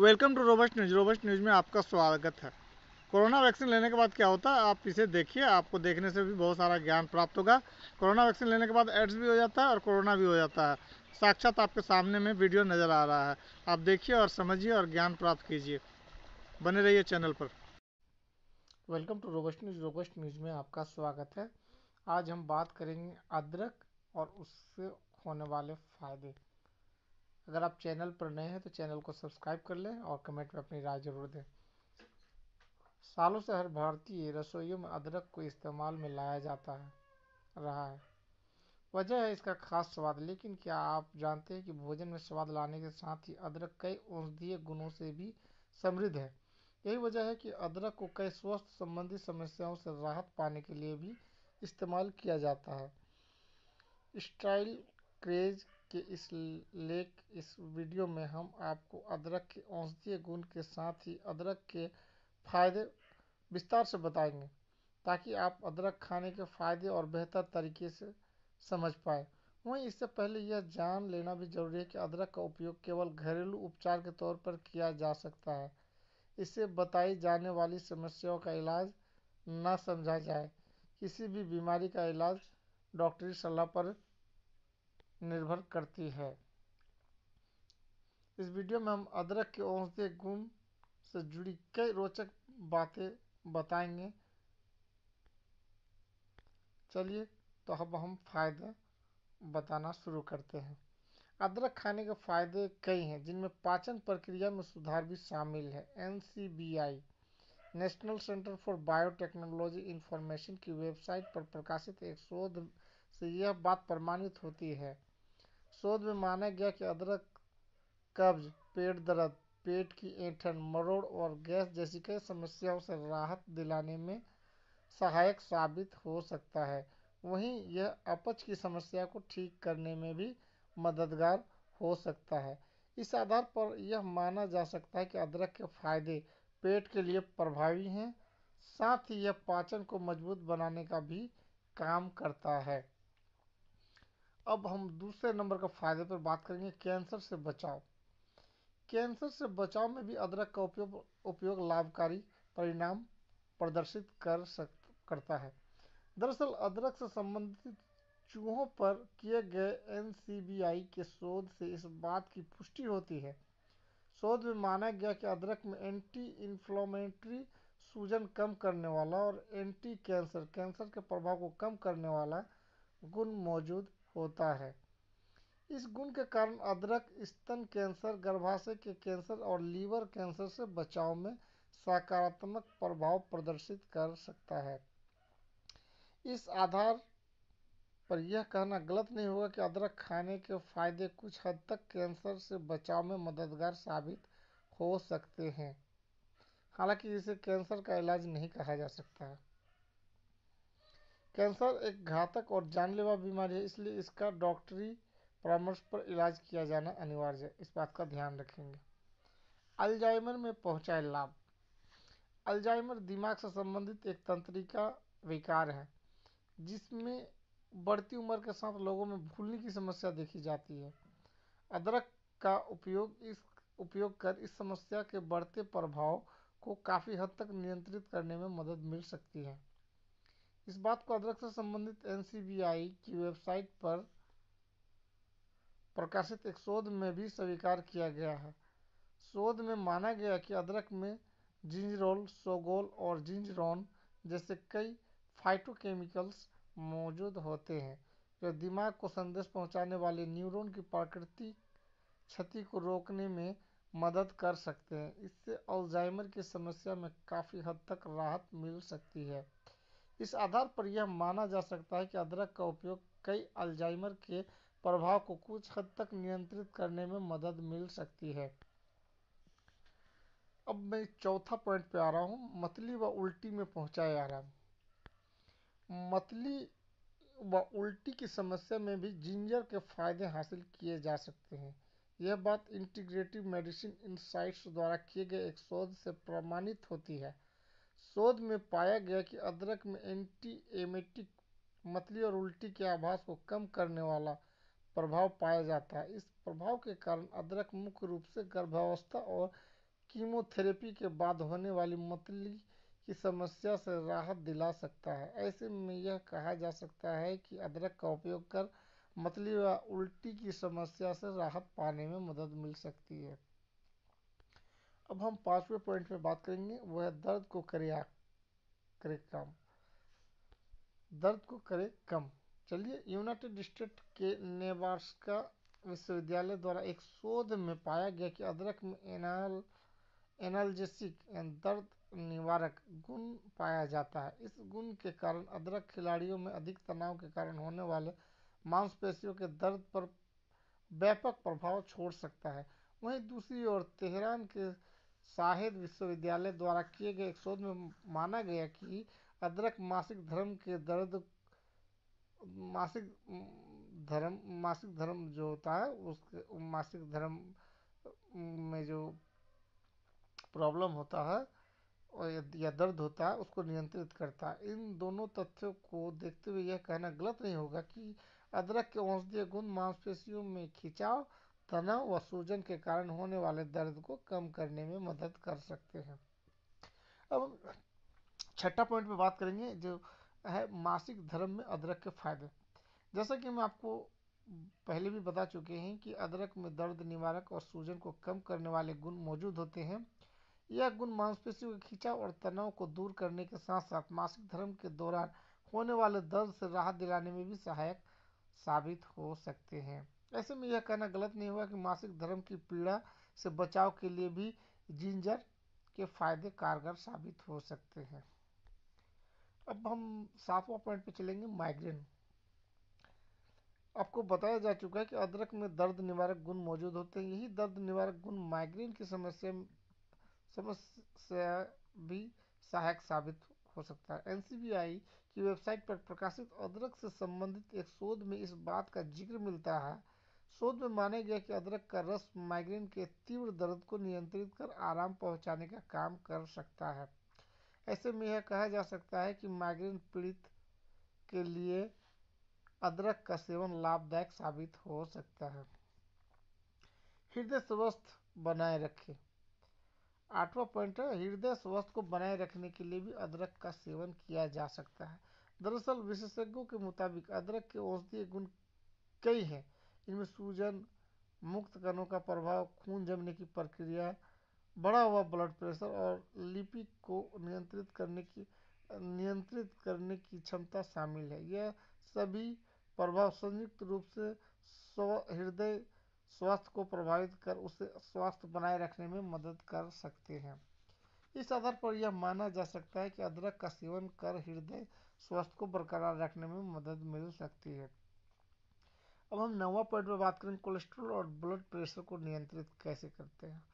Welcome to robust news robust news में आपका स्वागत है कोरोना वैक्सीन लेने के बाद क्या होता है आप इसे देखिए आपको देखने से भी बहुत सारा ज्ञान प्राप्त होगा कोरोना वैक्सीन लेने के बाद एड्स भी हो जाता है और कोरोना भी हो जाता है साक्षात आपके सामने में वीडियो नज़र आ रहा है आप देखिए और समझिए और ज्ञान प्राप्त कीजिए बने रहिए चैनल पर welcome to robust news robust news में आपका स्वागत है आज हम बात करेंगे अदरक और उससे होने वाले फ़ायदे अगर आप चैनल पर नए हैं तो चैनल को सब्सक्राइब कर लें और कमेंट में अपनी राय जरूर दें सालों से हर भारतीय रसोइयों में अदरक को इस्तेमाल में लाया जाता है रहा है वजह है इसका खास स्वाद लेकिन क्या आप जानते हैं कि भोजन में स्वाद लाने के साथ ही अदरक कई औषधीय गुणों से भी समृद्ध है यही वजह है कि अदरक को कई स्वास्थ्य संबंधी समस्याओं से राहत पाने के लिए भी इस्तेमाल किया जाता है स्टाइल क्रेज के इस लेख इस वीडियो में हम आपको अदरक के औषधीय गुण के साथ ही अदरक के फ़ायदे विस्तार से बताएंगे ताकि आप अदरक खाने के फ़ायदे और बेहतर तरीके से समझ पाए वहीं इससे पहले यह जान लेना भी जरूरी है कि अदरक का उपयोग केवल घरेलू उपचार के तौर पर किया जा सकता है इससे बताई जाने वाली समस्याओं का इलाज न समझा जाए किसी भी बीमारी का इलाज डॉक्टरी सलाह पर निर्भर करती है इस वीडियो में हम अदरक के औषधीय गुण से जुड़ी कई रोचक बातें बताएंगे चलिए तो अब हम फायदे बताना शुरू करते हैं अदरक खाने के फायदे कई हैं जिनमें पाचन प्रक्रिया में सुधार भी शामिल है N national centre for biotechnology information की वेबसाइट पर प्रकाशित एक शोध से यह बात प्रमाणित होती है शोध में माना गया कि अदरक कब्ज, पेट दर्द, पेट की ऐंठन, मरोड़ और गैस जैसी कई समस्याओं से राहत दिलाने में सहायक साबित हो सकता है वहीं यह अपच की समस्या को ठीक करने में भी मददगार हो सकता है इस आधार पर यह माना जा सकता है कि अदरक के फायदे पेट के लिए प्रभावी हैं साथ ही यह पाचन को मजबूत बनाने का भी काम करता है अब हम दूसरे नंबर का फ़ायदे पर बात करेंगे कैंसर से बचाव कैंसर से बचाव में भी अदरक का उपयोग उपयोग लाभकारी परिणाम प्रदर्शित कर सक करता है दरअसल अदरक से संबंधित चूहों पर किए गए एन के शोध से इस बात की पुष्टि होती है शोध में माना गया कि अदरक में एंटी इन्फ्लोमेट्री सूजन कम करने वाला और एंटी कैंसर कैंसर के प्रभाव को कम करने वाला गुण मौजूद होता है इस गुण के कारण अदरक स्तन कैंसर गर्भाशय के कैंसर और लीवर कैंसर से बचाव में सकारात्मक प्रभाव प्रदर्शित कर सकता है इस आधार पर यह कहना गलत नहीं होगा कि अदरक खाने के फायदे कुछ हद तक कैंसर से बचाव में मददगार साबित हो सकते हैं हालांकि इसे कैंसर का इलाज नहीं कहा जा सकता कैंसर एक घातक और जानलेवा बीमारी है इसलिए इसका डॉक्टरी परामर्श पर इलाज किया जाना अनिवार्य है इस बात का ध्यान रखेंगे अल्जाइमर में पहुंचाए लाभ अल्जाइमर दिमाग से संबंधित एक तंत्रिका विकार है जिसमें बढ़ती उम्र के साथ लोगों में भूलने की समस्या देखी जाती है अदरक का उपयोग इस उपयोग कर इस समस्या के बढ़ते प्रभाव को काफ़ी हद तक नियंत्रित करने में मदद मिल सकती है इस बात को अदरक से संबंधित एनसीबीआई की वेबसाइट पर प्रकाशित एक शोध में भी स्वीकार किया गया है शोध में माना गया कि अदरक में जिंजरोल सोगोल और जिंजरॉन जैसे कई फाइटोकेमिकल्स मौजूद होते हैं जो दिमाग को संदेश पहुंचाने वाले न्यूरॉन की प्राकृतिक क्षति को रोकने में मदद कर सकते हैं इससे अल्जाइमर की समस्या में काफ़ी हद तक राहत मिल सकती है इस आधार पर यह माना जा सकता है कि अदरक का उपयोग कई अल्जाइमर के प्रभाव को कुछ हद तक नियंत्रित करने में मदद मिल सकती है अब मैं चौथा पॉइंट पे आ रहा हूँ मतली व उल्टी में पहुँचाया जा रहा मतली व उल्टी की समस्या में भी जिंजर के फायदे हासिल किए जा सकते हैं यह बात इंटीग्रेटिव मेडिसिन इनसाइट्स द्वारा किए गए एक शोध से प्रमाणित होती है शोध में पाया गया कि अदरक में एंटी एमेटिक मतली और उल्टी के आभास को कम करने वाला प्रभाव पाया जाता है इस प्रभाव के कारण अदरक मुख्य रूप से गर्भावस्था और कीमोथेरेपी के बाद होने वाली मतली की समस्या से राहत दिला सकता है ऐसे में यह कहा जा सकता है कि अदरक का उपयोग कर मतली व उल्टी की समस्या से राहत पाने में मदद मिल सकती है अब हम पांचवें पॉइंट में बात करेंगे वह है दर्द को करे आ करे कम दर्द को करे कम चलिए यूनाइटेड स्टेट के का विश्वविद्यालय द्वारा एक शोध में पाया गया कि अदरक में एनाल एनाल्जेसिक दर्द निवारक गुण पाया जाता है इस गुण के कारण अदरक खिलाड़ियों में अधिक तनाव के कारण होने वाले मांसपेशियों के दर्द पर व्यापक प्रभाव छोड़ सकता है वहीं दूसरी ओर तेहरान के साहेब विश्वविद्यालय द्वारा किए गए एक शोध में माना गया कि अदरक मासिक धर्म के दर्द मासिक धर्म मासिक धर्म जो होता है उसके मासिक धर्म में जो प्रॉब्लम होता है या दर्द होता है उसको नियंत्रित करता है इन दोनों तथ्यों को देखते हुए यह कहना गलत नहीं होगा कि अदरक के औषधीय गुण मांसपेशियों में खिंचाव तनाव व सूजन के कारण होने वाले दर्द को कम करने में मदद कर सकते हैं अब छठा पॉइंट पे बात करेंगे जो है मासिक धर्म में अदरक के फायदे जैसा कि मैं आपको पहले भी बता चुके हैं कि अदरक में दर्द निवारक और सूजन को कम करने वाले गुण मौजूद होते हैं यह गुण मांसपेशियों के खिंचाव और तनाव को दूर करने के साथ साथ मासिक धर्म के दौरान होने वाले दर्द से राहत दिलाने में भी सहायक साबित हो सकते हैं ऐसे में यह कहना गलत नहीं होगा कि मासिक धर्म की पीड़ा से बचाव के लिए भी जिंजर के फायदे कारगर साबित हो सकते हैं अब हम सातवां पॉइंट पे चलेंगे माइग्रेन आपको बताया जा चुका है कि अदरक में दर्द निवारक गुण मौजूद होते हैं यही दर्द निवारक गुण माइग्रेन की समस्या समस्या भी सहायक साबित हो सकता है एनसीबीआई की वेबसाइट पर प्रकाशित अदरक से संबंधित एक शोध में इस बात का जिक्र मिलता है शोध में माना गया कि अदरक का रस माइग्रेन के तीव्र दर्द को नियंत्रित कर आराम पहुंचाने का काम कर सकता है ऐसे में यह कहा जा सकता है कि माइग्रेन पीड़ित के लिए अदरक का सेवन लाभदायक साबित हो सकता है हृदय स्वस्थ बनाए रखें आठवां पॉइंट है हृदय स्वस्थ को बनाए रखने के लिए भी अदरक का सेवन किया जा सकता है दरअसल विशेषज्ञों के मुताबिक अदरक के औषधीय गुण कई हैं इनमें सूजन मुक्त कणों का प्रभाव खून जमने की प्रक्रिया बढ़ा हुआ ब्लड प्रेशर और लिपिड को नियंत्रित करने की नियंत्रित करने की क्षमता शामिल है यह सभी प्रभाव संयुक्त रूप से स्व हृदय स्वास्थ्य को प्रभावित कर उसे स्वास्थ्य बनाए रखने में मदद कर सकते हैं इस आधार पर यह माना जा सकता है कि अदरक का सेवन कर हृदय स्वास्थ्य को बरकरार रखने में मदद मिल सकती है अब हम नवा पॉइंट पर बात करेंगे कोलेस्ट्रॉल और ब्लड प्रेशर को नियंत्रित कैसे करते हैं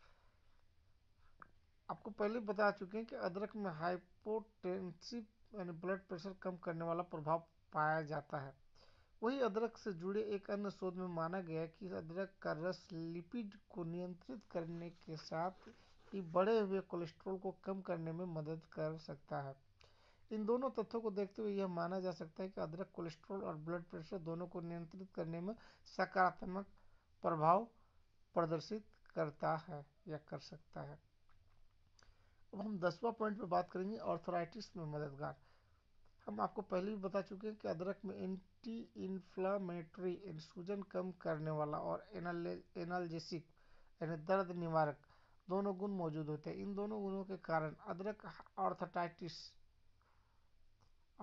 आपको पहले बता चुके हैं कि अदरक में हाइपोटेंसिव यानी ब्लड प्रेशर कम करने वाला प्रभाव पाया जाता है वही अदरक से जुड़े एक अन्य शोध में माना गया कि अदरक का रस लिपिड को नियंत्रित करने के साथ ही बढ़े हुए कोलेस्ट्रॉल को कम करने में मदद कर सकता है इन दोनों तथ्यों को देखते हुए यह माना जा सकता है कि अदरक कोलेस्ट्रॉल और ब्लड प्रेशर दोनों को नियंत्रित करने में सकारात्मक प्रभाव प्रदर्शित करता है या कर सकता है अब हम दसवां पॉइंट पर बात करेंगे ऑर्थोराइटिस में मददगार हम आपको पहले भी बता चुके हैं कि अदरक में एंटी इन्फ्लामेटरी सूजन कम करने वाला और एनाल्जेसिक यानी दर्द निवारक दोनों गुण मौजूद होते हैं इन दोनों गुणों के कारण अदरक ऑर्थोटाइटिस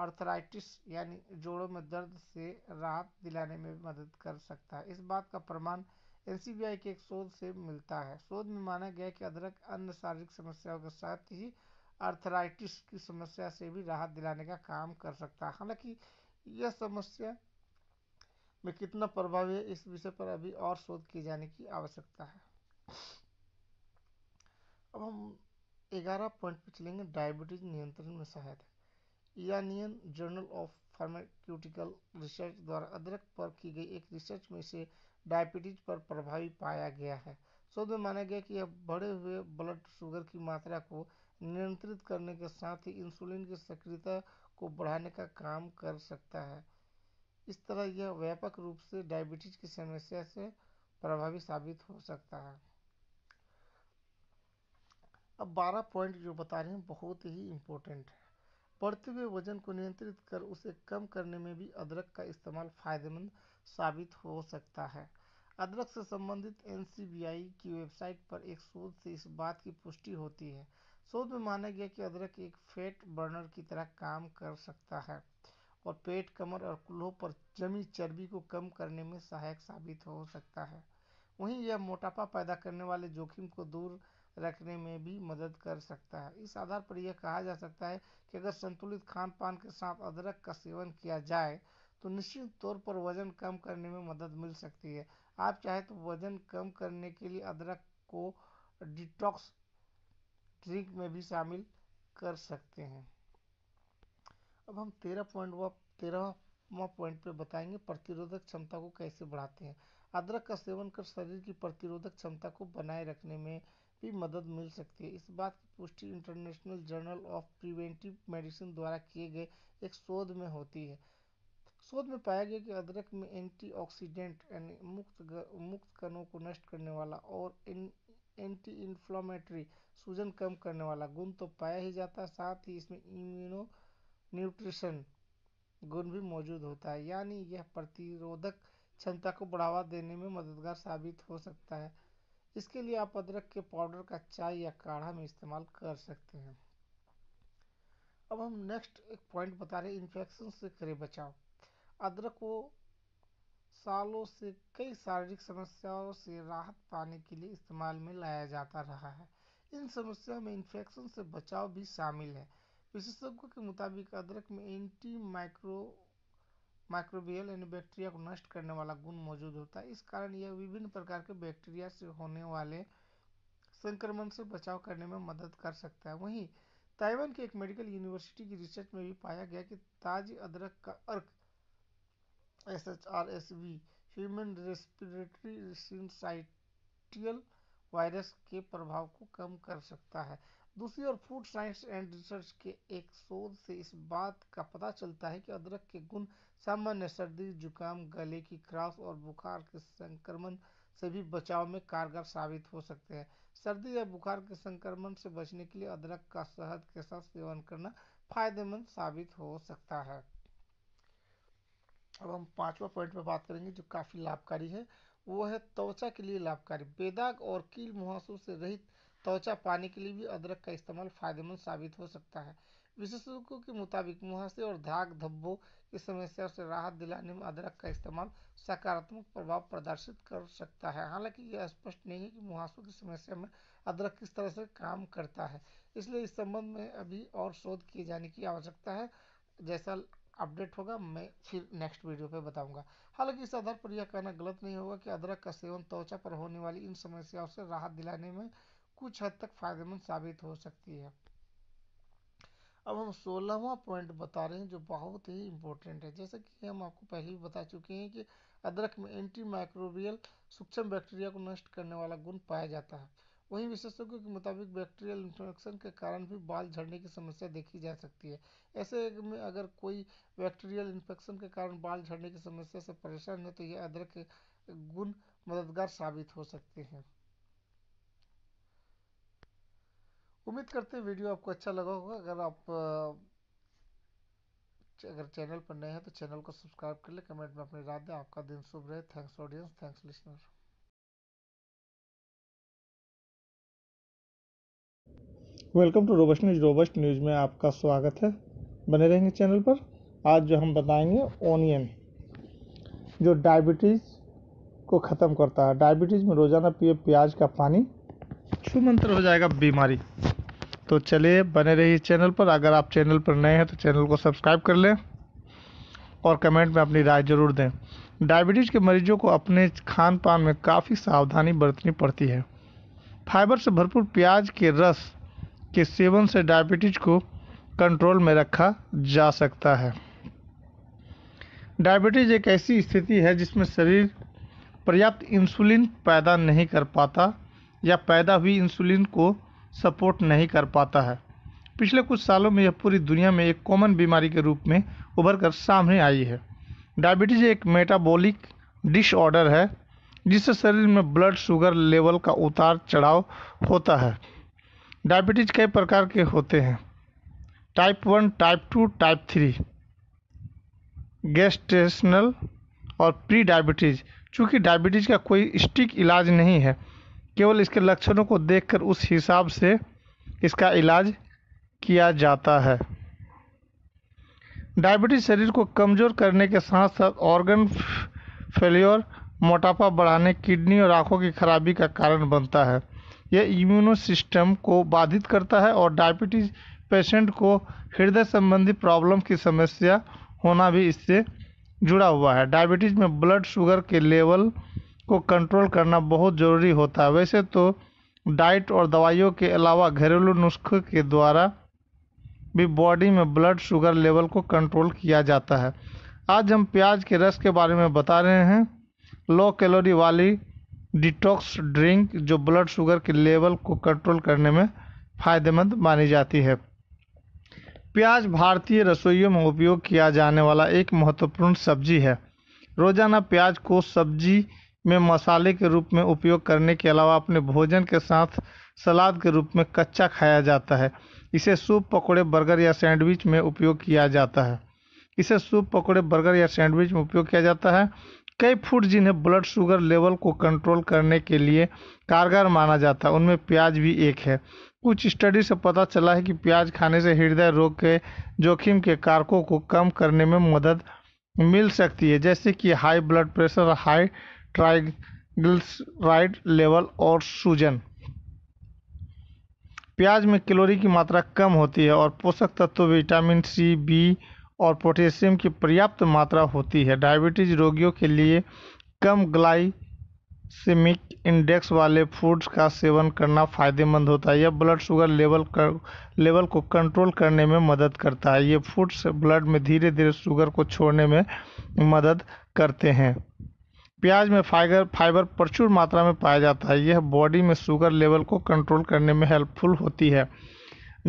अर्थराइटिस यानी जोड़ों में दर्द से राहत दिलाने में मदद कर सकता है इस बात का प्रमाण एन के एक शोध से मिलता है शोध में माना गया कि अदरक अन्य शारीरिक समस्याओं के साथ ही अर्थराइटिस की समस्या से भी राहत दिलाने का काम कर सकता है हालांकि यह समस्या में कितना प्रभावी है इस विषय पर अभी और शोध किए जाने की आवश्यकता है अब हम ग्यारह पॉइंट पर चलेंगे डायबिटीज नियंत्रण में सहायता Iranian journal of pharmaceutical research द्वारा अदरक पर की गई एक रिसर्च में इसे डायबिटीज पर प्रभावी पाया गया है शोध में माना गया कि यह बढ़े हुए ब्लड शुगर की मात्रा को नियंत्रित करने के साथ ही इंसुलिन की सक्रियता को बढ़ाने का काम कर सकता है इस तरह यह व्यापक रूप से डायबिटीज की समस्या से प्रभावी साबित हो सकता है अब बारह पॉइंट जो बता रहे हैं बहुत ही इम्पोर्टेंट है बढ़ते हुए वजन को नियंत्रित कर उसे कम करने में भी अदरक का इस्तेमाल फ़ायदेमंद साबित हो सकता है अदरक से संबंधित एन की वेबसाइट पर एक शोध से इस बात की पुष्टि होती है शोध में माना गया कि अदरक एक फैट बर्नर की तरह काम कर सकता है और पेट कमर और कुल्हों पर जमी चर्बी को कम करने में सहायक साबित हो सकता है वहीं यह मोटापा पैदा करने वाले जोखिम को दूर रखने में भी मदद कर सकता है इस आधार पर यह कहा जा सकता है कि अगर संतुलित खान पान के साथ अदरक का सेवन किया जाए तो निश्चित तौर पर वज़न कम करने में मदद मिल सकती है आप चाहे तो वज़न कम करने के लिए अदरक को डिटॉक्स ड्रिंक में भी शामिल कर सकते हैं अब हम तेरह पॉइंट व तेरहवा पॉइंट पे बताएंगे प्रतिरोधक क्षमता को कैसे बढ़ाते हैं अदरक का सेवन कर शरीर की प्रतिरोधक क्षमता को बनाए रखने में भी मदद मिल सकती है इस बात की पुष्टि international journal of preventive medicine द्वारा किए गए एक शोध में होती है शोध में पाया गया कि अदरक में एंटीऑक्सीडेंट यानी मुक्त मुक्त कणों को नष्ट करने वाला और इन, एंटी इन्फ्लामेटरी सूजन कम करने वाला गुण तो पाया ही जाता है साथ ही इसमें इम्यूनो न्यूट्रिशन गुण भी मौजूद होता है यानी यह प्रतिरोधक क्षमता को बढ़ावा देने में मददगार साबित हो सकता है इसके लिए आप अदरक के पाउडर का चाय या काढ़ा में इस्तेमाल कर सकते हैं अब हम नेक्स्ट एक पॉइंट बता रहे हैं इन्फेक्शन से करें बचाव अदरक को सालों से कई शारीरिक समस्याओं से राहत पाने के लिए इस्तेमाल में लाया जाता रहा है इन समस्याओं में इन्फेक्शन से बचाव भी शामिल है विशेषज्ञों के मुताबिक अदरक में एंटी माइक्रो माइक्रोबियल यानी बैक्टीरिया को नष्ट करने वाला गुण मौजूद होता है इस कारण यह विभिन्न प्रकार के बैक्टीरिया से होने वाले संक्रमण से बचाव करने में मदद कर सकता है वहीं ताइवान के एक मेडिकल यूनिवर्सिटी की रिसर्च में भी पाया गया कि ताजी अदरक का अर्क S H R S V human respiratory syncytial virus के प्रभाव को कम कर सकता है दूसरी ओर फूड साइंस एंड रिसर्च के एक शोध से इस बात का पता चलता है कि अदरक के गुण सामान्य सर्दी, जुकाम, गले की खराश और बुखार के संक्रमण से भी बचाव में कारगर साबित हो सकते हैं सर्दी या बुखार के संक्रमण से बचने के लिए अदरक का शहद के साथ सेवन करना फायदेमंद साबित हो सकता है अब हम पांचवा पॉइंट पर बात करेंगे जो काफ़ी लाभकारी है वो है त्वचा के लिए लाभकारी बेदाग और कील मुहासों से रहित त्वचा पाने के लिए भी अदरक का इस्तेमाल फायदेमंद साबित हो सकता है विशेषज्ञों के मुताबिक मुहासे और धाक धब्बों की समस्या से राहत दिलाने में अदरक का इस्तेमाल सकारात्मक प्रभाव प्रदर्शित कर सकता है हालांकि यह स्पष्ट नहीं है कि मुहासों की समस्या में अदरक किस तरह से काम करता है इसलिए इस संबंध में अभी और शोध किए जाने की आवश्यकता है जैसा अपडेट होगा मैं फिर नेक्स्ट वीडियो पे बताऊंगा हालांकि इस आधार पर यह कहना गलत नहीं होगा कि अदरक का सेवन त्वचा पर होने वाली इन समस्याओं से राहत दिलाने में कुछ हद तक फायदेमंद साबित हो सकती है अब हम सोलहवा पॉइंट बता रहे हैं जो बहुत ही इम्पोर्टेंट है जैसे कि हम आपको पहले भी बता चुके हैं कि अदरक में एंटी माइक्रोबियल सूक्ष्म बैक्टीरिया को नष्ट करने वाला गुण पाया जाता है वहीं विशेषज्ञों के मुताबिक बैक्टीरियल इन्फेक्शन के कारण भी बाल झड़ने की समस्या देखी जा सकती है ऐसे में अगर कोई बैक्टीरियल इन्फेक्शन के कारण बाल झड़ने की समस्या से परेशान है तो यह अदरक गुण मददगार साबित हो सकते हैं उम्मीद करते हैं वीडियो आपको अच्छा लगा होगा अगर आप अगर चैनल पर नए हैं तो चैनल को सब्सक्राइब कर ले कमेंट में अपनी राय दें आपका दिन शुभ रहे thanks audience thanks listener welcome to robust news robust news में आपका स्वागत है बने रहेंगे चैनल पर आज जो हम बताएंगे ओनियन जो डायबिटीज़ को ख़त्म करता है डायबिटीज़ में रोज़ाना पिए प्याज का पानी मंत्र हो जाएगा बीमारी तो चलिए बने रहिए चैनल पर अगर आप चैनल पर नए हैं तो चैनल को सब्सक्राइब कर लें और कमेंट में अपनी राय ज़रूर दें डायबिटीज़ के मरीजों को अपने खान पान में काफ़ी सावधानी बरतनी पड़ती है फाइबर से भरपूर प्याज के रस के सेवन से डायबिटीज़ को कंट्रोल में रखा जा सकता है डायबिटीज़ एक ऐसी स्थिति है जिसमें शरीर पर्याप्त इंसुलिन पैदा नहीं कर पाता या पैदा हुई इंसुलिन को सपोर्ट नहीं कर पाता है पिछले कुछ सालों में यह पूरी दुनिया में एक कॉमन बीमारी के रूप में उभर कर सामने आई है डायबिटीज़ एक मेटाबॉलिक डिसऑर्डर है जिससे शरीर में ब्लड शुगर लेवल का उतार चढ़ाव होता है डायबिटीज़ कई प्रकार के होते हैं type one type two type three gestational और प्री डायबिटीज़ चूँकि डायबिटीज़ का कोई स्टिक इलाज नहीं है केवल इसके लक्षणों को देखकर उस हिसाब से इसका इलाज किया जाता है डायबिटीज शरीर को कमज़ोर करने के साथ साथ ऑर्गन फेल्योर मोटापा बढ़ाने किडनी और आंखों की खराबी का कारण बनता है यह इम्यूनो सिस्टम को बाधित करता है और डायबिटीज पेशेंट को हृदय संबंधी प्रॉब्लम की समस्या होना भी इससे जुड़ा हुआ है डायबिटीज़ में ब्लड शुगर के लेवल को कंट्रोल करना बहुत ज़रूरी होता है वैसे तो डाइट और दवाइयों के अलावा घरेलू नुस्खे के द्वारा भी बॉडी में ब्लड शुगर लेवल को कंट्रोल किया जाता है आज हम प्याज के रस के बारे में बता रहे हैं लो कैलोरी वाली डिटॉक्स ड्रिंक जो ब्लड शुगर के लेवल को कंट्रोल करने में फ़ायदेमंद मानी जाती है प्याज भारतीय रसोइयों में उपयोग किया जाने वाला एक महत्वपूर्ण सब्जी है रोज़ाना प्याज को सब्जी में मसाले के रूप में उपयोग करने के अलावा अपने भोजन के साथ सलाद के रूप में कच्चा खाया जाता है इसे सूप पकौड़े बर्गर या सैंडविच में उपयोग किया जाता है इसे सूप पकौड़े बर्गर या सैंडविच में उपयोग किया जाता है कई फूड जिन्हें ब्लड शुगर लेवल को कंट्रोल करने के लिए कारगर माना जाता है उनमें प्याज भी एक है कुछ स्टडी से पता चला है कि प्याज खाने से हृदय रोग के जोखिम के कारकों को कम करने में मदद मिल सकती है जैसे कि हाई ब्लड प्रेशर और हाई ट्राइग्लिसराइड लेवल और सूजन प्याज में कैलोरी की मात्रा कम होती है और पोषक तत्व विटामिन सी बी और पोटेशियम की पर्याप्त मात्रा होती है डायबिटीज रोगियों के लिए कम ग्लाइसेमिक इंडेक्स वाले फूड्स का सेवन करना फ़ायदेमंद होता है यह ब्लड शुगर लेवल कर लेवल को कंट्रोल करने में मदद करता है ये फूड्स ब्लड में धीरे धीरे शुगर को छोड़ने में मदद करते हैं प्याज में फाइबर फाइबर प्रचुर मात्रा में पाया जाता है यह बॉडी में शुगर लेवल को कंट्रोल करने में हेल्पफुल होती है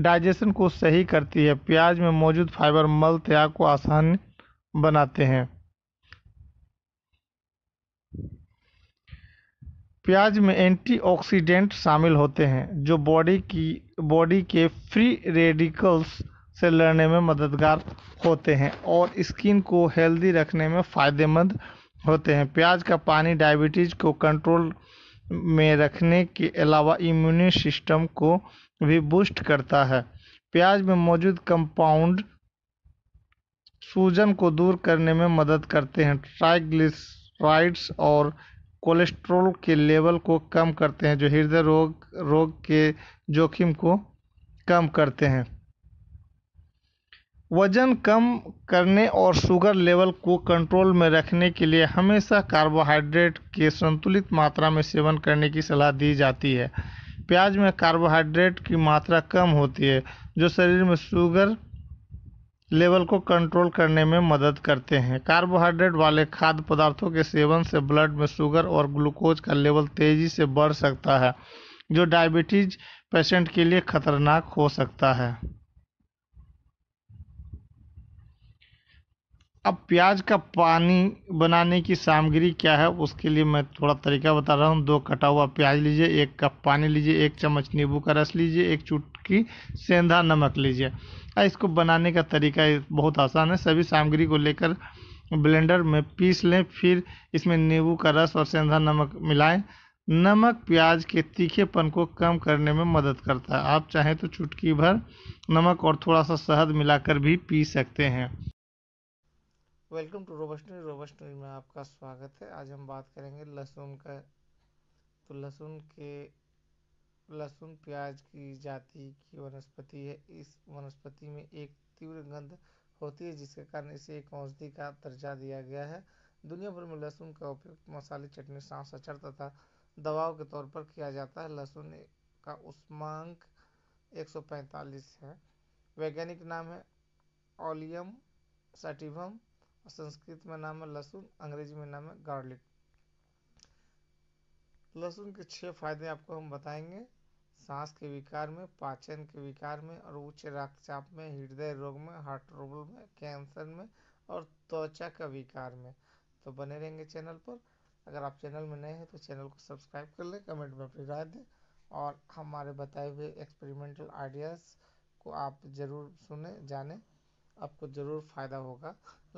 डाइजेशन को सही करती है प्याज में मौजूद फाइबर मल त्याग को आसान बनाते हैं प्याज में एंटीऑक्सीडेंट शामिल होते हैं जो बॉडी की बॉडी के फ्री रेडिकल्स से लड़ने में मददगार होते हैं और स्किन को हेल्दी रखने में फ़ायदेमंद होते हैं प्याज का पानी डायबिटीज़ को कंट्रोल में रखने के अलावा इम्यून सिस्टम को भी बूस्ट करता है प्याज में मौजूद कंपाउंड सूजन को दूर करने में मदद करते हैं ट्राइग्लिसराइड्स और कोलेस्ट्रॉल के लेवल को कम करते हैं जो हृदय रोग रोग के जोखिम को कम करते हैं वज़न कम करने और शुगर लेवल को कंट्रोल में रखने के लिए हमेशा कार्बोहाइड्रेट के संतुलित मात्रा में सेवन करने की सलाह दी जाती है प्याज में कार्बोहाइड्रेट की मात्रा कम होती है जो शरीर में शुगर लेवल को कंट्रोल करने में मदद करते हैं कार्बोहाइड्रेट वाले खाद्य पदार्थों के सेवन से ब्लड में शुगर और ग्लूकोज का लेवल तेज़ी से बढ़ सकता है जो डायबिटीज पेशेंट के लिए खतरनाक हो सकता है अब प्याज का पानी बनाने की सामग्री क्या है उसके लिए मैं थोड़ा तरीका बता रहा हूँ दो कटा हुआ प्याज लीजिए एक कप पानी लीजिए एक चम्मच नींबू का रस लीजिए एक चुटकी सेंधा नमक लीजिए इसको बनाने का तरीका बहुत आसान है सभी सामग्री को लेकर ब्लेंडर में पीस लें फिर इसमें नींबू का रस और सेंधा नमक मिलाएं नमक प्याज के तीखेपन को कम करने में मदद करता है आप चाहें तो चुटकी भर नमक और थोड़ा सा शहद मिलाकर भी पी सकते हैं वेलकम टू रोबस्टरी रोबस्टरी में आपका स्वागत है आज हम बात करेंगे लहसुन का तो लहसुन के लहसुन प्याज की जाति की वनस्पति है इस वनस्पति में एक तीव्र गंध होती है जिसके कारण इसे एक औषधि का दर्जा दिया गया है दुनिया भर में लहसुन का उपयोग मसाले चटनी सांस अचर तथा दवाओं के तौर पर किया जाता है लहसुन का उष्मांक 145 है वैज्ञानिक नाम है ओलियम सटिवम संस्कृत में नाम है लहसुन अंग्रेजी में नाम है गार्लिक लहसुन के छह फायदे आपको हम बताएंगे सांस के विकार में पाचन के विकार में और उच्च रक्तचाप में हृदय रोग में हार्ट ट्रबल में कैंसर में और त्वचा का विकार में तो बने रहेंगे चैनल पर अगर आप चैनल में नए हैं तो चैनल को सब्सक्राइब कर लें कमेंट में अपनी राय दें और हमारे बताए हुए एक्सपेरिमेंटल आइडियाज़ को आप ज़रूर सुने जानें आपको जरूर फायदा होगा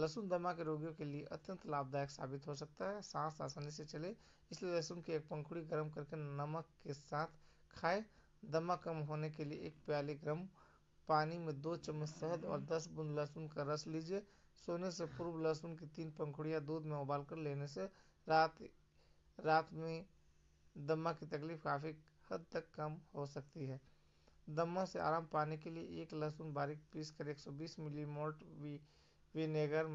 लहसुन दमा के रोगियों के लिए अत्यंत लाभदायक साबित हो सकता है सांस आसानी से चले इसलिए लहसुन की एक पंखुड़ी गर्म करके नमक के साथ खाए दमा कम होने के लिए एक प्याले गर्म पानी में दो चम्मच शहद और दस बूंद लहसुन का रस लीजिए सोने से पूर्व लहसुन की तीन पंखुड़ियाँ दूध में उबाल कर लेने से रात रात में दमा की तकलीफ काफ़ी हद तक कम हो सकती है दमा से आराम पाने के लिए एक लहसुन बारीक पीस पीसकर 120 मिली मोल्ट माल्ट विनेगर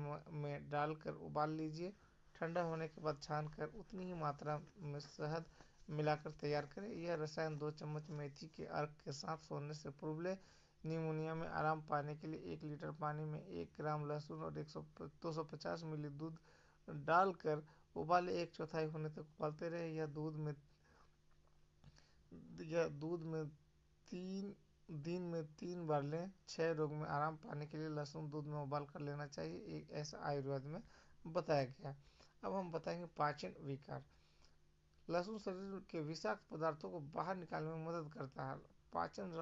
में डालकर उबाल लीजिए ठंडा होने के बाद छान कर उतनी ही मात्रा में शहद मिलाकर तैयार करें यह रसायन दो चम्मच मेथी के अर्क के साथ सोने से पूर्व लें निमोनिया में आराम पाने के लिए एक लीटर पानी में एक ग्राम लहसुन और एक सौ मिली दूध डालकर उबाले एक चौथाई होने तक उबालते रहे यह दूध में यह दूध में तीन दिन में तीन बार लें छह रोग में आराम पाने के लिए लहसुन दूध में उबाल कर लेना चाहिए एक ऐसा आयुर्वेद में बताया गया अब हम बताएंगे पाचन विकार लहसुन शरीर के विषाक्त पदार्थों को बाहर निकालने में मदद करता है पाचन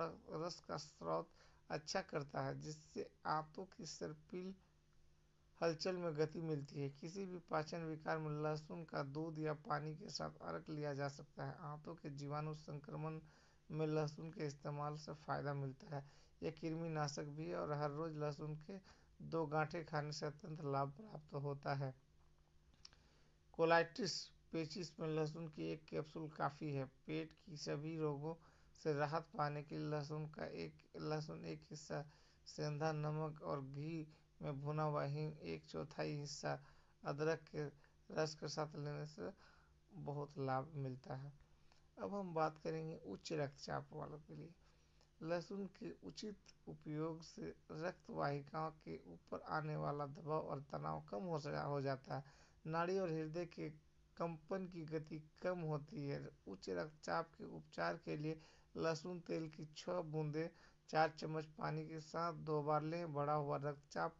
रस का स्रोत अच्छा करता है जिससे आंतों की सर्पिल हलचल में गति मिलती है किसी भी पाचन विकार में लहसुन का दूध या पानी के साथ अर्क लिया जा सकता है आंतों के जीवाणु संक्रमण में लहसुन के इस्तेमाल से फ़ायदा मिलता है यह कृमि नाशक भी है और हर रोज़ लहसुन के दो गांठे खाने से अत्यंत लाभ प्राप्त होता है कोलाइटिस पेचिस में लहसुन की एक कैप्सूल काफ़ी है पेट की सभी रोगों से राहत पाने के लिए लहसुन का एक लहसुन एक हिस्सा सेंधा नमक और घी में भुना हुआ हिंग एक चौथाई हिस्सा अदरक के रस के साथ लेने से बहुत लाभ मिलता है अब हम बात करेंगे उच्च रक्तचाप वालों के लिए लहसुन के उचित उपयोग से रक्त वाहिकाओं के ऊपर आने वाला दबाव और तनाव कम हो हो जाता है नाड़ी और हृदय के कंपन की गति कम होती है उच्च रक्तचाप के उपचार के लिए लहसुन तेल की छः बूंदें चार चम्मच पानी के साथ दो बार लें बढ़ा हुआ रक्तचाप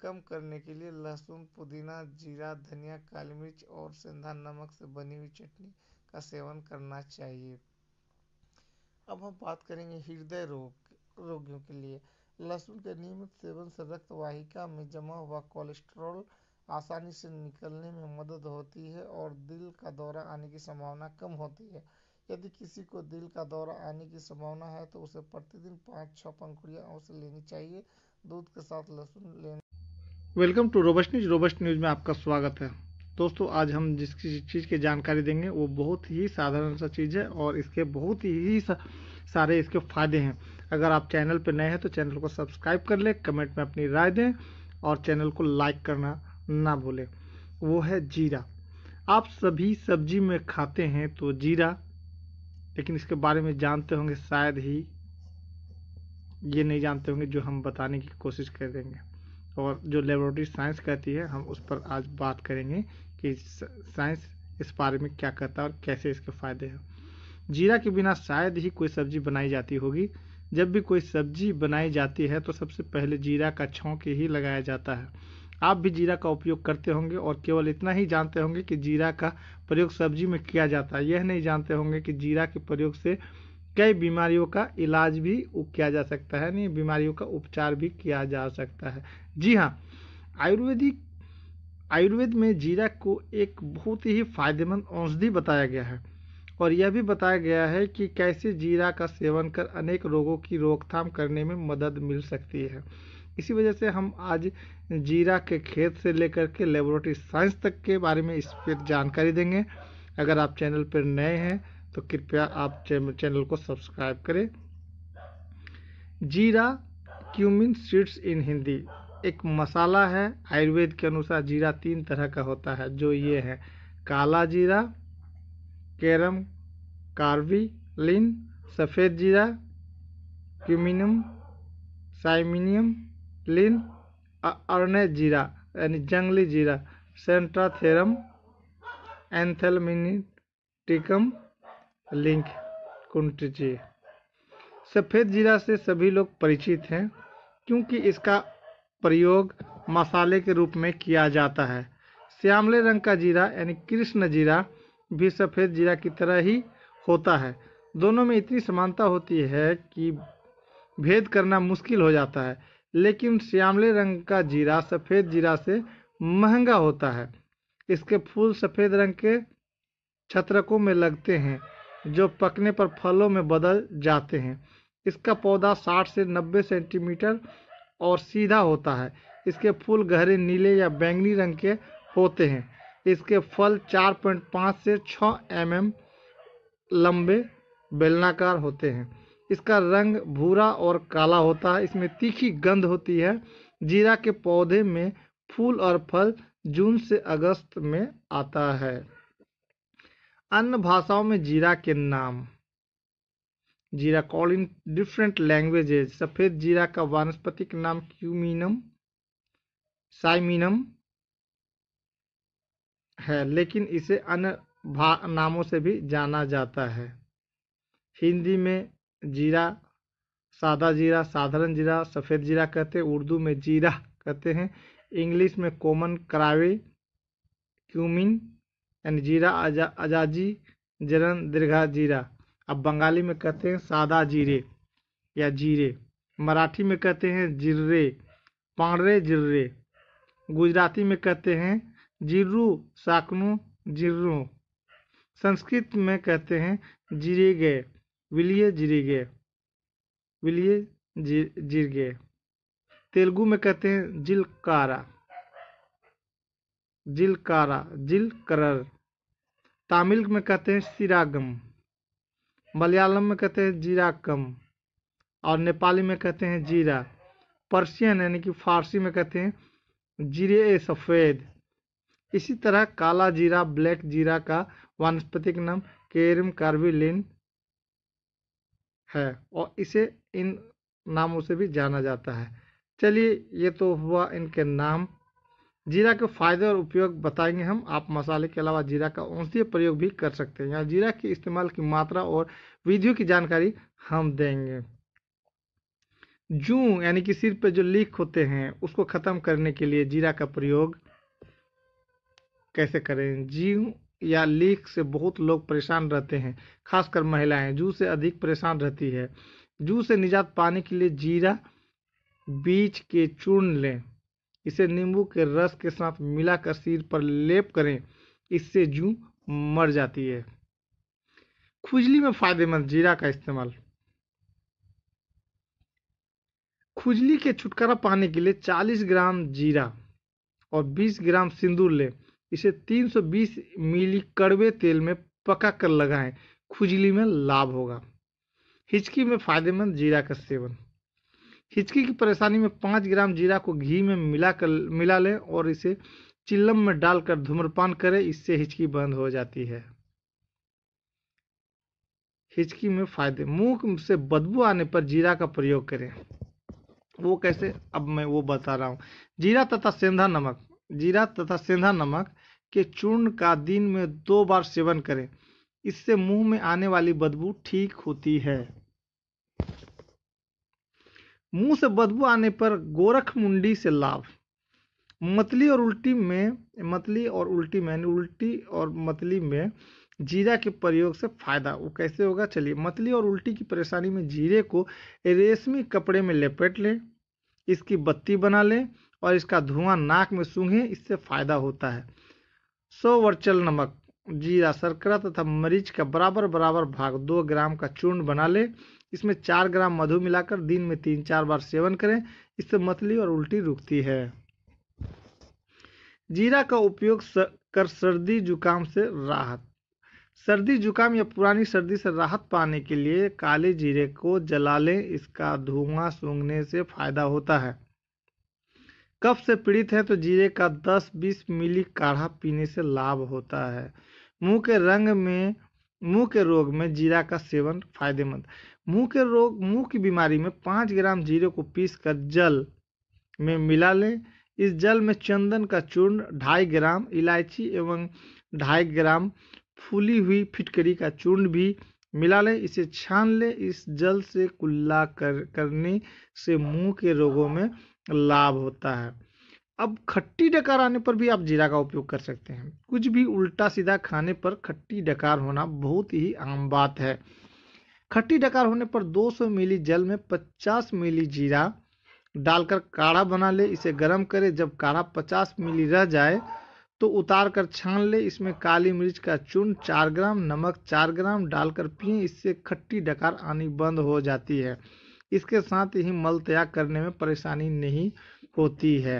कम करने के लिए लहसुन पुदीना जीरा धनिया काली मिर्च और सेंधा नमक से बनी हुई चटनी का सेवन करना चाहिए अब हम बात करेंगे हृदय रोग रोगियों के लिए लहसुन के नियमित सेवन से रक्त वाहिका में जमा हुआ कोलेस्ट्रॉल आसानी से निकलने में मदद होती है और दिल का दौरा आने की संभावना कम होती है यदि किसी को दिल का दौरा आने की संभावना है तो उसे प्रतिदिन पाँच छः पंखुड़ियाँ अवश्य लेनी चाहिए दूध के साथ लहसुन लेना welcome to robust news robust news में आपका स्वागत है दोस्तों आज हम जिस चीज़ की जानकारी देंगे वो बहुत ही साधारण सा चीज़ है और इसके बहुत ही सारे इसके फायदे हैं अगर आप चैनल पर नए हैं तो चैनल को सब्सक्राइब कर लें कमेंट में अपनी राय दें और चैनल को लाइक करना ना भूलें वो है जीरा आप सभी सब्जी में खाते हैं तो जीरा लेकिन इसके बारे में जानते होंगे शायद ही ये नहीं जानते होंगे जो हम बताने की कोशिश करेंगे और जो लेबोरेटरी साइंस कहती है हम उस पर आज बात करेंगे कि साइंस इस बारे में क्या करता है और कैसे इसके फ़ायदे हैं जीरा के बिना शायद ही कोई सब्जी बनाई जाती होगी जब भी कोई सब्जी बनाई जाती है तो सबसे पहले जीरा का छौंक ही लगाया जाता है आप भी जीरा का उपयोग करते होंगे और केवल इतना ही जानते होंगे कि जीरा का प्रयोग सब्जी में किया जाता है यह नहीं जानते होंगे कि जीरा के प्रयोग से कई बीमारियों का इलाज भी किया जा सकता है नहीं बीमारियों का उपचार भी किया जा सकता है जी हाँ आयुर्वेदिक आयुर्वेद में जीरा को एक बहुत ही फायदेमंद औषधि बताया गया है और यह भी बताया गया है कि कैसे जीरा का सेवन कर अनेक रोगों की रोकथाम करने में मदद मिल सकती है इसी वजह से हम आज जीरा के खेत से लेकर के लेबोरेटरी साइंस तक के बारे में इस पर जानकारी देंगे अगर आप चैनल पर नए हैं तो कृपया आप चैनल को सब्सक्राइब करें जीरा क्यूमिन सीड्स इन हिंदी एक मसाला है आयुर्वेद के अनुसार जीरा तीन तरह का होता है जो ये हाँ। है काला जीरा कैरम कार्वी लिन सफ़ेद जीरा क्यूमिनियम साइमिनियम लिन अरने जीरा यानी जंगली जीरा सेंट्राथेरम एंथेलमिनिटिकम लिंक कुंट्रिची सफ़ेद जीरा से सभी लोग परिचित हैं क्योंकि इसका प्रयोग मसाले के रूप में किया जाता है श्यामले रंग का जीरा यानी कृष्ण जीरा भी सफ़ेद जीरा की तरह ही होता है दोनों में इतनी समानता होती है कि भेद करना मुश्किल हो जाता है लेकिन श्यामले रंग का जीरा सफ़ेद जीरा से महंगा होता है इसके फूल सफ़ेद रंग के छतरकों में लगते हैं जो पकने पर फलों में बदल जाते हैं इसका पौधा 60 से 90 सेंटीमीटर और सीधा होता है इसके फूल गहरे नीले या बैंगनी रंग के होते हैं इसके फल 4.5 से 6 एम mm लंबे बेलनाकार होते हैं इसका रंग भूरा और काला होता है इसमें तीखी गंध होती है जीरा के पौधे में फूल और फल जून से अगस्त में आता है अन्य भाषाओं में जीरा के नाम जीरा कॉल इन डिफरेंट लैंग्वेजेज सफ़ेद जीरा का वानस्पतिक नाम क्यूमिनम साइमिनम है लेकिन इसे अन्य नामों से भी जाना जाता है हिंदी में जीरा सादा जीरा साधारण जीरा सफ़ेद जीरा कहते हैं उर्दू में जीरा कहते हैं इंग्लिश में कॉमन करावे क्यूमिन एंड जीरा आजा अजाजी जरन दीर्घा जीरा अब बंगाली में कहते हैं सादा जीरे या जीरे मराठी में कहते हैं जिर्रे पांडरे जिर्रे गुजराती में कहते हैं जिर्रू साकनु जिर्रू संस्कृत में कहते हैं जिरे गए विलिये जिरे गए विलिये जिर गए तेलुगु में कहते हैं जिलकारा जिलकारा जिल करर तमिल में कहते हैं सिरागम मलयालम में कहते हैं जीरा कम और नेपाली में कहते हैं जीरा पर्शियन यानी कि फारसी में कहते हैं जीरे सफ़ेद इसी तरह काला जीरा ब्लैक जीरा का वनस्पतिक नाम केरम कार्विलिन है और इसे इन नामों से भी जाना जाता है चलिए ये तो हुआ इनके नाम जीरा के फायदे और उपयोग बताएंगे हम आप मसाले के अलावा जीरा का औषधीय प्रयोग भी कर सकते हैं यहाँ जीरा के इस्तेमाल की मात्रा और विधियों की जानकारी हम देंगे जू यानी कि सिर पे जो लीक होते हैं उसको ख़त्म करने के लिए जीरा का प्रयोग कैसे करें जी या लीक से बहुत लोग परेशान रहते हैं खासकर महिलाएं जू से अधिक परेशान रहती है जू से निजात पाने के लिए जीरा बीज के चूर्ण लें इसे नींबू के रस के साथ मिलाकर सिर पर लेप करें इससे जू मर जाती है खुजली में फायदेमंद जीरा का इस्तेमाल खुजली के छुटकारा पाने के लिए 40 ग्राम जीरा और 20 ग्राम सिंदूर लें इसे 320 मिली कड़वे तेल में पका कर लगाएं खुजली में लाभ होगा हिचकी में फायदेमंद जीरा का सेवन हिचकी की परेशानी में पाँच ग्राम जीरा को घी में मिला कर मिला लें और इसे चिल्लम में डालकर धूम्रपान करें इससे हिचकी बंद हो जाती है हिचकी में फायदे मुंह से बदबू आने पर जीरा का प्रयोग करें वो कैसे अब मैं वो बता रहा हूँ जीरा तथा सेंधा नमक जीरा तथा सेंधा नमक के चूर्ण का दिन में दो बार सेवन करें इससे मुंह में आने वाली बदबू ठीक होती है मुंह से बदबू आने पर गोरख मुंडी से लाभ मतली और उल्टी में मतली और उल्टी में उल्टी और मतली में जीरा के प्रयोग से फायदा वो कैसे होगा चलिए मतली और उल्टी की परेशानी में जीरे को रेशमी कपड़े में लपेट लें इसकी बत्ती बना लें और इसका धुआं नाक में सूंघें इससे फायदा होता है सौ वर्चल नमक जीरा शर्करा तथा मरीच का बराबर बराबर भाग दो ग्राम का चूर्ण बना लें इसमें चार ग्राम मधु मिलाकर दिन में तीन चार बार सेवन करें इससे मतली और उल्टी रुकती है जीरा का उपयोग कर सर्दी जुकाम से राहत सर्दी जुकाम या पुरानी सर्दी से राहत पाने के लिए काले जीरे को जला लें इसका धुआं सूंघने से फायदा होता है कफ से पीड़ित है तो जीरे का 10-20 मिली काढ़ा पीने से लाभ होता है मुंह के रंग में मुंह के रोग में जीरा का सेवन फायदेमंद मुंह के रोग मुंह की बीमारी में पाँच ग्राम जीरे को पीस कर जल में मिला लें इस जल में चंदन का चूर्ण ढाई ग्राम इलायची एवं ढाई ग्राम फूली हुई फिटकरी का चूर्ण भी मिला लें इसे छान लें इस जल से कुल्ला कर करने से मुंह के रोगों में लाभ होता है अब खट्टी डकार आने पर भी आप जीरा का उपयोग कर सकते हैं कुछ भी उल्टा सीधा खाने पर खट्टी डकार होना बहुत ही आम बात है खट्टी डकार होने पर 200 मिली जल में 50 मिली जीरा डालकर काढ़ा बना ले इसे गर्म करें जब काढ़ा 50 मिली रह जाए तो उतार कर छान ले इसमें काली मिर्च का चून चार ग्राम नमक चार ग्राम डालकर पिए इससे खट्टी डकार आनी बंद हो जाती है इसके साथ ही मल त्याग करने में परेशानी नहीं होती है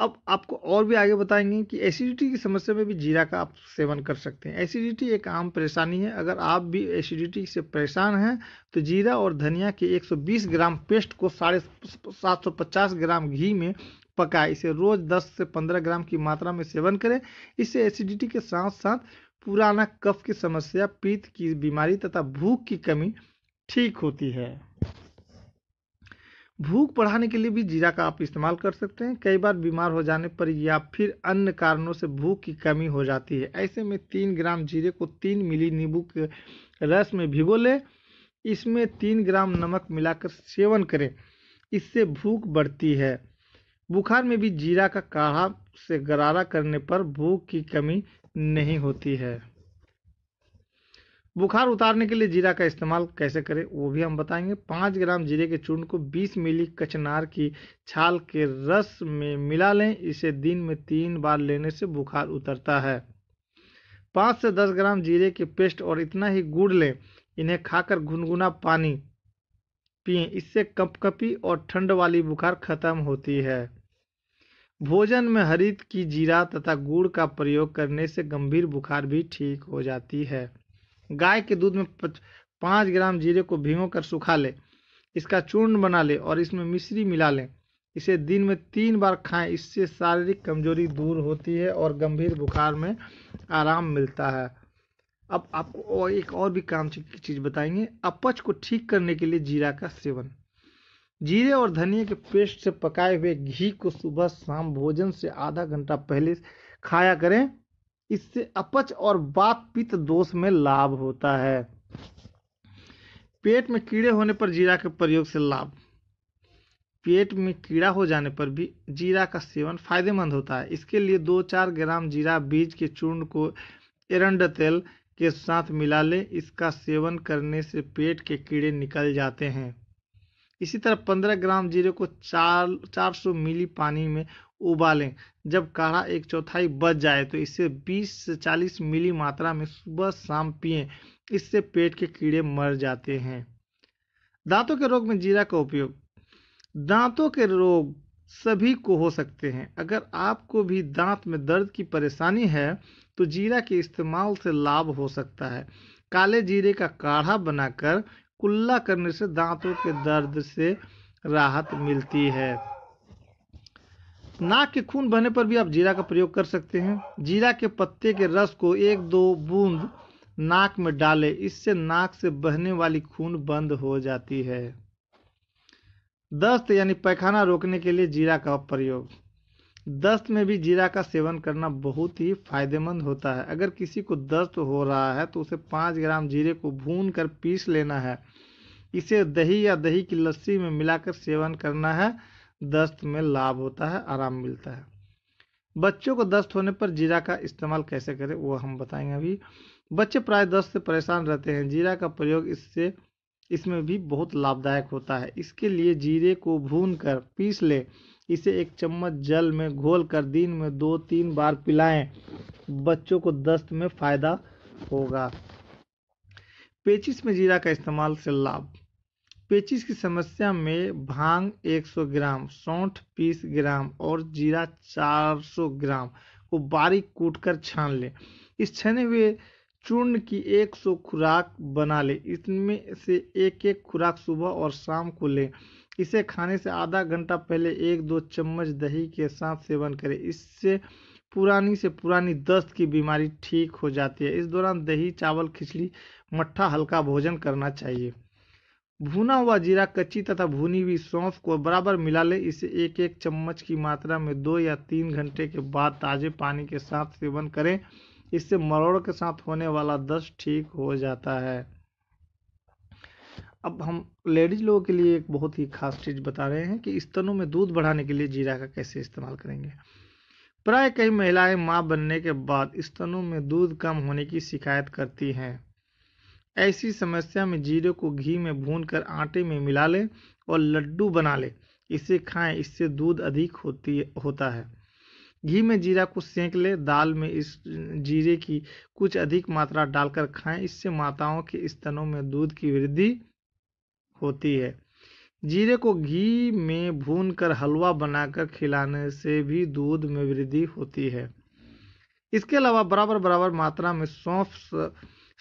अब आपको और भी आगे बताएंगे कि एसिडिटी की समस्या में भी जीरा का आप सेवन कर सकते हैं एसिडिटी एक आम परेशानी है अगर आप भी एसिडिटी से परेशान हैं तो जीरा और धनिया के 120 ग्राम पेस्ट को साढ़े सात सौ पचास ग्राम घी में पकाएं इसे रोज 10 से 15 ग्राम की मात्रा में सेवन करें इससे एसिडिटी के साथ साथ पुराना कफ की समस्या पीत की बीमारी तथा भूख की कमी ठीक होती है भूख बढ़ाने के लिए भी जीरा का आप इस्तेमाल कर सकते हैं कई बार बीमार हो जाने पर या फिर अन्य कारणों से भूख की कमी हो जाती है ऐसे में तीन ग्राम जीरे को तीन मिली नींबू के रस में भिगो लें इसमें तीन ग्राम नमक मिलाकर सेवन करें इससे भूख बढ़ती है बुखार में भी जीरा का काढ़ा से गरारा करने पर भूख की कमी नहीं होती है बुखार उतारने के लिए जीरा का इस्तेमाल कैसे करें वो भी हम बताएंगे पाँच ग्राम जीरे के चूर्ण को बीस मिली कचनार की छाल के रस में मिला लें इसे दिन में तीन बार लेने से बुखार उतरता है पाँच से दस ग्राम जीरे के पेस्ट और इतना ही गुड़ लें इन्हें खाकर गुनगुना पानी पिए इससे कपकपी और ठंड वाली बुखार खत्म होती है भोजन में हरित की जीरा तथा गुड़ का प्रयोग करने से गंभीर बुखार भी ठीक हो जाती है गाय के दूध में पाँच ग्राम जीरे को कर सुखा लें इसका चूर्ण बना लें और इसमें मिश्री मिला लें इसे दिन में तीन बार खाएं इससे शारीरिक कमजोरी दूर होती है और गंभीर बुखार में आराम मिलता है अब आपको और एक और भी काम की चीज़ बताएंगे अपच को ठीक करने के लिए जीरा का सेवन जीरे और धनिया के पेस्ट से पकाए हुए घी को सुबह शाम भोजन से आधा घंटा पहले खाया करें इससे अपच और वात पित्त दोष में लाभ होता है पेट में कीड़े होने पर जीरा के प्रयोग से लाभ पेट में कीड़ा हो जाने पर भी जीरा का सेवन फायदेमंद होता है इसके लिए दो चार ग्राम जीरा बीज के चूर्ण को एरंड तेल के साथ मिला लें इसका सेवन करने से पेट के कीड़े निकल जाते हैं इसी तरह 15 ग्राम जीरे को चार चार सौ मिली पानी में उबालें जब काढ़ा एक चौथाई बच जाए तो इसे 20 से 40 मिली मात्रा में सुबह शाम पिए इससे पेट के कीड़े मर जाते हैं दांतों के रोग में जीरा का उपयोग दांतों के रोग सभी को हो सकते हैं अगर आपको भी दांत में दर्द की परेशानी है तो जीरा के इस्तेमाल से लाभ हो सकता है काले जीरे का काढ़ा बनाकर कुल्ला करने से दांतों के दर्द से राहत मिलती है नाक के खून बहने पर भी आप जीरा का प्रयोग कर सकते हैं जीरा के पत्ते के रस को एक दो बूंद नाक में डालें इससे नाक से बहने वाली खून बंद हो जाती है दस्त यानी पैखाना रोकने के लिए जीरा का प्रयोग दस्त में भी जीरा का सेवन करना बहुत ही फायदेमंद होता है अगर किसी को दस्त हो रहा है तो उसे पाँच ग्राम जीरे को भून कर पीस लेना है इसे दही या दही की लस्सी में मिलाकर सेवन करना है दस्त में लाभ होता है आराम मिलता है बच्चों को दस्त होने पर जीरा का इस्तेमाल कैसे करें वो हम बताएंगे अभी बच्चे प्राय दस्त से परेशान रहते हैं जीरा का प्रयोग इससे इसमें भी बहुत लाभदायक होता है इसके लिए जीरे को भून कर पीस लें इसे एक चम्मच जल में घोल कर दिन में दो तीन बार पिलाएं बच्चों को दस्त में फायदा होगा पेचिस में जीरा का इस्तेमाल से लाभ पेचिस की समस्या में भांग 100 ग्राम सौठ 20 ग्राम और जीरा 400 ग्राम को बारीक कूटकर छान लें इस छने हुए चूर्ण की 100 खुराक बना लें इसमें से एक एक खुराक सुबह और शाम को लें इसे खाने से आधा घंटा पहले एक दो चम्मच दही के साथ सेवन करें इससे पुरानी से पुरानी दस्त की बीमारी ठीक हो जाती है इस दौरान दही चावल खिचड़ी मट्ठा हल्का भोजन करना चाहिए भुना हुआ जीरा कच्ची तथा भुनी हुई सौंफ को बराबर मिला लें इसे एक एक चम्मच की मात्रा में दो या तीन घंटे के बाद ताजे पानी के साथ सेवन करें इससे मरोड़ के साथ होने वाला दस्त ठीक हो जाता है अब हम लेडीज लोगों के लिए एक बहुत ही खास चीज़ बता रहे हैं कि स्तनों में दूध बढ़ाने के लिए जीरा का कैसे इस्तेमाल करेंगे प्राय कई महिलाएं माँ बनने के बाद स्तनों में दूध कम होने की शिकायत करती हैं ऐसी समस्या में जीरे को घी में भूनकर आटे में मिला लें और लड्डू बना लें इसे खाएं इससे दूध अधिक होती होता है घी में जीरा को सेंक लें दाल में इस जीरे की कुछ अधिक मात्रा डालकर खाएं इससे माताओं के स्तनों में दूध की वृद्धि होती है जीरे को घी में भूनकर हलवा बनाकर खिलाने से भी दूध में वृद्धि होती है इसके अलावा बराबर बराबर मात्रा में सौंफ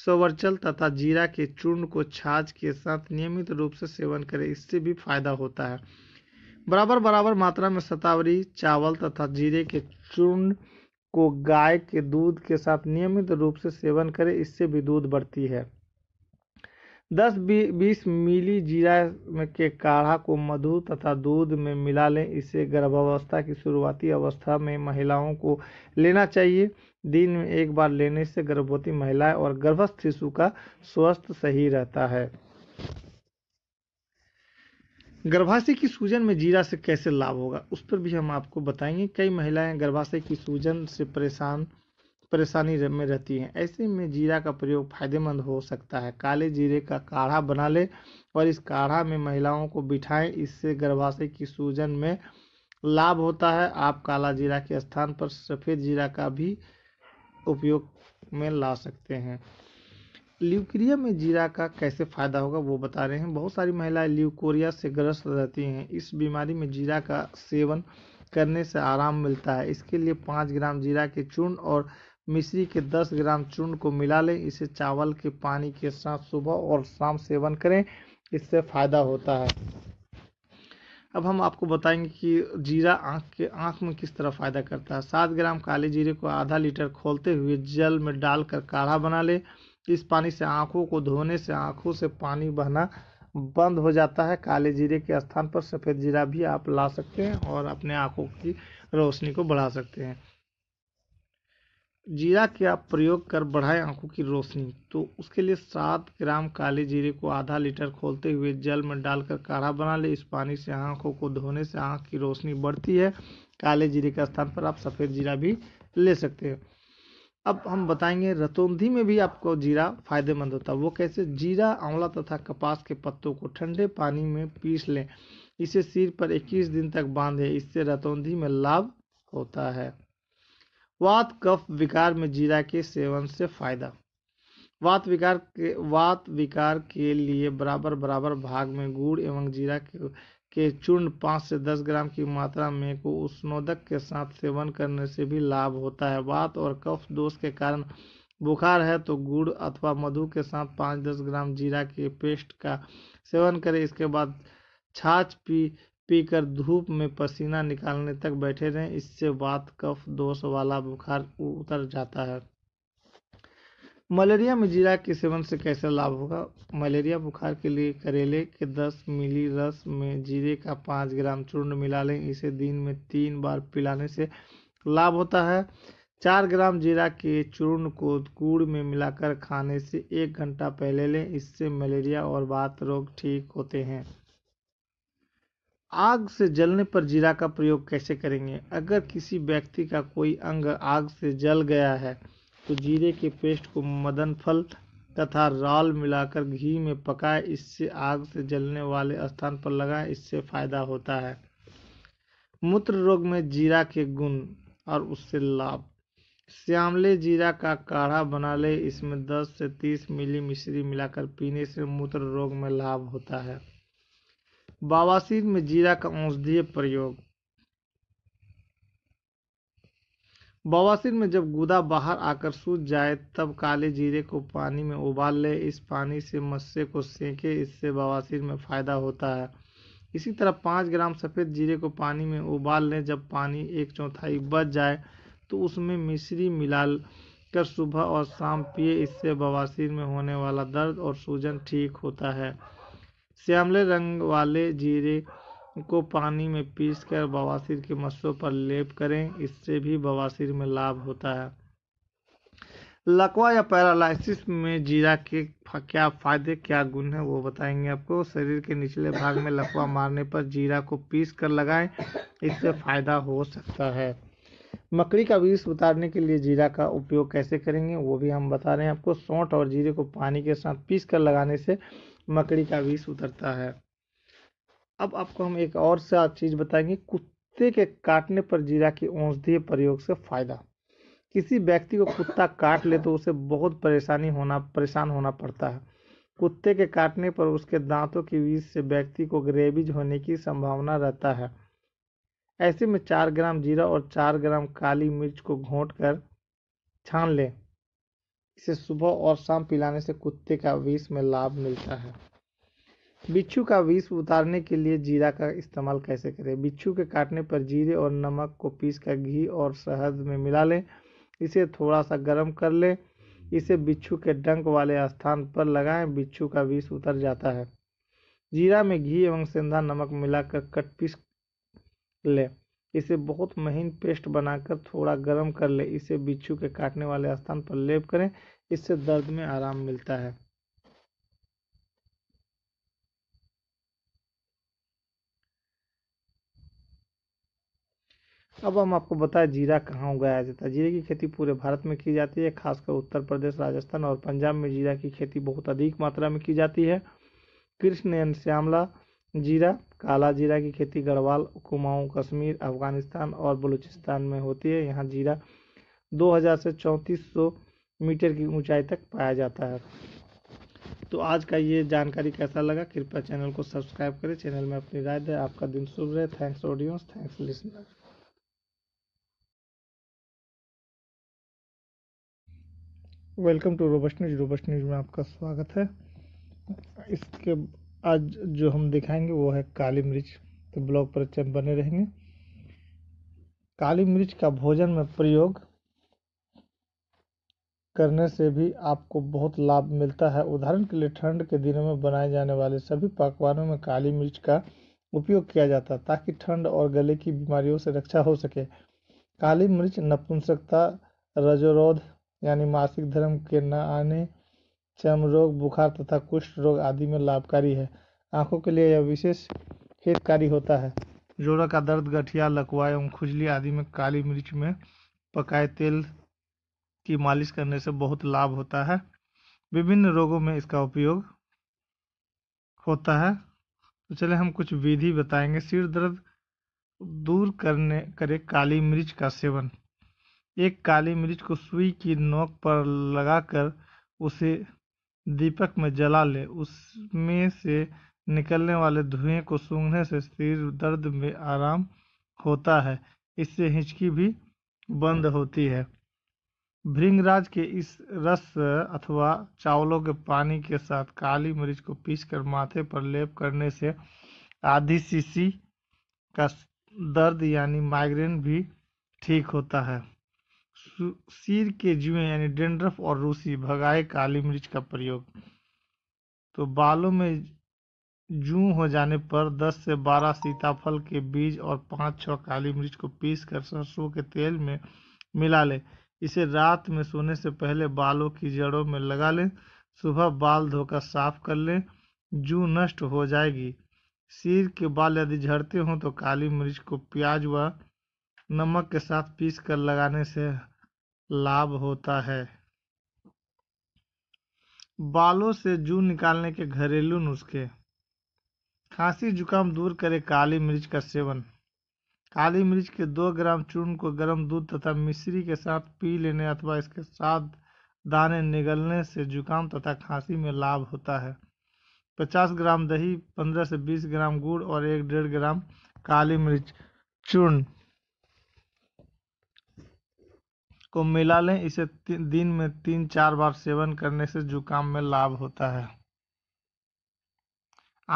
संवरचल तथा जीरा के चूर्ण को छाछ के साथ नियमित रूप से सेवन करें इससे भी फायदा होता है बराबर बराबर मात्रा में शतावरी चावल तथा जीरे के चूर्ण को गाय के दूध के साथ नियमित रूप से सेवन करें इससे भी दूध बढ़ती है 10 बीस मिली जीरा के काढ़ा को मधु तथा दूध में मिला लें इसे गर्भावस्था की शुरुआती अवस्था में महिलाओं को लेना चाहिए दिन में एक बार लेने से गर्भवती महिलाएं और गर्भस्थ शिशु का स्वास्थ्य सही रहता है गर्भाशय की सूजन में जीरा से कैसे लाभ होगा उस पर भी हम आपको बताएंगे कई महिलाएं गर्भाशय की सूजन से परेशान परेशानी में रहती हैं ऐसे में जीरा का प्रयोग फायदेमंद हो सकता है काले जीरे का काढ़ा बना लें और इस काढ़ा में महिलाओं को बिठाएं इससे गर्भाशय की सूजन में लाभ होता है आप काला जीरा के स्थान पर सफ़ेद जीरा का भी उपयोग में ला सकते हैं ल्यूक्रिया में जीरा का कैसे फ़ायदा होगा वो बता रहे हैं बहुत सारी महिलाएं ल्यूकोरिया से ग्रस्त रहती हैं इस बीमारी में जीरा का सेवन करने से आराम मिलता है इसके लिए पाँच ग्राम जीरा के चूर्ण और मिश्री के दस ग्राम चूर्ण को मिला लें इसे चावल के पानी के साथ सुबह और शाम सेवन करें इससे फ़ायदा होता है अब हम आपको बताएंगे कि जीरा आँख के आँख में किस तरह फ़ायदा करता है सात ग्राम काले जीरे को आधा लीटर खोलते हुए जल में डालकर काढ़ा बना ले इस पानी से आँखों को धोने से आँखों से पानी बहना बंद हो जाता है काले जीरे के स्थान पर सफ़ेद जीरा भी आप ला सकते हैं और अपने आँखों की रोशनी को बढ़ा सकते हैं जीरा का प्रयोग कर बढ़ाएं आँखों की रोशनी तो उसके लिए सात ग्राम काले जीरे को आधा लीटर खोलते हुए जल में डालकर काढ़ा बना लें इस पानी से आँखों को धोने से आँख की रोशनी बढ़ती है काले जीरे के स्थान पर आप सफ़ेद जीरा भी ले सकते हैं अब हम बताएंगे रतौंधी में भी आपको जीरा फायदेमंद होता है वो कैसे जीरा आंवला तथा कपास के पत्तों को ठंडे पानी में पीस लें इसे सिर पर 21 दिन तक बांधें इससे रतौंधी में लाभ होता है वात कफ विकार में जीरा के सेवन से फायदा वात विकार के वात विकार के लिए बराबर बराबर भाग में गुड़ एवं जीरा के, के चूर्ण पाँच से दस ग्राम की मात्रा में को उष्णोदक के साथ सेवन करने से भी लाभ होता है वात और कफ दोष के कारण बुखार है तो गुड़ अथवा मधु के साथ पाँच दस ग्राम जीरा के पेस्ट का सेवन करें इसके बाद छाछ पी पीकर धूप में पसीना निकालने तक बैठे रहें इससे वात कफ दोष वाला बुखार उतर जाता है मलेरिया में जीरा के सेवन से कैसे लाभ होगा मलेरिया बुखार के लिए करेले के 10 मिली रस में जीरे का 5 ग्राम चूर्ण मिला लें इसे दिन में तीन बार पिलाने से लाभ होता है चार ग्राम जीरा के चूर्ण को गुड़ में मिलाकर खाने से एक घंटा पहले लें इससे मलेरिया और बात रोग ठीक होते हैं आग से जलने पर जीरा का प्रयोग कैसे करेंगे अगर किसी व्यक्ति का कोई अंग आग से जल गया है तो जीरे के पेस्ट को मदन फल तथा राल मिलाकर घी में पकाएं इससे आग से जलने वाले स्थान पर लगाएं इससे फायदा होता है मूत्र रोग में जीरा के गुण और उससे लाभ श्यामले जीरा का काढ़ा बना ले इसमें 10 से 30 मिली मिश्री मिलाकर पीने से मूत्र रोग में लाभ होता है बवासीर में जीरा का औषधीय प्रयोग बवासीर में जब गुदा बाहर आकर सूज जाए तब काले जीरे को पानी में उबाल ले इस पानी से मस्से को सेंके इससे बवासीर में फ़ायदा होता है इसी तरह पाँच ग्राम सफ़ेद जीरे को पानी में उबाल लें जब पानी एक चौथाई बच जाए तो उसमें मिश्री मिला कर सुबह और शाम पिए इससे बवासीर में होने वाला दर्द और सूजन ठीक होता है श्यामले रंग वाले जीरे को पानी में पीसकर बवासीर के मसलों पर लेप करें इससे भी बवासीर में लाभ होता है लकवा या पैरालिसिस में जीरा के क्या फायदे क्या गुण है वो बताएंगे आपको शरीर के निचले भाग में लकवा मारने पर जीरा को पीस कर लगाएं इससे फायदा हो सकता है मकड़ी का विष उतारने के लिए जीरा का उपयोग कैसे करेंगे वो भी हम बता रहे हैं आपको सौंठ और जीरे को पानी के साथ पीस कर लगाने से मकड़ी का विष उतरता है अब आपको हम एक और से आप चीज़ बताएंगे कुत्ते के काटने पर जीरा की औषधीय प्रयोग से फ़ायदा किसी व्यक्ति को कुत्ता काट ले तो उसे बहुत परेशानी होना परेशान होना पड़ता है कुत्ते के काटने पर उसके दांतों के विष से व्यक्ति को ग्रेविज होने की संभावना रहता है ऐसे में चार ग्राम जीरा और चार ग्राम काली मिर्च को घोट कर छान लें इसे सुबह और शाम पिलाने से कुत्ते का विष में लाभ मिलता है बिच्छू का विष उतारने के लिए जीरा का इस्तेमाल कैसे करें बिच्छू के काटने पर जीरे और नमक को पीस कर घी और शहद में मिला लें इसे थोड़ा सा गर्म कर लें इसे बिच्छू के डंक वाले स्थान पर लगाएं बिच्छू का विष उतर जाता है जीरा में घी एवं सेंधा नमक मिलाकर कट पीस लें इसे बहुत महीन पेस्ट बनाकर थोड़ा गर्म कर ले इसे बिच्छू के काटने वाले स्थान पर लेप करें इससे दर्द में आराम मिलता है अब हम आपको बताएं जीरा कहाँ उगाया जाता है जीरे की खेती पूरे भारत में की जाती है खासकर उत्तर प्रदेश राजस्थान और पंजाब में जीरा की खेती बहुत अधिक मात्रा में की जाती है कृष्ण श्यामला जीरा काला जीरा की खेती गढ़वाल कुमाऊं कश्मीर अफगानिस्तान और बलूचिस्तान में होती है यहाँ जीरा 2000 से 3400 मीटर की ऊंचाई तक पाया जाता है तो आज का ये जानकारी कैसा लगा कृपया चैनल को सब्सक्राइब करें चैनल में अपनी राय दें आपका दिन शुभ रहे thanks audience thanks listener welcome to robust news robust news में आपका स्वागत है इसके आज जो हम दिखाएंगे वो है काली मिर्च तो ब्लॉग पर बने रहेंगे काली मिर्च का भोजन में प्रयोग करने से भी आपको बहुत लाभ मिलता है उदाहरण के लिए ठंड के दिनों में बनाए जाने वाले सभी पकवानों में काली मिर्च का उपयोग किया जाता है ताकि ठंड और गले की बीमारियों से रक्षा हो सके काली मिर्च नपुंसकता रजोरोध यानी मासिक धर्म के न आने चर्म रोग बुखार तथा कुष्ठ रोग आदि में लाभकारी है आँखों के लिए यह विशेष हितकारी होता है जोड़ों का दर्द गठिया लकवा एवं खुजली आदि में काली मिर्च में पकाए तेल की मालिश करने से बहुत लाभ होता है विभिन्न रोगों में इसका उपयोग होता है तो चले हम कुछ विधि बताएंगे सिर दर्द दूर करने करे काली मिर्च का सेवन एक काली मिर्च को सुई की नोक पर लगाकर उसे दीपक में जला ले उसमें से निकलने वाले धुएं को सूंघने से शरीर दर्द में आराम होता है इससे हिचकी भी बंद होती है भृंगराज के इस रस अथवा चावलों के पानी के साथ काली मिर्च को पीसकर माथे पर लेप करने से आधी सीसी का दर्द यानी माइग्रेन भी ठीक होता है सिर के जुए यानी डेंड्रफ और रूसी भगाए काली मिर्च का प्रयोग तो बालों में जू हो जाने पर 10 से 12 सीताफल के बीज और 5-6 काली मिर्च को पीस कर सरसों के तेल में मिला लें इसे रात में सोने से पहले बालों की जड़ों में लगा लें सुबह बाल धोकर साफ कर लें जू नष्ट हो जाएगी सिर के बाल यदि झड़ते हों तो काली मिर्च को प्याज व नमक के साथ पीस कर लगाने से लाभ होता है बालों से जू निकालने के घरेलू नुस्खे खांसी जुकाम दूर करे काली मिर्च का सेवन काली मिर्च के दो ग्राम चूर्ण को गर्म दूध तथा मिश्री के साथ पी लेने अथवा इसके साथ दाने निगलने से जुकाम तथा खांसी में लाभ होता है 50 ग्राम दही 15 से 20 ग्राम गुड़ और एक डेढ़ ग्राम काली मिर्च चूर्ण को मिला लें इसे दिन में तीन चार बार सेवन करने से जुकाम में लाभ होता है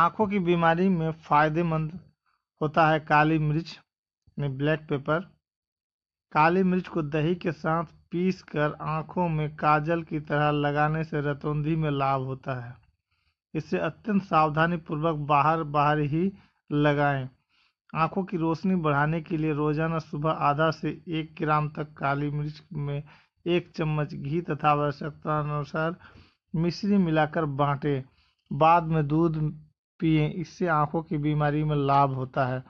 आंखों की बीमारी में फायदेमंद होता है काली मिर्च यानी ब्लैक पेपर काली मिर्च को दही के साथ पीस कर आँखों में काजल की तरह लगाने से रतौंधी में लाभ होता है इसे अत्यंत सावधानी पूर्वक बाहर बाहर ही लगाएं आंखों की रोशनी बढ़ाने के लिए रोजाना सुबह आधा से एक ग्राम तक काली मिर्च में एक चम्मच घी तथा आवश्यकतानुसार मिश्री मिलाकर बांटें बाद में दूध पिए इससे आंखों की बीमारी में लाभ होता है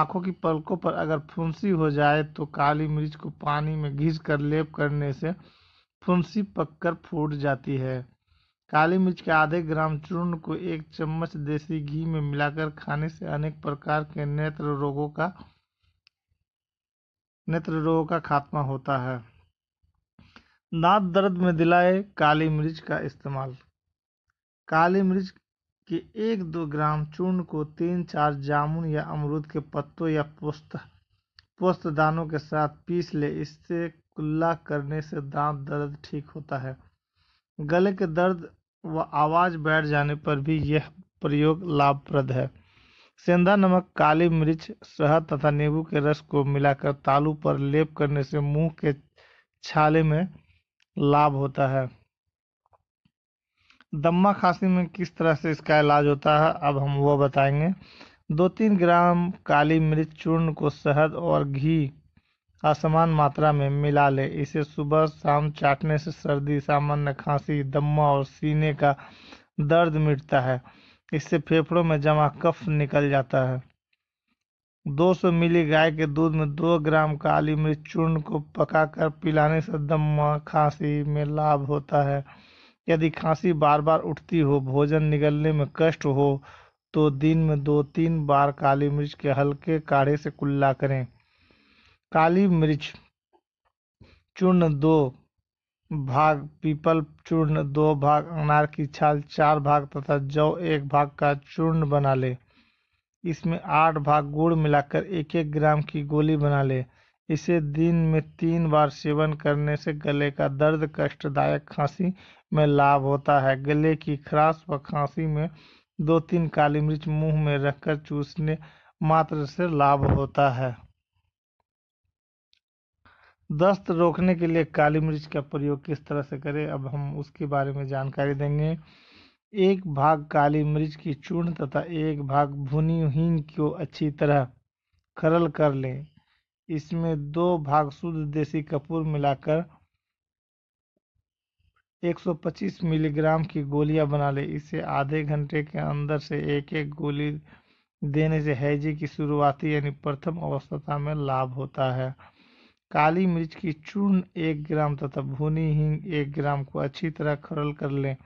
आंखों की पलकों पर अगर फुंसी हो जाए तो काली मिर्च को पानी में घिस कर लेप करने से फुंसी पककर फूट जाती है काली मिर्च के आधे ग्राम चूर्ण को एक चम्मच देसी घी में मिलाकर खाने से अनेक प्रकार के नेत्र रोगों का नेत्र रोगों का खात्मा होता है दांत दर्द में दिलाए काली मिर्च का इस्तेमाल काली मिर्च के एक दो ग्राम चूर्ण को तीन चार जामुन या अमरूद के पत्तों या पोस्त पोस्त दानों के साथ पीस ले इससे कुल्ला करने से दांत दर्द ठीक होता है गले के दर्द व आवाज बैठ जाने पर भी यह प्रयोग लाभप्रद है सेंधा नमक काली मिर्च शहद तथा नींबू के रस को मिलाकर तालू पर लेप करने से मुंह के छाले में लाभ होता है दम्मा खांसी में किस तरह से इसका इलाज होता है अब हम वो बताएंगे दो तीन ग्राम काली मिर्च चूर्ण को शहद और घी असमान मात्रा में मिला लें इसे सुबह शाम चाटने से सर्दी सामान्य खांसी दम्मा और सीने का दर्द मिटता है इससे फेफड़ों में जमा कफ निकल जाता है 200 मिली गाय के दूध में 2 ग्राम काली मिर्च चूर्ण को पकाकर पिलाने से दम्मा खांसी में लाभ होता है यदि खांसी बार बार उठती हो भोजन निगलने में कष्ट हो तो दिन में दो तीन बार काली मिर्च के हल्के काढ़े से कुल्ला करें काली मिर्च चूर्ण दो भाग पीपल चूर्ण दो भाग अनार की छाल चार भाग तथा जौ एक भाग का चूर्ण बना ले इसमें आठ भाग गुड़ मिलाकर एक एक ग्राम की गोली बना ले इसे दिन में तीन बार सेवन करने से गले का दर्द कष्टदायक खांसी में लाभ होता है गले की खराश व खांसी में दो तीन काली मिर्च मुंह में रखकर चूसने मात्र से लाभ होता है दस्त रोकने के लिए काली मिर्च का प्रयोग किस तरह से करें अब हम उसके बारे में जानकारी देंगे एक भाग काली मिर्च की चूर्ण तथा एक भाग भुनी हींग को अच्छी तरह खरल कर लें इसमें दो भाग शुद्ध देसी कपूर मिलाकर 125 मिलीग्राम की गोलियां बना लें इसे आधे घंटे के अंदर से एक एक गोली देने से हैजी की शुरुआती यानी प्रथम अवस्था में लाभ होता है काली मिर्च की चूर्ण एक ग्राम तथा भुनी हिंग एक ग्राम को अच्छी तरह खरल कर लें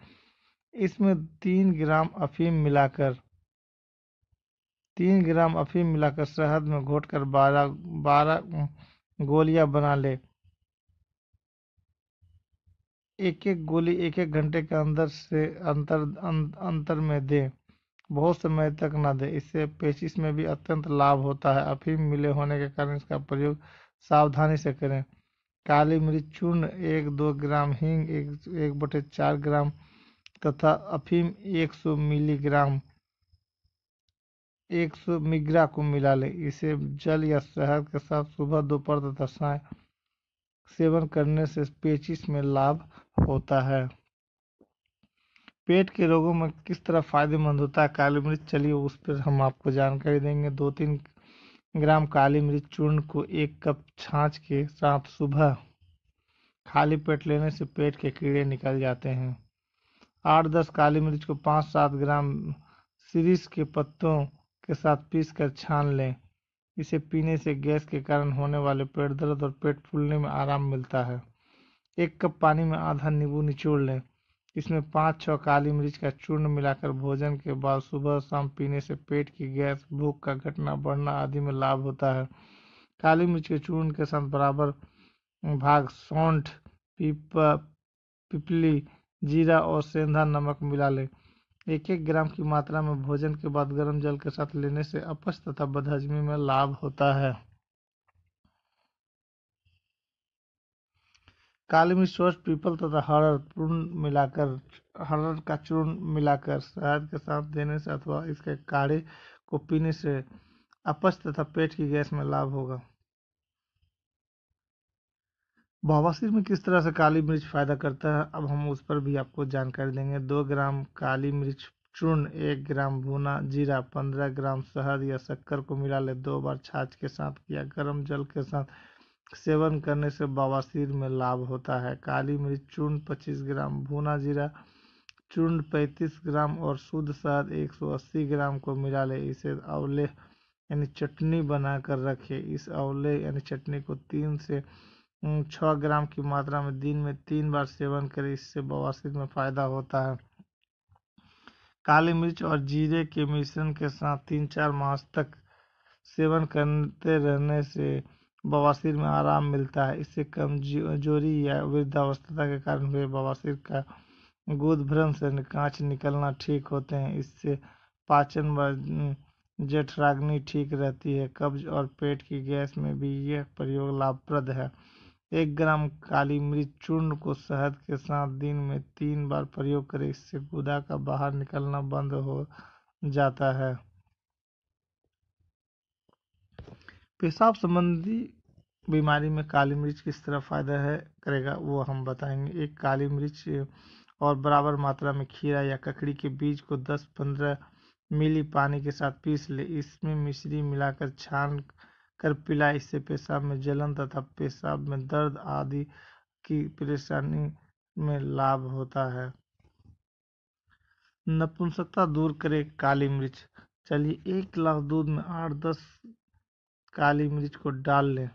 इसमें तीन ग्राम अफीम मिलाकर तीन ग्राम अफीम मिलाकर शहद में कर बारह बारह गोलियां बना लें एक एक गोली एक एक घंटे के अंदर से अंतर अं, अंतर में दें बहुत समय तक ना दें इससे पेशिस में भी अत्यंत लाभ होता है अफीम मिले होने के कारण इसका प्रयोग सावधानी से करें काली मिर्च चूर्ण एक दो ग्राम हींग एक एक बटे चार ग्राम तथा अफीम एक सौ मिलीग्राम एक सौ मिग्रा को मिला लें इसे जल या शहद के साथ सुबह दोपहर तथा साय सेवन करने से पेचिस में लाभ होता है पेट के रोगों में किस तरह फायदेमंद होता है काली मिर्च चलिए उस पर हम आपको जानकारी देंगे दो तीन ग्राम काली मिर्च चूर्ण को एक कप छाछ के साथ सुबह खाली पेट लेने से पेट के कीड़े निकल जाते हैं आठ दस काली मिर्च को पाँच सात ग्राम सीरीज के पत्तों के साथ पीस कर छान लें इसे पीने से गैस के कारण होने वाले पेट दर्द और पेट फूलने में आराम मिलता है एक कप पानी में आधा नींबू निचोड़ लें इसमें पाँच छः काली मिर्च का चूर्ण मिलाकर भोजन के बाद सुबह शाम पीने से पेट की गैस भूख का घटना बढ़ना आदि में लाभ होता है काली मिर्च के चूर्ण के साथ बराबर भाग सौंठ पीपा पिपली जीरा और सेंधा नमक मिला लें एक एक ग्राम की मात्रा में भोजन के बाद गर्म जल के साथ लेने से अपच तथा बदहजमी में लाभ होता है काली मिश्रवश, पीपल तथा हरड़ चूर्ण मिलाकर हरड़ का चूर्ण मिलाकर शहद के साथ देने से अथवा इसके काढ़े को पीने से अपच तथा पेट की गैस में लाभ होगा बवासीर में किस तरह से काली मिर्च फायदा करता है अब हम उस पर भी आपको जानकारी देंगे दो ग्राम काली मिर्च चूर्ण एक ग्राम भुना जीरा पंद्रह ग्राम शहद या शक्कर को मिला ले दो बार छाछ के साथ या गर्म जल के साथ सेवन करने से बवासीर में लाभ होता है काली मिर्च चूर्ण 25 ग्राम भुना जीरा चूर्ण 35 ग्राम और शुद्ध शहद 180 ग्राम को मिला ले इसे अवले यानी चटनी बनाकर रखें इस अवले यानी चटनी को तीन से छः ग्राम की मात्रा में दिन में तीन बार सेवन करें इससे बवासीर में फायदा होता है काली मिर्च और जीरे के मिश्रण के साथ तीन चार मास तक सेवन करते रहने से बवासीर में आराम मिलता है इससे कमजोरी या वृद्धावस्था के कारण हुए बवासीर का भ्रम से कांच निकलना ठीक होते हैं इससे पाचन व जठराग्नि ठीक रहती है कब्ज और पेट की गैस में भी यह प्रयोग लाभप्रद है एक ग्राम काली मिर्च चूर्ण को शहद के साथ दिन में तीन बार प्रयोग करें इससे गुदा का बाहर निकलना बंद हो जाता है पेशाब संबंधी बीमारी में काली मिर्च किस तरह फ़ायदा है करेगा वो हम बताएंगे एक काली मिर्च और बराबर मात्रा में खीरा या ककड़ी के बीज को 10-15 मिली पानी के साथ पीस ले इसमें मिश्री मिलाकर छान कर पिलाए इससे पेशाब में जलन तथा पेशाब में दर्द आदि की परेशानी में लाभ होता है नपुंसकता दूर करे काली मिर्च चलिए एक गिलास दूध में आठ दस काली मिर्च को डाल लें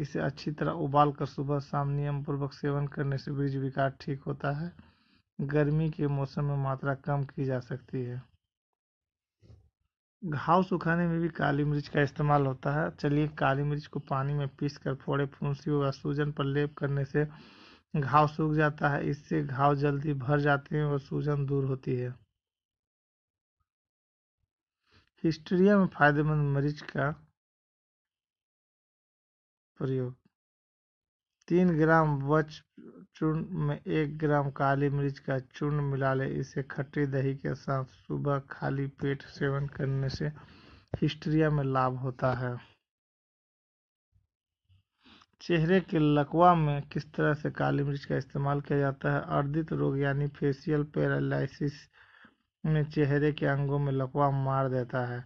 इसे अच्छी तरह उबाल कर सुबह शाम नियम पूर्वक सेवन करने से बीज विकार ठीक होता है गर्मी के मौसम में मात्रा कम की जा सकती है घाव सुखाने में भी काली मिर्च का इस्तेमाल होता है चलिए काली मिर्च को पानी में पीस कर फोड़े फुंसी व सूजन पर लेप करने से घाव सूख जाता है इससे घाव जल्दी भर जाते हैं और सूजन दूर होती है हिस्ट्रिया में फायदेमंद मरीज का प्रयोग तीन ग्राम वच चूर्ण में एक ग्राम काली मिर्च का चूर्ण मिला लें इसे खट्टी दही के साथ सुबह खाली पेट सेवन करने से हिस्ट्रिया में लाभ होता है चेहरे के लकवा में किस तरह से काली मिर्च का इस्तेमाल किया जाता है अर्धित रोग यानी फेशियल पैरालिसिस में चेहरे के अंगों में लकवा मार देता है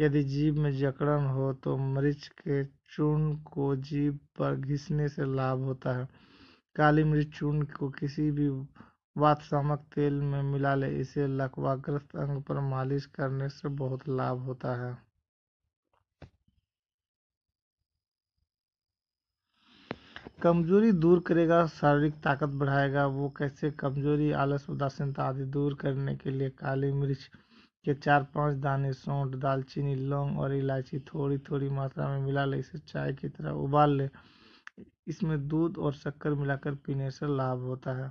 यदि जीभ में जकड़न हो तो मिर्च के चूर्ण को जीभ पर घिसने से लाभ होता है काली मिर्च चूर्ण को किसी भी वातसामक तेल में मिला ले इसे लकवाग्रस्त अंग पर मालिश करने से बहुत लाभ होता है कमजोरी दूर करेगा शारीरिक ताकत बढ़ाएगा वो कैसे कमजोरी आलस उदासीनता आदि दूर करने के लिए काली मिर्च के चार पांच दाने सौंठ दालचीनी लौंग और इलायची थोड़ी थोड़ी मात्रा में मिला लें इसे चाय की तरह उबाल लें इसमें दूध और शक्कर मिलाकर पीने से लाभ होता है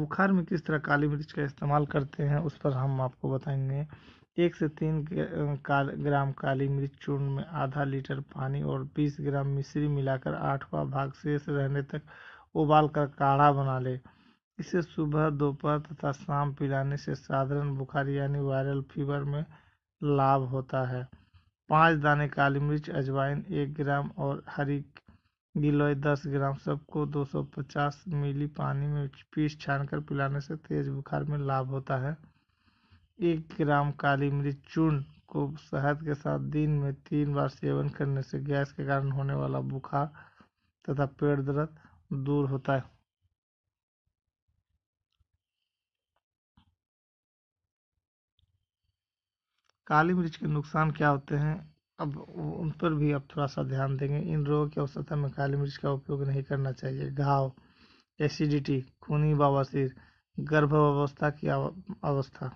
बुखार में किस तरह काली मिर्च का इस्तेमाल करते हैं उस पर हम आपको बताएंगे एक से तीन ग्राम काली मिर्च चूर्ण में आधा लीटर पानी और 20 ग्राम मिश्री मिलाकर आठवां भाग शेष रहने तक उबाल कर काढ़ा बना लें इसे सुबह दोपहर तथा शाम पिलाने से साधारण बुखार यानी वायरल फीवर में लाभ होता है पाँच दाने काली मिर्च अजवाइन एक ग्राम और हरी गिलोय दस ग्राम सबको 250 मिली पानी में पीस छान कर पिलाने से तेज बुखार में लाभ होता है एक ग्राम काली मिर्च चूर्ण को शहद के साथ दिन में तीन बार सेवन करने से गैस के कारण होने वाला बुखार तथा पेट दर्द दूर होता है काली मिर्च के नुकसान क्या होते हैं अब उन पर भी अब थोड़ा सा ध्यान देंगे इन रोगों की अवस्था में काली मिर्च का उपयोग नहीं करना चाहिए घाव एसिडिटी खूनी बवासीर अवस्था की अवस्था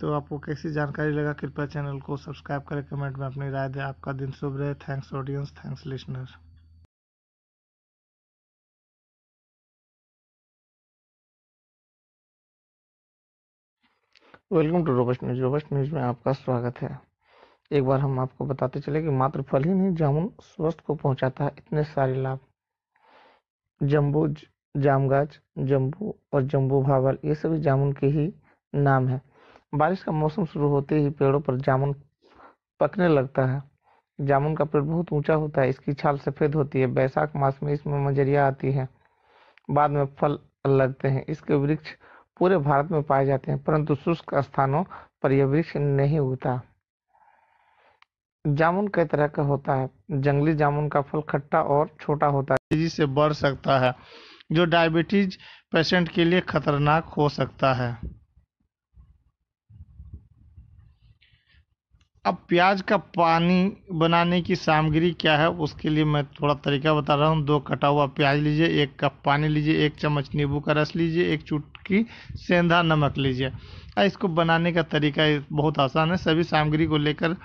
तो आपको कैसी जानकारी लगा कृपया चैनल को सब्सक्राइब करें कमेंट में अपनी राय दें आपका दिन शुभ रहे thanks audience thanks listener welcome to robust news robust news में आपका स्वागत है एक बार हम आपको बताते चले कि मात्र फल ही नहीं जामुन स्वस्थ को पहुंचाता है इतने सारे लाभ जम्बू जामगाज जम्बू और जम्बू भावल ये सभी जामुन के ही नाम है बारिश का मौसम शुरू होते ही पेड़ों पर जामुन पकने लगता है जामुन का पेड़ बहुत ऊंचा होता है इसकी छाल सफ़ेद होती है बैसाख मास में इसमें मजरिया आती है बाद में फल लगते हैं इसके वृक्ष पूरे भारत में पाए जाते हैं परंतु शुष्क स्थानों पर यह वृक्ष नहीं उगता जामुन कई तरह का होता है जंगली जामुन का फल खट्टा और छोटा होता है तेजी से बढ़ सकता है जो डायबिटीज पेशेंट के लिए खतरनाक हो सकता है अब प्याज का पानी बनाने की सामग्री क्या है उसके लिए मैं थोड़ा तरीका बता रहा हूँ दो कटा हुआ प्याज लीजिए एक कप पानी लीजिए एक चम्मच नींबू का रस लीजिए एक चुट की सेंधा नमक लीजिए इसको बनाने का तरीका बहुत आसान है सभी सामग्री को लेकर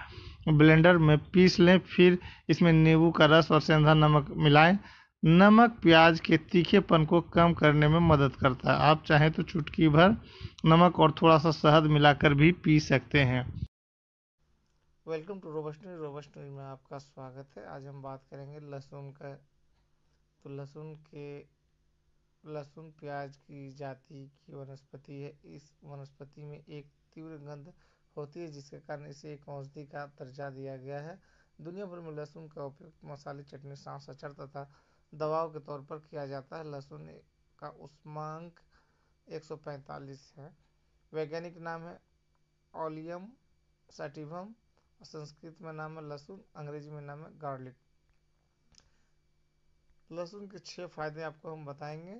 ब्लेंडर में पीस लें फिर इसमें नींबू का रस और सेंधा नमक मिलाएं नमक प्याज के तीखेपन को कम करने में मदद करता है आप चाहें तो चुटकी भर नमक और थोड़ा सा शहद मिलाकर भी पी सकते हैं वेलकम टू रोबस्टरी रोबस्टरी में आपका स्वागत है आज हम बात करेंगे लहसुन का तो लहसुन के लहसुन प्याज की जाति की वनस्पति है इस वनस्पति में एक तीव्र गंध होती है जिसके कारण इसे एक औषधि का दर्जा दिया गया है दुनिया भर में लहसुन का उपयोग मसाले चटनी सांस अचार तथा दवाओं के तौर पर किया जाता है लहसुन का उष्मांक 145 है वैज्ञानिक नाम है ओलियम सटिवम संस्कृत में नाम है लहसुन अंग्रेजी में नाम है गार्लिक लहसुन के छः फायदे आपको हम बताएंगे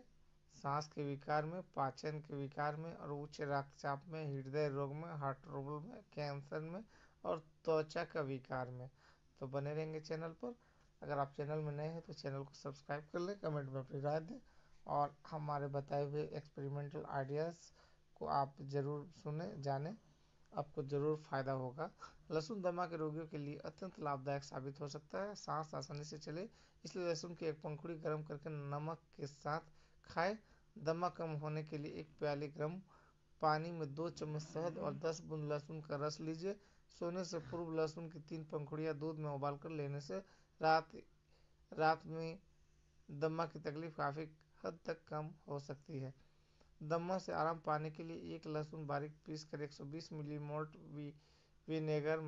सांस के विकार में पाचन के विकार में और उच्च रक्तचाप में हृदय रोग में हार्ट रोग में कैंसर में और त्वचा का विकार में तो बने रहेंगे चैनल पर अगर आप चैनल में नए हैं तो चैनल को सब्सक्राइब कर लें कमेंट में अपनी राय दें और हमारे बताए हुए एक्सपेरिमेंटल आइडियाज़ को आप ज़रूर सुने जानें आपको जरूर फायदा होगा लहसुन दमा के रोगियों के लिए अत्यंत लाभदायक साबित हो सकता है सांस आसानी से चले इसलिए लहसुन की एक पंखुड़ी गर्म करके नमक के साथ खाए दमा कम होने के लिए एक प्याले गर्म पानी में दो चम्मच शहद और दस बूंद लहसुन का रस लीजिए सोने से पूर्व लहसुन की तीन पंखुड़ियां दूध में उबाल कर लेने से रात रात में दमा की तकलीफ काफ़ी हद तक कम हो सकती है दमा से आराम पाने के लिए एक लहसुन बारीक पीस कर 120 मिली मोल्ट विनेगर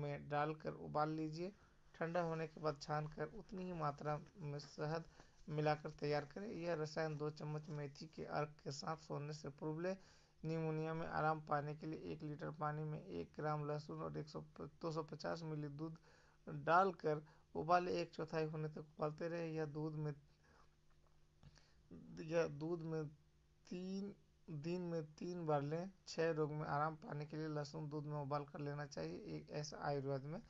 में डालकर उबाल लीजिए ठंडा होने के बाद छान कर उतनी ही मात्रा में शहद मिलाकर तैयार करें यह रसायन दो चम्मच मेथी के अर्क के साथ सोने से पूर्व लें निमोनिया में आराम पाने के लिए एक लीटर पानी में एक ग्राम लहसुन और एक सौ दो सौ पचास मिली दूध डालकर उबाले एक चौथाई होने तक उबालते रहे यह दूध में यह दूध में तीन दिन में तीन बार लें छह रोग में आराम पाने के लिए लहसुन दूध में उबाल कर लेना चाहिए एक ऐसा आयुर्वेद में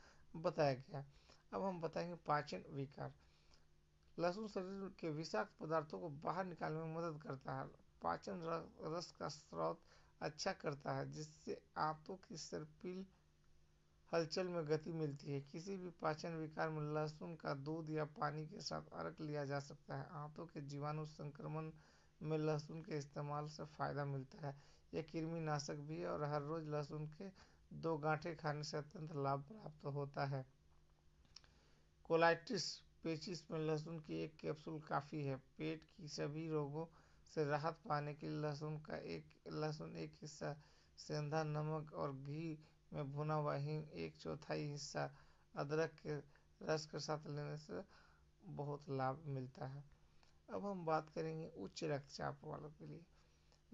बताया गया अब हम बताएंगे पाचन विकार लहसुन शरीर के विषाक्त पदार्थों को बाहर निकालने में मदद करता है पाचन रस का स्रोत अच्छा करता है जिससे आंतों की सरपील हलचल में गति मिलती है किसी भी पाचन विकार में लहसुन का दूध या पानी के साथ अर्क लिया जा सकता है आंतों के जीवाणु संक्रमण में लहसुन के इस्तेमाल से फ़ायदा मिलता है यह नाशक भी है और हर रोज़ लहसुन के दो गांठे खाने से अत्यंत लाभ प्राप्त होता है कोलाइटिस पेचिस में लहसुन की एक कैप्सूल काफ़ी है पेट की सभी रोगों से राहत पाने के लिए लहसुन का एक लहसुन एक हिस्सा सेंधा नमक और घी में भुना हुआ हिंग एक चौथाई हिस्सा अदरक के रस के साथ लेने से बहुत लाभ मिलता है अब हम बात करेंगे उच्च रक्तचाप वालों के लिए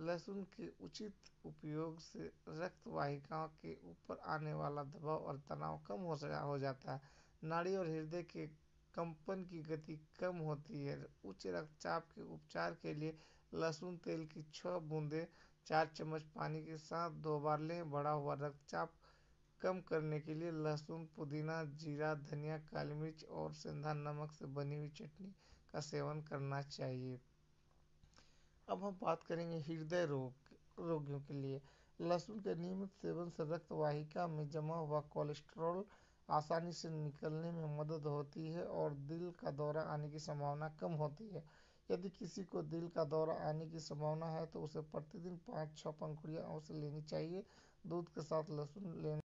लहसुन के उचित उपयोग से रक्त वाहिकाओं के ऊपर आने वाला दबाव और तनाव कम हो हो जाता है नाड़ी और हृदय के कंपन की गति कम होती है उच्च रक्तचाप के उपचार के लिए लहसुन तेल की छह बूंदें चार चम्मच पानी के साथ दो बार लें बढ़ा हुआ रक्तचाप कम करने के लिए लहसुन पुदीना जीरा धनिया काली मिर्च और सेंधा नमक से बनी हुई चटनी का सेवन करना चाहिए अब हम बात करेंगे हृदय रोग रोगियों के लिए लहसुन के नियमित सेवन से रक्त वाहिका में जमा हुआ कोलेस्ट्रॉल आसानी से निकलने में मदद होती है और दिल का दौरा आने की संभावना कम होती है यदि किसी को दिल का दौरा आने की संभावना है तो उसे प्रतिदिन पाँच छः पंखुड़ियाँ अवश्य लेनी चाहिए दूध के साथ लहसुन लेना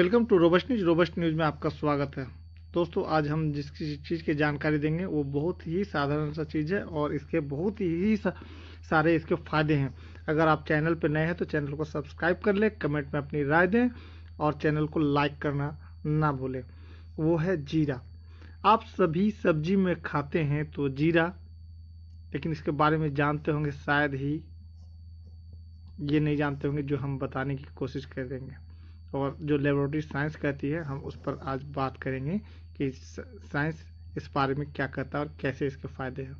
welcome to robust news robust news में आपका स्वागत है दोस्तों आज हम जिस चीज़ की जानकारी देंगे वो बहुत ही साधारण सा चीज़ है और इसके बहुत ही सारे इसके फायदे हैं अगर आप चैनल पर नए हैं तो चैनल को सब्सक्राइब कर लें कमेंट में अपनी राय दें और चैनल को लाइक करना ना भूलें वो है जीरा आप सभी सब्जी में खाते हैं तो जीरा लेकिन इसके बारे में जानते होंगे शायद ही ये नहीं जानते होंगे जो हम बताने की कोशिश करेंगे और जो लेबोरेटरी साइंस कहती है हम उस पर आज बात करेंगे कि साइंस इस बारे में क्या कहता है और कैसे इसके फ़ायदे हैं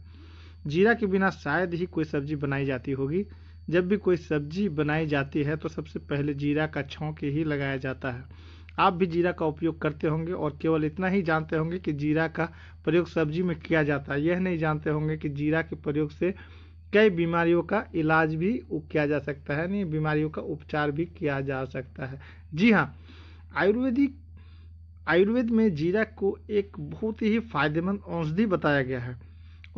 जीरा के बिना शायद ही कोई सब्जी बनाई जाती होगी जब भी कोई सब्जी बनाई जाती है तो सबसे पहले जीरा का छौंक ही लगाया जाता है आप भी जीरा का उपयोग करते होंगे और केवल इतना ही जानते होंगे कि जीरा का प्रयोग सब्जी में किया जाता है यह नहीं जानते होंगे कि जीरा के प्रयोग से कई बीमारियों का इलाज भी किया जा सकता है नहीं बीमारियों का उपचार भी किया जा सकता है जी हाँ आयुर्वेदिक आयुर्वेद में जीरा को एक बहुत ही फायदेमंद औषधि बताया गया है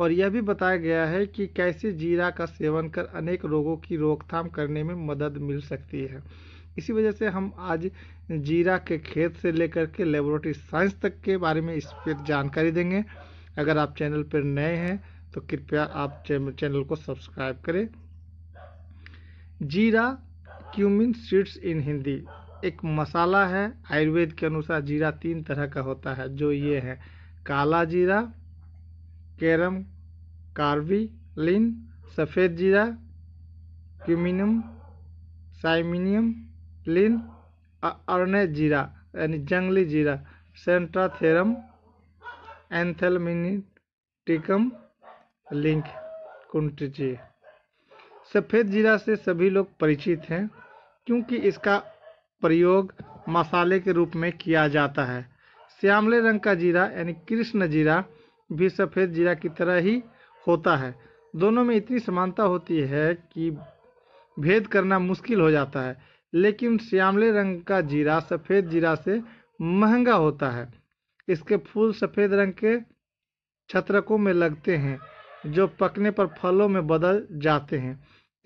और यह भी बताया गया है कि कैसे जीरा का सेवन कर अनेक रोगों की रोकथाम करने में मदद मिल सकती है इसी वजह से हम आज जीरा के खेत से लेकर के लेबोरेटरी साइंस तक के बारे में इस पर जानकारी देंगे अगर आप चैनल पर नए हैं तो कृपया आप चैनल को सब्सक्राइब करें जीरा क्यूमिन सीड्स इन हिंदी एक मसाला है आयुर्वेद के अनुसार जीरा तीन तरह का होता है जो ये हाँ। है काला जीरा कैरम कार्वी लिन सफ़ेद जीरा क्यूमिनियम साइमिनियम लिन अरने जीरा यानी जंगली जीरा सेंट्राथेरम एंथेलमिनिटिकम लिंक कुंट्रिची सफ़ेद जीरा से सभी लोग परिचित हैं क्योंकि इसका प्रयोग मसाले के रूप में किया जाता है श्यामले रंग का जीरा यानी कृष्ण जीरा भी सफ़ेद जीरा की तरह ही होता है दोनों में इतनी समानता होती है कि भेद करना मुश्किल हो जाता है लेकिन श्यामले रंग का जीरा सफ़ेद जीरा से महंगा होता है इसके फूल सफ़ेद रंग के छत्रकों में लगते हैं जो पकने पर फलों में बदल जाते हैं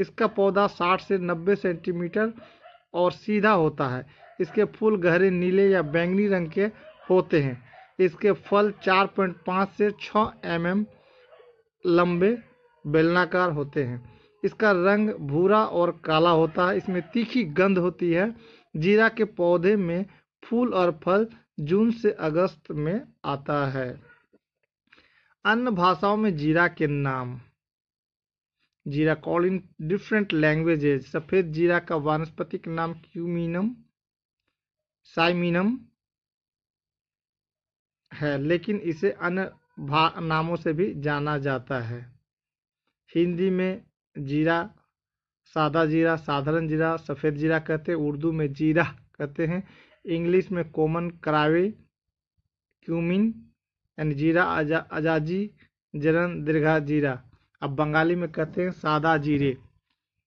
इसका पौधा 60 से 90 सेंटीमीटर और सीधा होता है इसके फूल गहरे नीले या बैंगनी रंग के होते हैं इसके फल 4.5 से 6 एम mm लंबे बेलनाकार होते हैं इसका रंग भूरा और काला होता है इसमें तीखी गंध होती है जीरा के पौधे में फूल और फल जून से अगस्त में आता है अन्य भाषाओं में जीरा के नाम जीरा कॉल इन डिफरेंट लैंग्वेजेज सफ़ेद जीरा का वानस्पतिक नाम क्यूमिनम साइमिनम है लेकिन इसे अन्य नामों से भी जाना जाता है हिंदी में जीरा सादा जीरा साधारण जीरा सफ़ेद जीरा कहते हैं उर्दू में जीरा कहते हैं इंग्लिश में कॉमन करावे क्यूमिन एंड जीरा अजा अजाजी जरन दीर्घा जीरा अब बंगाली में कहते हैं सादा जीरे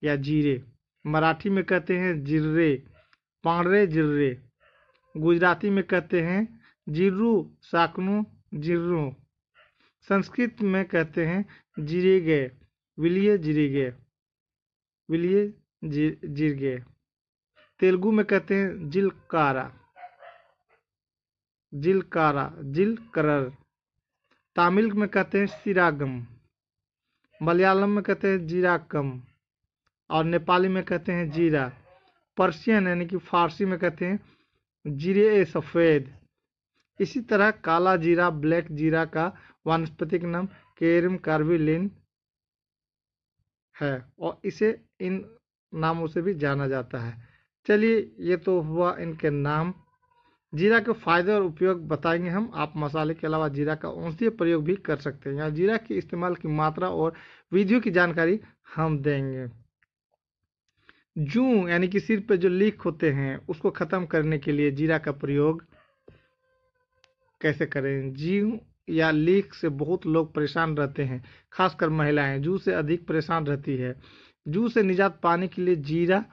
या जीरे मराठी में कहते हैं जिर्रे पांडरे जिर्रे गुजराती में कहते हैं जिर्रु साकनु जिर्रु संस्कृत में कहते हैं जिरे गे विलिये जिरे गे विलिये जिर गे तेलुगु में कहते हैं जिलकारा जिलकारा जिल करर तमिल में कहते हैं सिरागम मलयालम में कहते हैं जीरा कम और नेपाली में कहते हैं जीरा पर्शियन यानी कि फारसी में कहते हैं जीरे ए सफ़ेद इसी तरह काला जीरा ब्लैक जीरा का वनस्पतिक नाम केरम कार्विलिन है और इसे इन नामों से भी जाना जाता है चलिए ये तो हुआ इनके नाम जीरा के फायदे और उपयोग बताएंगे हम आप मसाले के अलावा जीरा का औषधीय प्रयोग भी कर सकते हैं यहाँ जीरा के इस्तेमाल की मात्रा और विधियों की जानकारी हम देंगे जू यानी कि सिर पर जो लीक होते हैं उसको खत्म करने के लिए जीरा का प्रयोग कैसे करें जी या लीक से बहुत लोग परेशान रहते हैं खासकर महिलाएं जू से अधिक परेशान रहती है जू से निजात पाने के लिए जीरा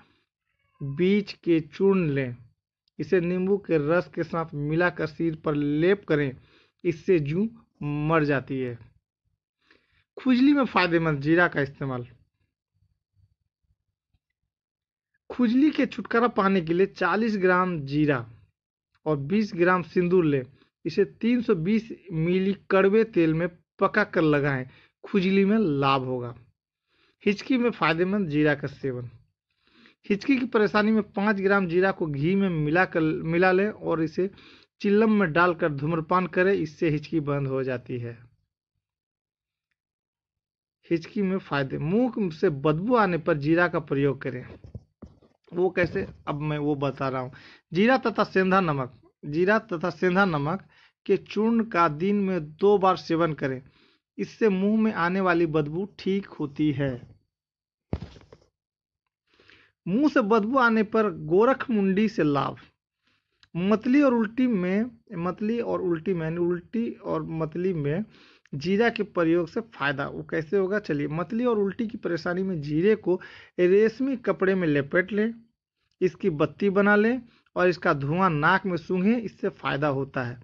बीज के चूर्ण लें इसे नींबू के रस के साथ मिलाकर सिर पर लेप करें इससे जू मर जाती है खुजली में फायदेमंद जीरा का इस्तेमाल खुजली के छुटकारा पाने के लिए 40 ग्राम जीरा और 20 ग्राम सिंदूर लें इसे 320 मिली कड़वे तेल में पका कर लगाएं खुजली में लाभ होगा हिचकी में फायदेमंद जीरा का सेवन हिचकी की परेशानी में पाँच ग्राम जीरा को घी में मिला कर मिला लें और इसे चिल्लम में डालकर धूम्रपान करें इससे हिचकी बंद हो जाती है हिचकी में फायदे मुंह से बदबू आने पर जीरा का प्रयोग करें वो कैसे अब मैं वो बता रहा हूँ जीरा तथा सेंधा नमक जीरा तथा सेंधा नमक के चूर्ण का दिन में दो बार सेवन करें इससे मुंह में आने वाली बदबू ठीक होती है मुंह से बदबू आने पर गोरख मुंडी से लाभ मतली और उल्टी में मतली और उल्टी में उल्टी और मतली में जीरा के प्रयोग से फायदा वो कैसे होगा चलिए मतली और उल्टी की परेशानी में जीरे को रेशमी कपड़े में लपेट लें इसकी बत्ती बना लें और इसका धुआं नाक में सूंघें इससे फायदा होता है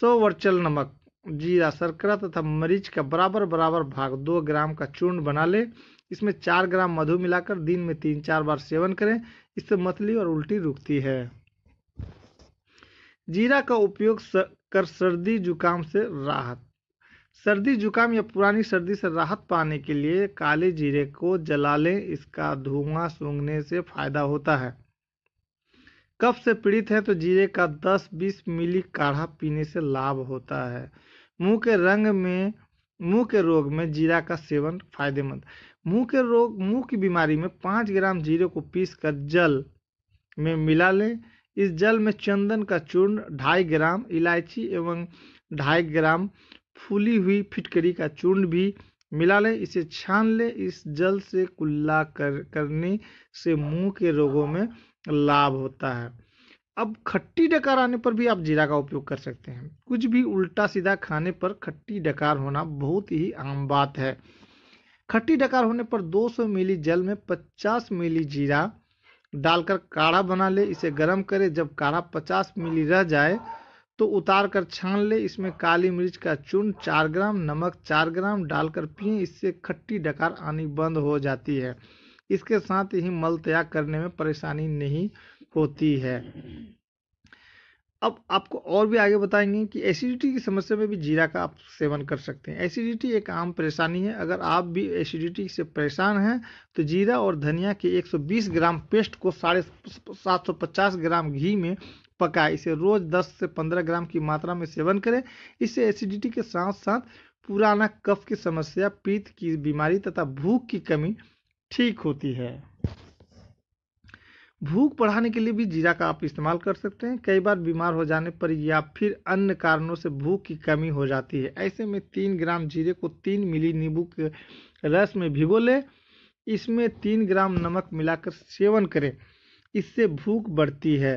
सौ वर्चल नमक जीरा शर्करा तथा मरीच का बराबर बराबर भाग दो ग्राम का चूर्ण बना लें इसमें चार ग्राम मधु मिलाकर दिन में तीन चार बार सेवन करें इससे मछली और उल्टी रुकती है जीरा का उपयोग कर सर्दी जुकाम से राहत सर्दी जुकाम या पुरानी सर्दी से राहत पाने के लिए काले जीरे को जला लें इसका धुआं सूंघने से फायदा होता है कफ से पीड़ित है तो जीरे का 10-20 मिली काढ़ा पीने से लाभ होता है मुंह के रंग में मुंह के रोग में जीरा का सेवन फायदेमंद मुंह के रोग मुंह की बीमारी में पाँच ग्राम जीरे को पीस कर जल में मिला लें इस जल में चंदन का चूर्ण ढाई ग्राम इलायची एवं ढाई ग्राम फूली हुई फिटकरी का चूर्ण भी मिला लें इसे छान लें इस जल से कुल्ला कर करने से मुंह के रोगों में लाभ होता है अब खट्टी डकार आने पर भी आप जीरा का उपयोग कर सकते हैं कुछ भी उल्टा सीधा खाने पर खट्टी डकार होना बहुत ही आम बात है खट्टी डकार होने पर 200 मिली जल में 50 मिली जीरा डालकर काढ़ा बना ले इसे गर्म करें जब काढ़ा 50 मिली रह जाए तो उतार कर छान ले इसमें काली मिर्च का चून चार ग्राम नमक चार ग्राम डालकर पिए इससे खट्टी डकार आनी बंद हो जाती है इसके साथ ही मल त्याग करने में परेशानी नहीं होती है अब आपको और भी आगे बताएंगे कि एसिडिटी की समस्या में भी जीरा का आप सेवन कर सकते हैं एसिडिटी एक आम परेशानी है अगर आप भी एसिडिटी से परेशान हैं तो जीरा और धनिया के 120 ग्राम पेस्ट को साढ़े सात ग्राम घी में पकाए इसे रोज 10 से 15 ग्राम की मात्रा में सेवन करें इससे एसिडिटी के साथ साथ पुराना कफ की समस्या पीत की बीमारी तथा भूख की कमी ठीक होती है भूख बढ़ाने के लिए भी जीरा का आप इस्तेमाल कर सकते हैं कई बार बीमार हो जाने पर या फिर अन्य कारणों से भूख की कमी हो जाती है ऐसे में तीन ग्राम जीरे को तीन मिली नींबू के रस में भिगो लें इसमें तीन ग्राम नमक मिलाकर सेवन करें इससे भूख बढ़ती है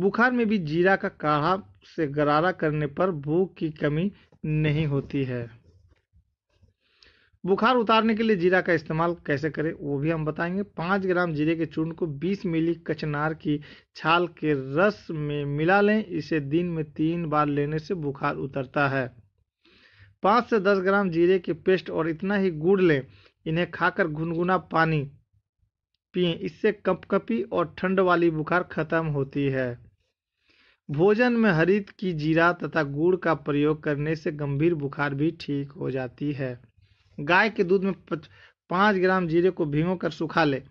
बुखार में भी जीरा का काढ़ा से गरारा करने पर भूख की कमी नहीं होती है बुखार उतारने के लिए जीरा का इस्तेमाल कैसे करें वो भी हम बताएंगे पाँच ग्राम जीरे के चूर्ण को बीस मिली कचनार की छाल के रस में मिला लें इसे दिन में तीन बार लेने से बुखार उतरता है पाँच से दस ग्राम जीरे के पेस्ट और इतना ही गुड़ लें इन्हें खाकर गुनगुना पानी पिए इससे कपकपी और ठंड वाली बुखार खत्म होती है भोजन में हरित की जीरा तथा गुड़ का प्रयोग करने से गंभीर बुखार भी ठीक हो जाती है गाय के दूध में पाँच ग्राम जीरे को भिगो कर सुखा लें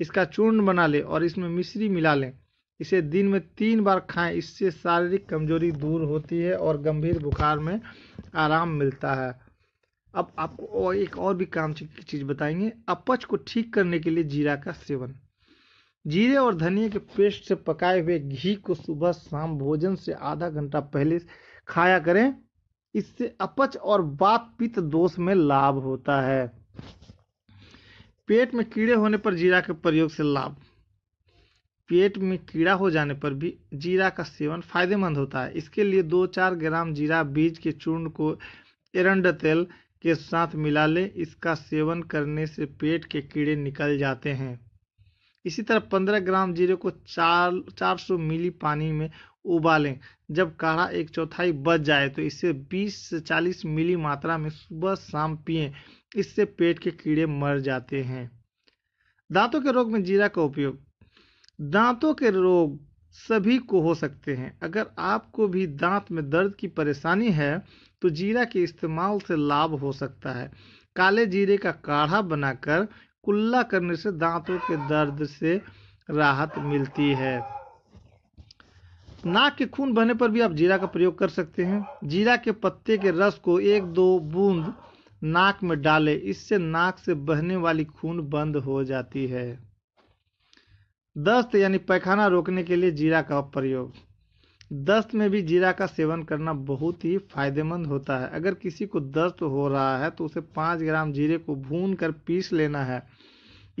इसका चूर्ण बना लें और इसमें मिश्री मिला लें इसे दिन में तीन बार खाएं इससे शारीरिक कमजोरी दूर होती है और गंभीर बुखार में आराम मिलता है अब आपको और एक और भी काम की चीज़ बताएंगे अपच को ठीक करने के लिए जीरा का सेवन जीरे और धनिया के पेस्ट से पकाए हुए घी को सुबह शाम भोजन से आधा घंटा पहले खाया करें इससे अपच और वात पित्त दोष में लाभ होता है पेट में कीड़े होने पर जीरा के प्रयोग से लाभ पेट में कीड़ा हो जाने पर भी जीरा का सेवन फायदेमंद होता है इसके लिए दो चार ग्राम जीरा बीज के चूर्ण को एरंड तेल के साथ मिला लें इसका सेवन करने से पेट के कीड़े निकल जाते हैं इसी तरह 15 ग्राम जीरे को चार 400 मिली पानी में उबालें जब काढ़ा एक चौथाई बच जाए तो इसे 20 से 40 मिली मात्रा में सुबह शाम पिए इससे पेट के कीड़े मर जाते हैं दांतों के रोग में जीरा का उपयोग दांतों के रोग सभी को हो सकते हैं अगर आपको भी दांत में दर्द की परेशानी है तो जीरा के इस्तेमाल से लाभ हो सकता है काले जीरे का काढ़ा बनाकर कुल्ला करने से दांतों के दर्द से राहत मिलती है नाक के खून बहने पर भी आप जीरा का प्रयोग कर सकते हैं जीरा के पत्ते के रस को एक दो बूंद नाक में डाले इससे नाक से बहने वाली खून बंद हो जाती है दस्त यानी पैखाना रोकने के लिए जीरा का प्रयोग दस्त में भी जीरा का सेवन करना बहुत ही फायदेमंद होता है अगर किसी को दस्त हो रहा है तो उसे पाँच ग्राम जीरे को भून कर पीस लेना है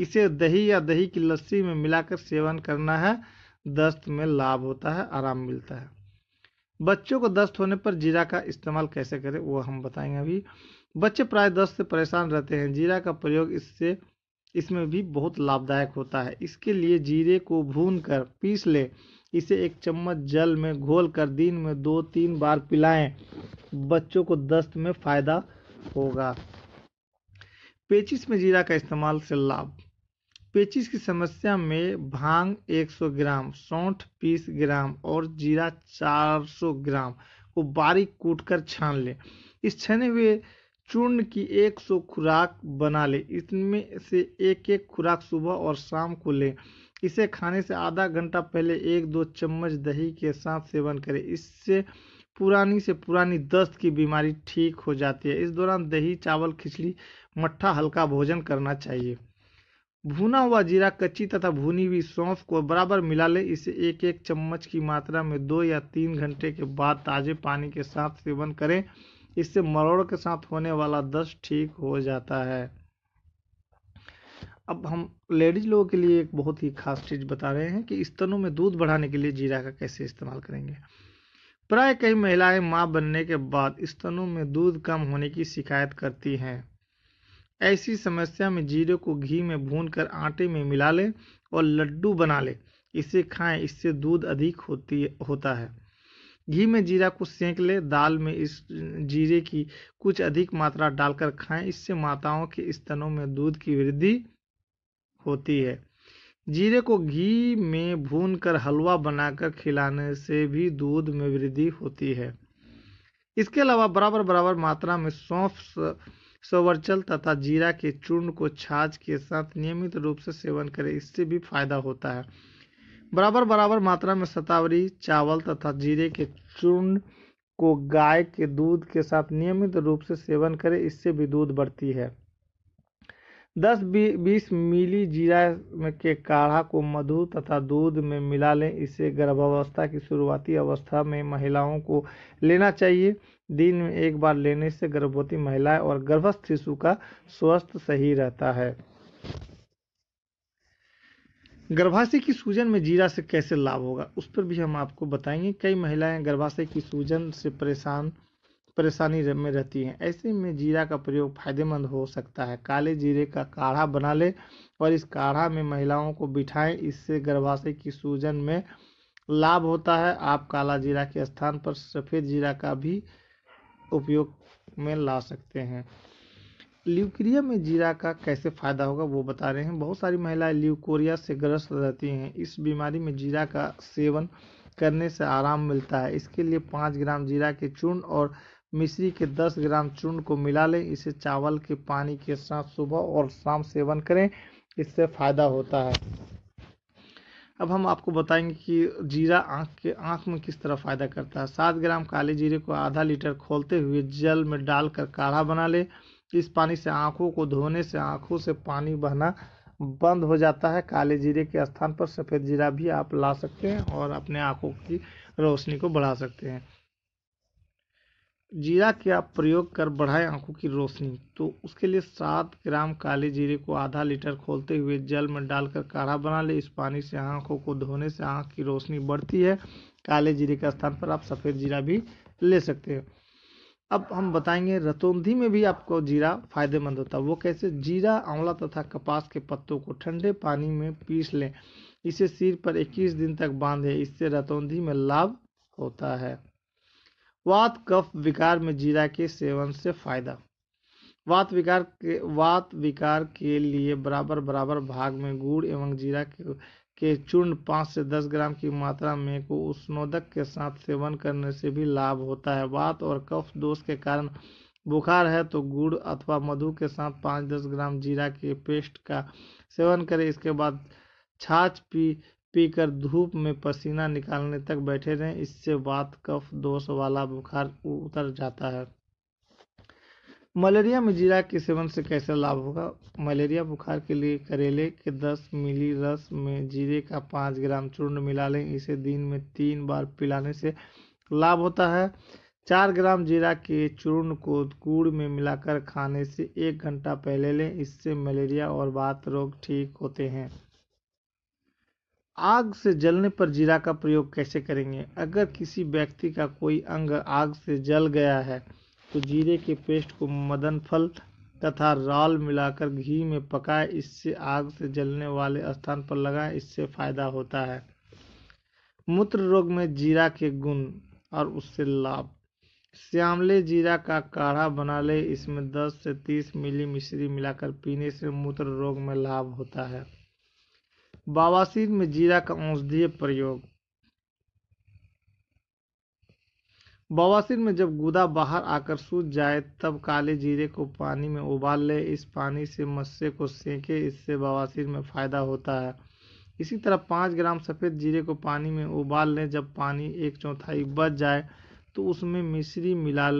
इसे दही या दही की लस्सी में मिलाकर सेवन करना है दस्त में लाभ होता है आराम मिलता है बच्चों को दस्त होने पर जीरा का इस्तेमाल कैसे करें वो हम बताएंगे अभी बच्चे प्राय दस्त से परेशान रहते हैं जीरा का प्रयोग इससे इसमें भी बहुत लाभदायक होता है इसके लिए जीरे को भून कर पीस ले इसे एक चम्मच जल में घोल कर दिन में दो तीन बार पिलाएं बच्चों को दस्त में फायदा होगा पेचिस में जीरा का इस्तेमाल से लाभ पेचिस की समस्या में भांग 100 ग्राम सौठ पीस ग्राम और जीरा 400 ग्राम को बारीक कूटकर छान लें इस छने हुए चूर्ण की 100 खुराक बना लें इसमें से एक एक खुराक सुबह और शाम को लें इसे खाने से आधा घंटा पहले एक दो चम्मच दही के साथ सेवन करें इससे पुरानी से पुरानी दस्त की बीमारी ठीक हो जाती है इस दौरान दही चावल खिचड़ी मट्ठा हल्का भोजन करना चाहिए भुना हुआ जीरा कच्ची तथा भुनी हुई सौंफ को बराबर मिला लें इसे एक एक चम्मच की मात्रा में दो या तीन घंटे के बाद ताज़े पानी के साथ सेवन करें इससे मरोड़ के साथ होने वाला दस्त ठीक हो जाता है अब हम लेडीज लोगों के लिए एक बहुत ही खास चीज़ बता रहे हैं कि स्तनों में दूध बढ़ाने के लिए जीरा का कैसे इस्तेमाल करेंगे प्राय कई महिलाएं माँ बनने के बाद स्तनों में दूध कम होने की शिकायत करती हैं ऐसी समस्या में जीरे को घी में भूनकर आटे में मिला लें और लड्डू बना लें इसे खाएं इससे दूध अधिक होती होता है घी में जीरा को सेंक लें दाल में इस जीरे की कुछ अधिक मात्रा डालकर खाएं इससे माताओं के स्तनों में दूध की वृद्धि होती है जीरे को घी में भूनकर हलवा बनाकर खिलाने से भी दूध में वृद्धि होती है इसके अलावा बराबर बराबर मात्रा में सौंफ सोवरचल तथा जीरा के चूर्ण को छाछ के साथ नियमित रूप से सेवन करें इससे भी फायदा होता है बराबर बराबर मात्रा में शतावरी चावल तथा जीरे के चूर्ण को गाय के दूध के साथ नियमित रूप से सेवन करें इससे भी दूध बढ़ती है 10 बीस मिली जीरा के काढ़ा को मधु तथा दूध में मिला लें इसे गर्भावस्था की शुरुआती अवस्था में महिलाओं को लेना चाहिए दिन में एक बार लेने से गर्भवती महिलाएं और गर्भस्थ शिशु का स्वास्थ्य सही रहता है गर्भाशय की सूजन में जीरा से कैसे लाभ होगा उस पर भी हम आपको बताएंगे कई महिलाएं गर्भाशय की सूजन से परेशान परेशानी में रहती हैं ऐसे में जीरा का प्रयोग फायदेमंद हो सकता है काले जीरे का काढ़ा बना लें और इस काढ़ा में महिलाओं को बिठाएं इससे गर्भाशय की सूजन में लाभ होता है आप काला जीरा के स्थान पर सफ़ेद जीरा का भी उपयोग में ला सकते हैं ल्यूक्रिया में जीरा का कैसे फ़ायदा होगा वो बता रहे हैं बहुत सारी महिलाएं ल्यूकोरिया से ग्रस्त रहती हैं इस बीमारी में जीरा का सेवन करने से आराम मिलता है इसके लिए पाँच ग्राम जीरा के चूर्ण और मिश्री के दस ग्राम चूर्ण को मिला लें इसे चावल के पानी के साथ सुबह और शाम सेवन करें इससे फ़ायदा होता है अब हम आपको बताएंगे कि जीरा आँख के आँख में किस तरह फ़ायदा करता है सात ग्राम काले जीरे को आधा लीटर खोलते हुए जल में डालकर काढ़ा बना ले इस पानी से आँखों को धोने से आँखों से पानी बहना बंद हो जाता है काले जीरे के स्थान पर सफ़ेद जीरा भी आप ला सकते हैं और अपने आँखों की रोशनी को बढ़ा सकते हैं जीरा का प्रयोग कर बढ़ाएं आंखों की रोशनी तो उसके लिए सात ग्राम काले जीरे को आधा लीटर खोलते हुए जल में डालकर काढ़ा बना लें इस पानी से आंखों को धोने से आंख की रोशनी बढ़ती है काले जीरे के स्थान पर आप सफ़ेद जीरा भी ले सकते हैं अब हम बताएंगे रतौंधी में भी आपको जीरा फायदेमंद होता है वो कैसे जीरा आंवला तथा कपास के पत्तों को ठंडे पानी में पीस लें इसे सिर पर 21 दिन तक बांधें इससे रतौंधी में लाभ होता है वात कफ विकार में जीरा के सेवन से फायदा वात विकार के वात विकार के लिए बराबर बराबर भाग में गुड़ एवं जीरा के, के चूर्ण पाँच से दस ग्राम की मात्रा में को उष्णोदक के साथ सेवन करने से भी लाभ होता है वात और कफ दोष के कारण बुखार है तो गुड़ अथवा मधु के साथ पाँच दस ग्राम जीरा के पेस्ट का सेवन करें इसके बाद छाछ पी पीकर धूप में पसीना निकालने तक बैठे रहें इससे वात कफ दोष वाला बुखार उतर जाता है मलेरिया में जीरा के सेवन से कैसे लाभ होगा मलेरिया बुखार के लिए करेले के 10 मिली रस में जीरे का 5 ग्राम चूर्ण मिला लें इसे दिन में तीन बार पिलाने से लाभ होता है चार ग्राम जीरा के चूर्ण को गुड़ में मिलाकर खाने से एक घंटा पहले लें इससे मलेरिया और बात रोग ठीक होते हैं आग से जलने पर जीरा का प्रयोग कैसे करेंगे अगर किसी व्यक्ति का कोई अंग आग से जल गया है तो जीरे के पेस्ट को मदन फल तथा राल मिलाकर घी में पकाएं इससे आग से जलने वाले स्थान पर लगाएं इससे फायदा होता है मूत्र रोग में जीरा के गुण और उससे लाभ श्यामले जीरा का काढ़ा बना ले इसमें 10 से 30 मिली मिश्री मिलाकर पीने से मूत्र रोग में लाभ होता है बावासीर में जीरा का औषधीय प्रयोग बवासीर में जब गुदा बाहर आकर सूज जाए तब काले जीरे को पानी में उबाल ले इस पानी से मस्से को सेंके इससे बवासीर में फ़ायदा होता है इसी तरह पाँच ग्राम सफ़ेद जीरे को पानी में उबाल लें जब पानी एक चौथाई बच जाए तो उसमें मिश्री मिला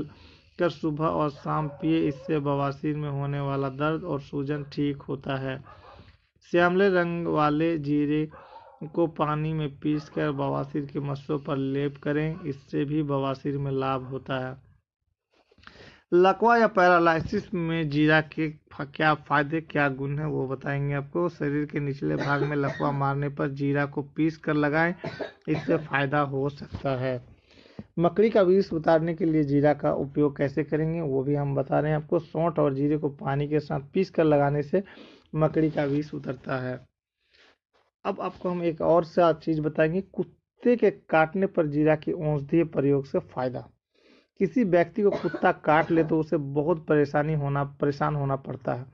कर सुबह और शाम पिए इससे बवासीर में होने वाला दर्द और सूजन ठीक होता है श्यामले रंग वाले जीरे को पानी में पीस कर बवासीर के मसलों पर लेप करें इससे भी बवासीर में लाभ होता है लकवा या पैरालिसिस में जीरा के क्या फायदे क्या गुण है वो बताएंगे आपको शरीर के निचले भाग में लकवा मारने पर जीरा को पीस कर लगाएं इससे फायदा हो सकता है मकड़ी का विष उतारने के लिए जीरा का उपयोग कैसे करेंगे वो भी हम बता रहे हैं आपको सौंठ और जीरे को पानी के साथ पीस कर लगाने से मकड़ी का विष उतरता है अब आपको हम एक और सा चीज़ बताएंगे कुत्ते के काटने पर जीरा की औषधीय प्रयोग से फ़ायदा किसी व्यक्ति को कुत्ता काट ले तो उसे बहुत परेशानी होना परेशान होना पड़ता है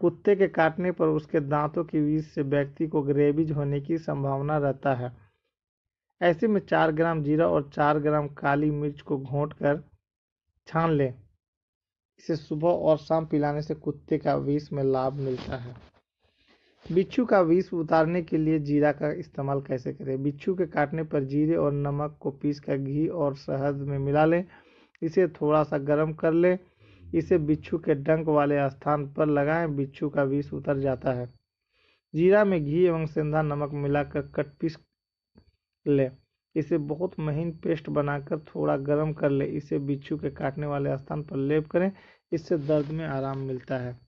कुत्ते के काटने पर उसके दांतों की विष से व्यक्ति को ग्रेविज होने की संभावना रहता है ऐसे में चार ग्राम जीरा और चार ग्राम काली मिर्च को घोट कर छान लें इसे सुबह और शाम पिलाने से कुत्ते का विष में लाभ मिलता है बिच्छू का विष उतारने के लिए जीरा का इस्तेमाल कैसे करें बिच्छू के काटने पर जीरे और नमक को पीस कर घी और शहद में मिला लें इसे थोड़ा सा गर्म कर लें इसे बिच्छू के डंक वाले स्थान पर लगाएं बिच्छू का विष उतर जाता है जीरा में घी एवं सेंधा नमक मिलाकर कट पीस लें इसे बहुत महीन पेस्ट बनाकर थोड़ा गर्म कर ले इसे बिच्छू के काटने वाले स्थान पर लेप करें इससे दर्द में आराम मिलता है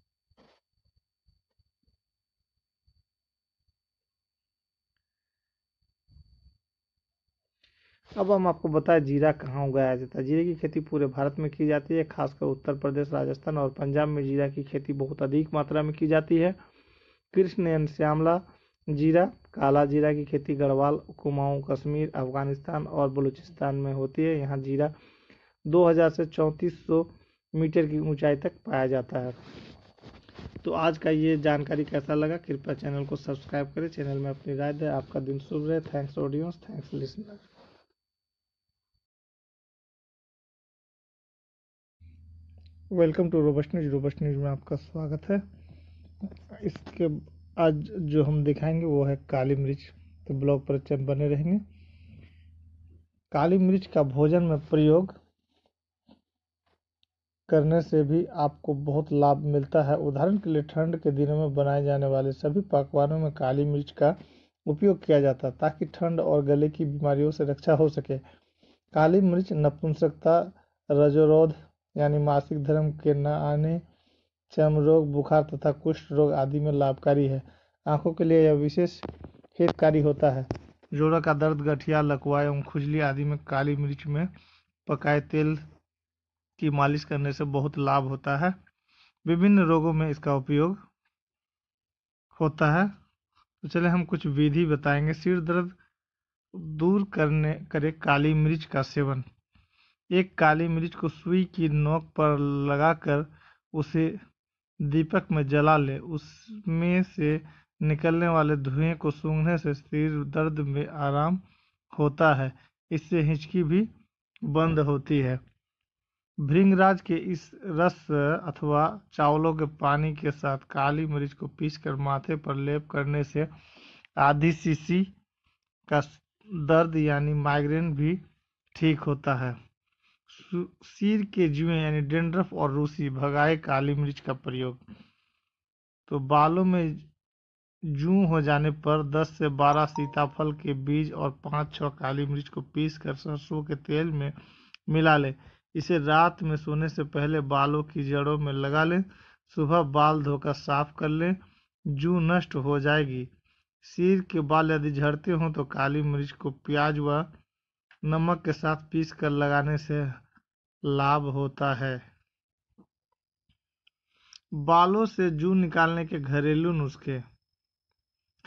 अब हम आपको बताएं जीरा कहाँ उगाया जाता है जीरे की खेती पूरे भारत में की जाती है खासकर उत्तर प्रदेश राजस्थान और पंजाब में जीरा की खेती बहुत अधिक मात्रा में की जाती है कृष्ण श्यामला जीरा काला जीरा की खेती गढ़वाल कुमाऊं कश्मीर अफगानिस्तान और बलूचिस्तान में होती है यहाँ जीरा 2000 से 3400 मीटर की ऊंचाई तक पाया जाता है तो आज का ये जानकारी कैसा लगा कृपया चैनल को सब्सक्राइब करें चैनल में अपनी राय दें आपका दिन शुभ रहे thanks audience thanks listener welcome to robust news robust news में आपका स्वागत है इसके आज जो हम दिखाएंगे वो है काली मिर्च तो ब्लॉग पर बने रहेंगे काली मिर्च का भोजन में प्रयोग करने से भी आपको बहुत लाभ मिलता है उदाहरण के लिए ठंड के दिनों में बनाए जाने वाले सभी पकवानों में काली मिर्च का उपयोग किया जाता है ताकि ठंड और गले की बीमारियों से रक्षा हो सके काली मिर्च नपुंसकता रजोरोध यानी मासिक धर्म के न आने चर्म रोग बुखार तथा कुष्ठ रोग आदि में लाभकारी है आँखों के लिए यह विशेष हितकारी होता है जोड़ा का दर्द गठिया लकवा एवं खुजली आदि में काली मिर्च में पकाए तेल की मालिश करने से बहुत लाभ होता है विभिन्न रोगों में इसका उपयोग होता है तो चले हम कुछ विधि बताएंगे सिर दर्द दूर करने करे काली मिर्च का सेवन एक काली मिर्च को सुई की नोक पर लगाकर उसे दीपक में जला ले उसमें से निकलने वाले धुएं को सूंघने से शरीर दर्द में आराम होता है इससे हिचकी भी बंद होती है भृंगराज के इस रस अथवा चावलों के पानी के साथ काली मिर्च को पीसकर माथे पर लेप करने से आधी सीसी का दर्द यानी माइग्रेन भी ठीक होता है सिर के जुए यानी डेंड्रफ और रूसी भगाए काली मिर्च का प्रयोग तो बालों में जू हो जाने पर 10 से 12 सीताफल के बीज और 5-6 काली मिर्च को पीस कर सरसों के तेल में मिला लें इसे रात में सोने से पहले बालों की जड़ों में लगा लें सुबह बाल धोकर साफ कर लें जू नष्ट हो जाएगी सिर के बाल यदि झड़ते हों तो काली मिर्च को प्याज व नमक के साथ पीस कर लगाने से लाभ होता है बालों से जू निकालने के घरेलू नुस्खे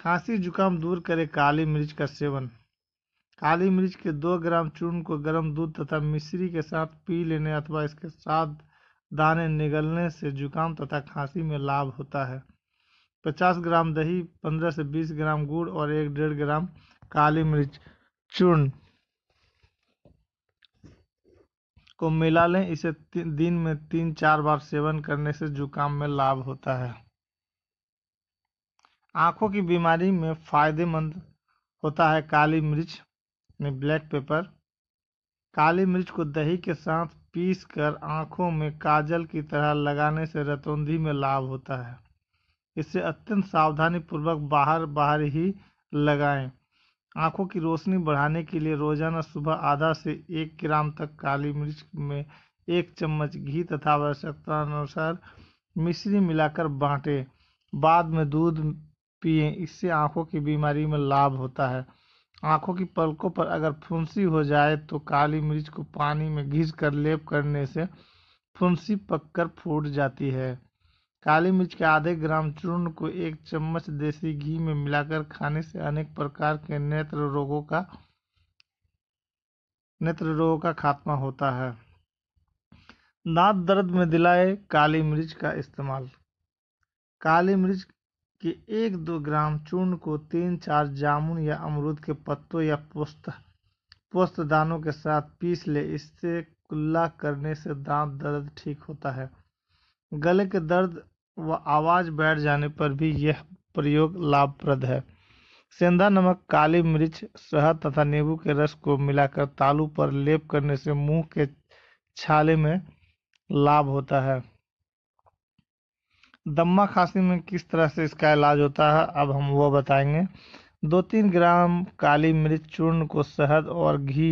खांसी जुकाम दूर करे काली मिर्च का सेवन काली मिर्च के दो ग्राम चूर्ण को गर्म दूध तथा मिश्री के साथ पी लेने अथवा इसके साथ दाने निगलने से जुकाम तथा खांसी में लाभ होता है पचास ग्राम दही पंद्रह से बीस ग्राम गुड़ और एक डेढ़ ग्राम काली मिर्च चूर्ण को मिला लें इसे दिन में तीन चार बार सेवन करने से जुकाम में लाभ होता है आँखों की बीमारी में फायदेमंद होता है काली मिर्च में ब्लैक पेपर काली मिर्च को दही के साथ पीस कर आँखों में काजल की तरह लगाने से रतौंधी में लाभ होता है इसे अत्यंत सावधानी पूर्वक बाहर बाहर ही लगाएं आंखों की रोशनी बढ़ाने के लिए रोजाना सुबह आधा से एक ग्राम तक काली मिर्च में एक चम्मच घी तथा आवश्यकता अनुसार मिश्री मिलाकर बांटें बाद में दूध पिए इससे आंखों की बीमारी में लाभ होता है आंखों की पलकों पर अगर फुंसी हो जाए तो काली मिर्च को पानी में घिस कर लेप करने से फुंसी पककर फूट जाती है काली मिर्च के आधे ग्राम चूर्ण को एक चम्मच देसी घी में मिलाकर खाने से अनेक प्रकार के नेत्र रोगों का नेत्र रोगों का खात्मा होता है दांत दर्द में दिलाए काली मिर्च का इस्तेमाल काली मिर्च के एक दो ग्राम चूर्ण को तीन चार जामुन या अमरूद के पत्तों या पोस्त पोस्त दानों के साथ पीस ले इससे कुल्ला करने से दांत दर्द ठीक होता है गले के दर्द व आवाज़ बैठ जाने पर भी यह प्रयोग लाभप्रद है सेंधा नमक काली मिर्च शहद तथा नींबू के रस को मिलाकर तालू पर लेप करने से मुंह के छाले में लाभ होता है दम्मा खांसी में किस तरह से इसका इलाज होता है अब हम वो बताएंगे दो तीन ग्राम काली मिर्च चूर्ण को शहद और घी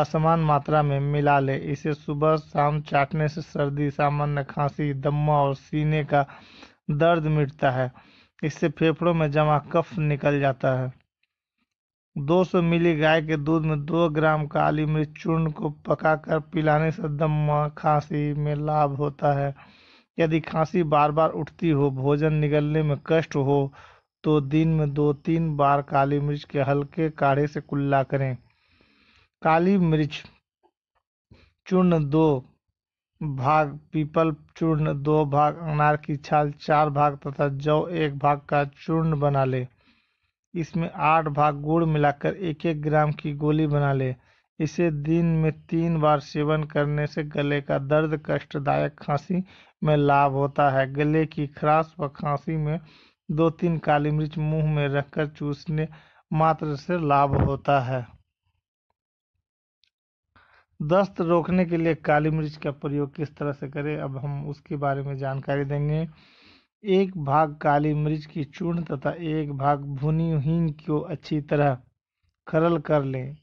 असमान मात्रा में मिला लें इसे सुबह शाम चाटने से सर्दी सामान्य खांसी दम्मा और सीने का दर्द मिटता है इससे फेफड़ों में जमा कफ निकल जाता है 200 मिली गाय के दूध में 2 ग्राम काली मिर्च चूर्ण को पकाकर पिलाने से दम्मा खांसी में लाभ होता है यदि खांसी बार बार उठती हो भोजन निगलने में कष्ट हो तो दिन में दो तीन बार काली मिर्च के हल्के काढ़े से कुल्ला करें काली मिर्च चूर्ण दो भाग पीपल चूर्ण दो भाग अनार की छाल चार भाग तथा जौ एक भाग का चूर्ण बना ले इसमें आठ भाग गुड़ मिलाकर एक एक ग्राम की गोली बना ले इसे दिन में तीन बार सेवन करने से गले का दर्द कष्टदायक खांसी में लाभ होता है गले की खराश व खांसी में दो तीन काली मिर्च मुंह में रखकर चूसने मात्र से लाभ होता है दस्त रोकने के लिए काली मिर्च का प्रयोग किस तरह से करें अब हम उसके बारे में जानकारी देंगे एक भाग काली मिर्च की चूर्ण तथा एक भाग भुनी हींग को अच्छी तरह खरल कर लें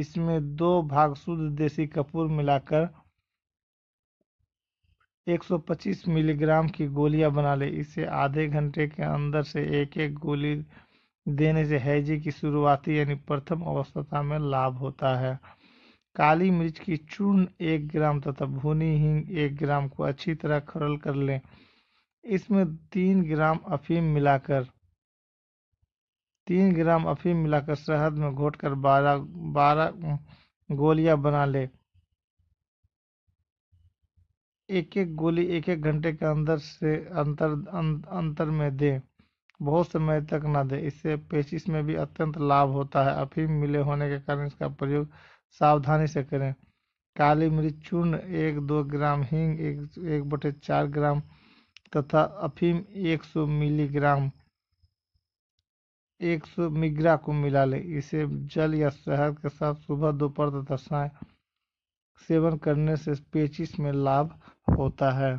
इसमें दो भाग शुद्ध देसी कपूर मिलाकर 125 मिलीग्राम की गोलियां बना लें इसे आधे घंटे के अंदर से एक एक गोली देने से हैजे की शुरुआती यानी प्रथम अवस्था में लाभ होता है काली मिर्च की चूर्ण एक ग्राम तथा भुनी हिंग एक ग्राम को अच्छी तरह खरल कर लें इसमें तीन ग्राम अफीम मिलाकर तीन ग्राम अफीम मिलाकर शहद में घोटकर बारह बारह गोलियां बना लें एक एक गोली एक एक घंटे के अंदर से अंतर अं, अंतर में दें बहुत समय तक ना दें इससे पेचिस में भी अत्यंत लाभ होता है अफीम मिले होने के कारण इसका प्रयोग सावधानी से करें काली मिर्च चूर्ण एक दो ग्राम हींग एक एक बटे चार ग्राम तथा अफीम एक सौ मिलीग्राम एक सौ मिग्रा को मिला लें इसे जल या शहद के साथ सुबह दोपहर तथा साय सेवन करने से पेचिस में लाभ होता है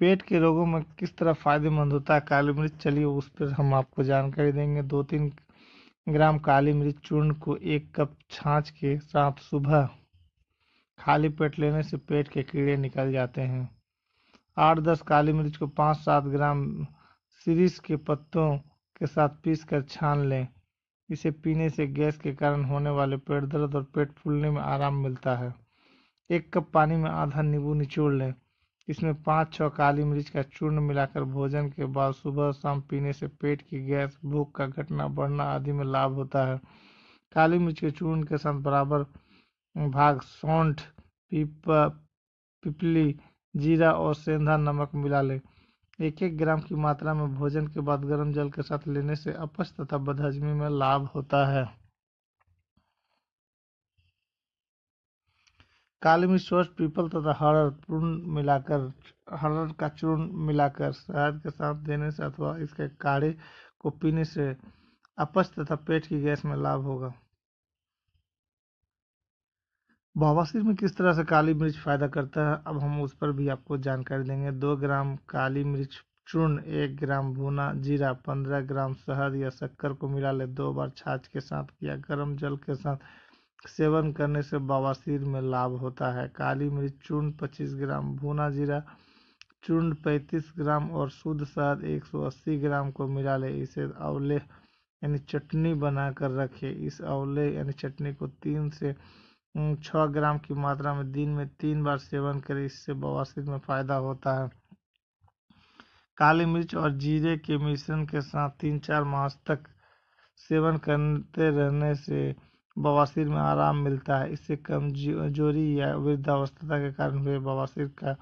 पेट के रोगों में किस तरह फायदेमंद होता है काली मिर्च चलिए उस पर हम आपको जानकारी देंगे दो तीन ग्राम काली मिर्च चूर्ण को एक कप छाछ के साथ सुबह खाली पेट लेने से पेट के कीड़े निकल जाते हैं आठ दस काली मिर्च को पाँच सात ग्राम सीरीस के पत्तों के साथ पीस कर छान लें इसे पीने से गैस के कारण होने वाले पेट दर्द और पेट फूलने में आराम मिलता है एक कप पानी में आधा नींबू निचोड़ लें इसमें पाँच छः काली मिर्च का चूर्ण मिलाकर भोजन के बाद सुबह शाम पीने से पेट की गैस भूख का घटना बढ़ना आदि में लाभ होता है काली मिर्च के चूर्ण के साथ बराबर भाग सौंठ पीप पिपली जीरा और सेंधा नमक मिला लें एक एक ग्राम की मात्रा में भोजन के बाद गर्म जल के साथ लेने से अपच तथा बदहजमी में लाभ होता है काले मिर्च सौस पीपल तथा हरड़ चूर्ण मिलाकर हरड़ का चूर्ण मिलाकर शहद के साथ देने से अथवा इसके काढ़े को पीने से अपच तथा पेट की गैस में लाभ होगा बवासीर में किस तरह से काली मिर्च फायदा करता है अब हम उस पर भी आपको जानकारी देंगे दो ग्राम काली मिर्च चूर्ण एक ग्राम भुना जीरा पंद्रह ग्राम शहद या शक्कर को मिला ले दो बार छाछ के साथ या गर्म जल के साथ सेवन करने से बवासीर में लाभ होता है काली मिर्च चूर्ण पच्चीस ग्राम भुना जीरा चूर्ण 35 ग्राम और शुद्ध शहद 180 ग्राम को मिला ले इसे अवले यानी चटनी बना कर इस अवले यानी चटनी को तीन से छः ग्राम की मात्रा में दिन में तीन बार सेवन करें इससे बवासीर में फ़ायदा होता है काली मिर्च और जीरे के मिश्रण के साथ तीन चार मास तक सेवन करते रहने से बवासीर में आराम मिलता है इससे कमजोरी या वृद्धावस्था के कारण हुए बवासीर का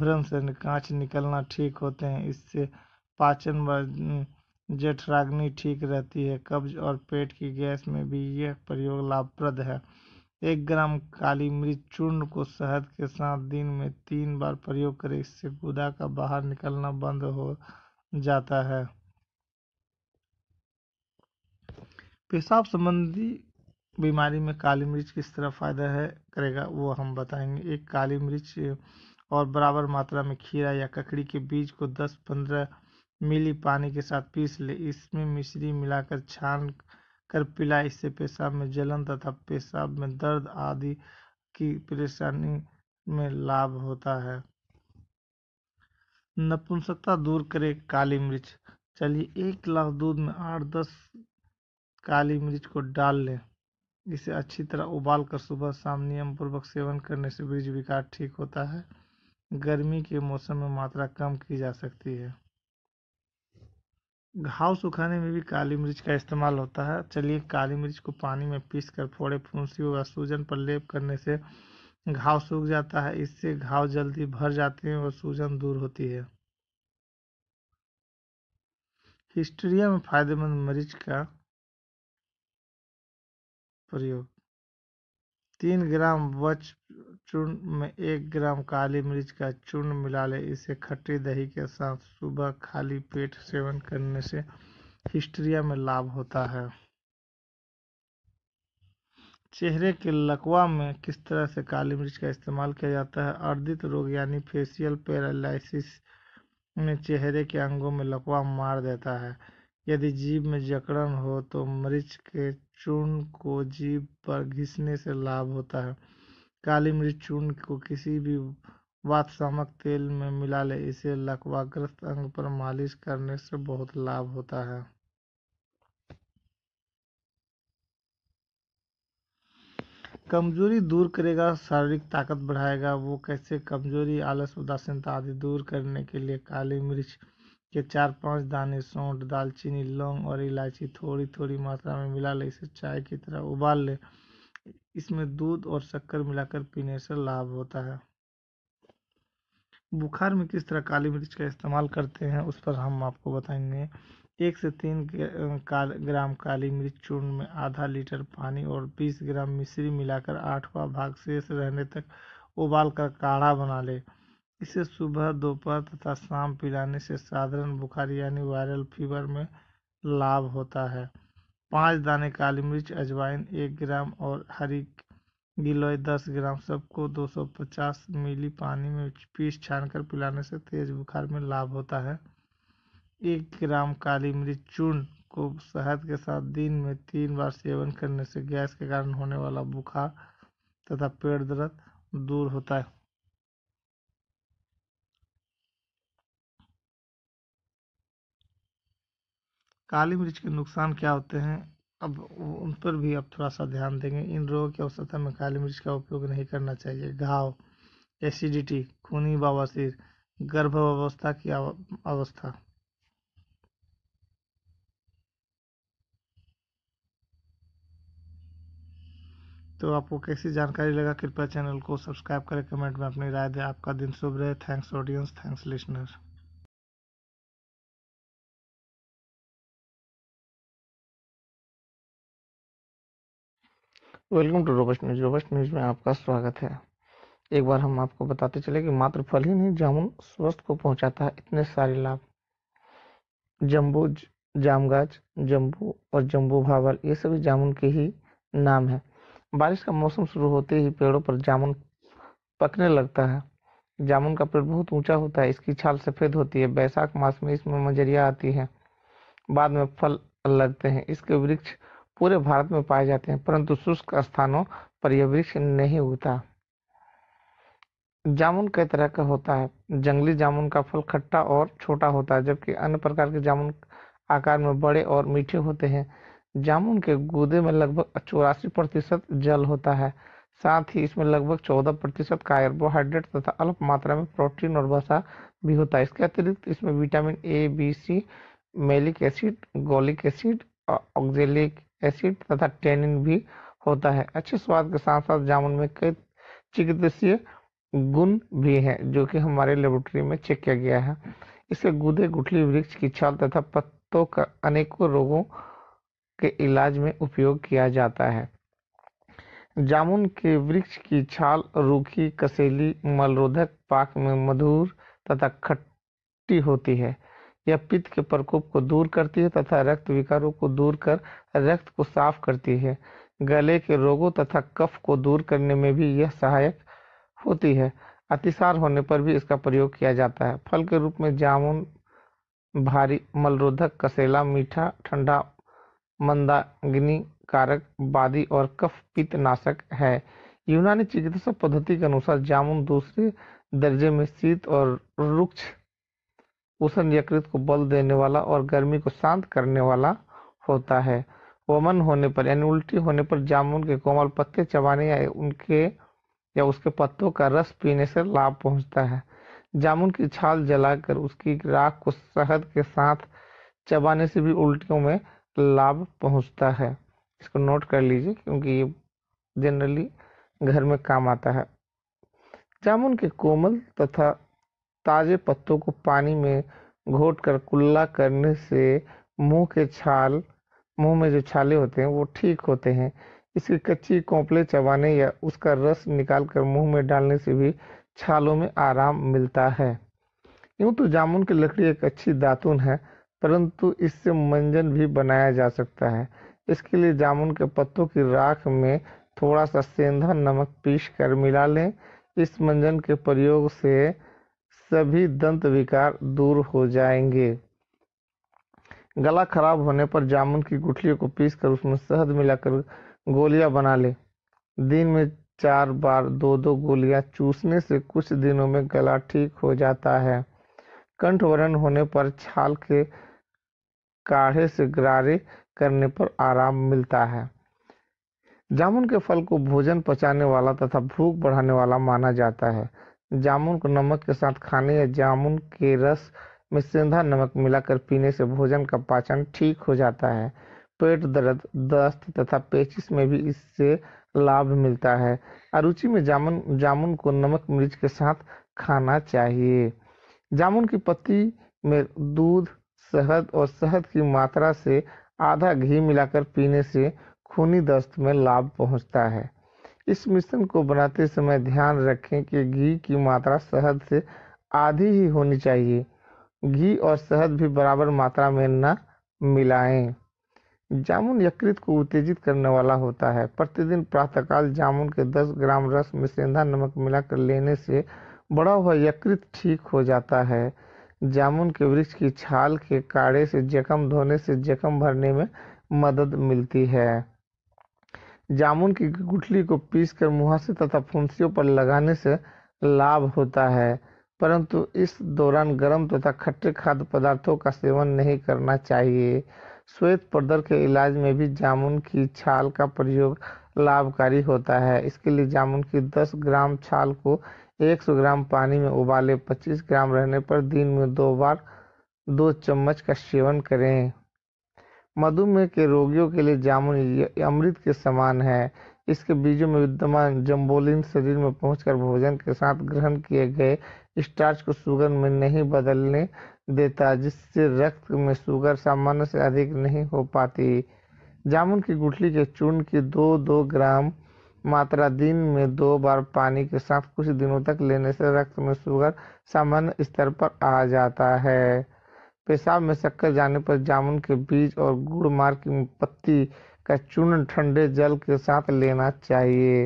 भ्रम से कांच निकलना ठीक होते हैं इससे पाचन व जठराग्नि ठीक रहती है कब्ज और पेट की गैस में भी यह प्रयोग लाभप्रद है एक ग्राम काली मिर्च चूर्ण को शहद के साथ दिन में तीन बार प्रयोग करें इससे गुदा का बाहर निकलना बंद हो जाता है पेशाब संबंधी बीमारी में काली मिर्च किस तरह फ़ायदा है करेगा वो हम बताएंगे एक काली मिर्च और बराबर मात्रा में खीरा या ककड़ी के बीज को 10-15 मिली पानी के साथ पीस ले इसमें मिश्री मिलाकर छान कर पिलाए इससे पेशाब में जलन तथा पेशाब में दर्द आदि की परेशानी में लाभ होता है नपुंसकता दूर करे काली मिर्च चलिए एक गिलास दूध में आठ दस काली मिर्च को डाल लें इसे अच्छी तरह उबाल कर सुबह शाम नियम पूर्वक सेवन करने से बीज विकार ठीक होता है गर्मी के मौसम में मात्रा कम की जा सकती है घाव सुखाने में भी काली मिर्च का इस्तेमाल होता है चलिए काली मिर्च को पानी में पीस कर फोड़े फूंसी व सूजन पर लेप करने से घाव सूख जाता है इससे घाव जल्दी भर जाते हैं और सूजन दूर होती है हिस्ट्रिया में फायदेमंद मरीज का प्रयोग तीन ग्राम वच चूर्ण में एक ग्राम काली मिर्च का चूर्ण मिला लें इसे खट्टी दही के साथ सुबह खाली पेट सेवन करने से हिस्ट्रिया में लाभ होता है चेहरे के लकवा में किस तरह से काली मिर्च का इस्तेमाल किया जाता है अर्धित रोग यानी फेसियल पैरालिसिस में चेहरे के अंगों में लकवा मार देता है यदि जीभ में जकड़न हो तो मिर्च के चूर्ण को जीभ पर घिसने से लाभ होता है काली मिर्च चूर्ण को किसी भी वातसामक तेल में मिला ले इसे लकवाग्रस्त अंग पर मालिश करने से बहुत लाभ होता है कमजोरी दूर करेगा शारीरिक ताकत बढ़ाएगा वो कैसे कमजोरी आलस उदासीनता आदि दूर करने के लिए काली मिर्च के चार पांच दाने सौंठ दालचीनी लौंग और इलायची थोड़ी थोड़ी मात्रा में मिला ले इसे चाय की तरह उबाल ले इसमें दूध और शक्कर मिलाकर पीने से लाभ होता है बुखार में किस तरह काली मिर्च का इस्तेमाल करते हैं उस पर हम आपको बताएंगे एक से तीन ग्राम काली मिर्च चूर्ण में आधा लीटर पानी और 20 ग्राम मिश्री मिलाकर आठवां भाग शेष रहने तक उबाल कर काढ़ा बना लें इसे सुबह दोपहर तथा शाम पिलाने से साधारण बुखार यानी वायरल फीवर में लाभ होता है पाँच दाने काली मिर्च अजवाइन एक ग्राम और हरी गिलोय दस ग्राम सबको 250 मिली पानी में पीस छानकर पिलाने से तेज बुखार में लाभ होता है एक ग्राम काली मिर्च चूर्ण को शहद के साथ दिन में तीन बार सेवन करने से गैस के कारण होने वाला बुखार तथा पेट दर्द दूर होता है काली मिर्च के नुकसान क्या होते हैं अब उन पर भी आप थोड़ा सा ध्यान देंगे इन रोगों की अवस्था में काली मिर्च का उपयोग नहीं करना चाहिए घाव एसिडिटी खूनी बवासीर अवस्था की अवस्था तो आपको कैसी जानकारी लगा कृपया चैनल को सब्सक्राइब करें कमेंट में अपनी राय दें आपका दिन शुभ रहे thanks audience thanks listener welcome to robust news robust news में आपका स्वागत है एक बार हम आपको बताते चले कि मात्र फल ही नहीं जामुन स्वस्थ को पहुंचाता है इतने सारे लाभ जम्बू जामगाज जम्बू और जम्बू भावल ये सभी जामुन के ही नाम है बारिश का मौसम शुरू होते ही पेड़ों पर जामुन पकने लगता है जामुन का पेड़ बहुत ऊंचा होता है इसकी छाल सफ़ेद होती है बैसाख मास में इसमें मजरिया आती है बाद में फल लगते हैं इसके वृक्ष पूरे भारत में पाए जाते हैं परंतु शुष्क स्थानों पर यह वृक्ष नहीं उगता जामुन कई तरह का होता है जंगली जामुन का फल खट्टा और छोटा होता है जबकि अन्य प्रकार के जामुन आकार में बड़े और मीठे होते हैं जामुन के गूदे में लगभग चौरासी प्रतिशत जल होता है साथ ही इसमें लगभग चौदह प्रतिशत कार्बोहाइड्रेट तथा अल्प मात्रा में प्रोटीन और वसा भी होता है इसके अतिरिक्त इसमें vitamin A B C malic acid gallic acid oxalic acid तथा टेनिन भी होता है अच्छे स्वाद के साथ साथ जामुन में कई चिकित्सीय गुण भी हैं जो कि हमारे लेबोरेटरी में चेक किया गया है इसके गुदे गुठली वृक्ष की छाल तथा पत्तों का अनेकों रोगों के इलाज में उपयोग किया जाता है जामुन के वृक्ष की छाल रूखी कसेली मलरोधक पाक में मधुर तथा खट्टी होती है यह पित्त के प्रकोप को दूर करती है तथा रक्त विकारों को दूर कर रक्त को साफ करती है गले के रोगों तथा कफ को दूर करने में भी यह सहायक होती है अतिसार होने पर भी इसका प्रयोग किया जाता है फल के रूप में जामुन भारी मलरोधक कसेला मीठा ठंडा मंदाग्नि कारक बादी और कफ पित्त नाशक है यूनानी चिकित्सा पद्धति के अनुसार जामुन दूसरे दर्जे में शीत और रुक्ष उष्ण यकृत को बल देने वाला और गर्मी को शांत करने वाला होता है वमन होने पर यानी उल्टी होने पर जामुन के कोमल पत्ते चबाने या उनके या उसके पत्तों का रस पीने से लाभ पहुंचता है जामुन की छाल जलाकर उसकी राख को शहद के साथ चबाने से भी उल्टियों में लाभ पहुंचता है इसको नोट कर लीजिए क्योंकि ये जनरली घर में काम आता है जामुन के कोमल तथा ताजे पत्तों को पानी में घोटकर कुल्ला करने से मुंह के छाल मुंह में जो छाले होते हैं वो ठीक होते हैं इसकी कच्ची कोंपले चबाने या उसका रस निकालकर मुंह में डालने से भी छालों में आराम मिलता है यूं तो जामुन की लकड़ी एक अच्छी दातुन है परंतु इससे मंजन भी बनाया जा सकता है इसके लिए जामुन के पत्तों की राख में थोड़ा सा सेंधा नमक पीस कर मिला लें इस मंजन के प्रयोग से सभी दंत विकार दूर हो जाएंगे गला खराब होने पर जामुन की गुठलियों को पीसकर उसमें शहद मिलाकर गोलियां बना ले दिन में चार बार दो दो गोलियां चूसने से कुछ दिनों में गला ठीक हो जाता है कंठवरण होने पर छाल के काढ़े से गरारे करने पर आराम मिलता है जामुन के फल को भोजन पचाने वाला तथा भूख बढ़ाने वाला माना जाता है जामुन को नमक के साथ खाने या जामुन के रस में सेंधा नमक मिलाकर पीने से भोजन का पाचन ठीक हो जाता है पेट दर्द दस्त तथा पेचिस में भी इससे लाभ मिलता है अरुचि में जामुन जामुन को नमक मिर्च के साथ खाना चाहिए जामुन की पत्ती में दूध शहद और शहद की मात्रा से आधा घी मिलाकर पीने से खूनी दस्त में लाभ पहुंचता है इस मिश्रण को बनाते समय ध्यान रखें कि घी की मात्रा शहद से आधी ही होनी चाहिए घी और शहद भी बराबर मात्रा में न मिलाएं जामुन यकृत को उत्तेजित करने वाला होता है प्रतिदिन प्रातःकाल जामुन के 10 ग्राम रस में सेंधा नमक मिलाकर लेने से बड़ा हुआ यकृत ठीक हो जाता है जामुन के वृक्ष की छाल के काढ़े से जख्म धोने से जख्म भरने में मदद मिलती है जामुन की गुठली को पीसकर मुहासे तथा फुंसियों पर लगाने से लाभ होता है परंतु इस दौरान गर्म तथा खट्टे खाद्य पदार्थों का सेवन नहीं करना चाहिए श्वेत पद्धर के इलाज में भी जामुन की छाल का प्रयोग लाभकारी होता है इसके लिए जामुन की 10 ग्राम छाल को 100 ग्राम पानी में उबाले 25 ग्राम रहने पर दिन में दो बार दो चम्मच का सेवन करें मधुमेह के रोगियों के लिए जामुन अमृत के समान है इसके बीजों में विद्यमान जम्बोलिन शरीर में पहुंचकर भोजन के साथ ग्रहण किए गए स्टार्च को शुगर में नहीं बदलने देता जिससे रक्त में शुगर सामान्य से अधिक नहीं हो पाती जामुन की गुठली के चूर्ण की दो दो ग्राम मात्रा दिन में दो बार पानी के साथ कुछ दिनों तक लेने से रक्त में शुगर सामान्य स्तर पर आ जाता है पेशाब में शक्कर जाने पर जामुन के बीज और गुड़ मार की पत्ती का चूर्ण ठंडे जल के साथ लेना चाहिए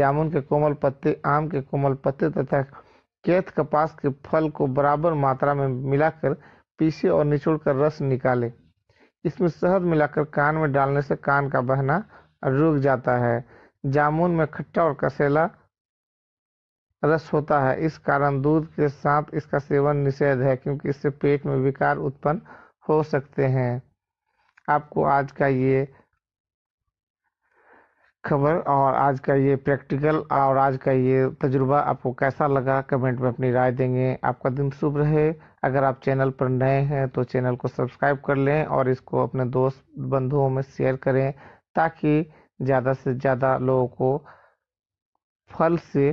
जामुन के कोमल पत्ते आम के कोमल पत्ते तथा केत कपास के फल को बराबर मात्रा में मिलाकर पीसे और निचोड़ कर रस निकालें इसमें शहद मिलाकर कान में डालने से कान का बहना रुक जाता है जामुन में खट्टा और कसेला रस होता है इस कारण दूध के साथ इसका सेवन निषेध है क्योंकि इससे पेट में विकार उत्पन्न हो सकते हैं आपको आज का ये खबर और आज का ये प्रैक्टिकल और आज का ये तजुर्बा आपको कैसा लगा कमेंट में अपनी राय देंगे आपका दिन शुभ रहे अगर आप चैनल पर नए हैं तो चैनल को सब्सक्राइब कर लें और इसको अपने दोस्त बंधुओं में शेयर करें ताकि ज़्यादा से ज़्यादा लोगों को फल से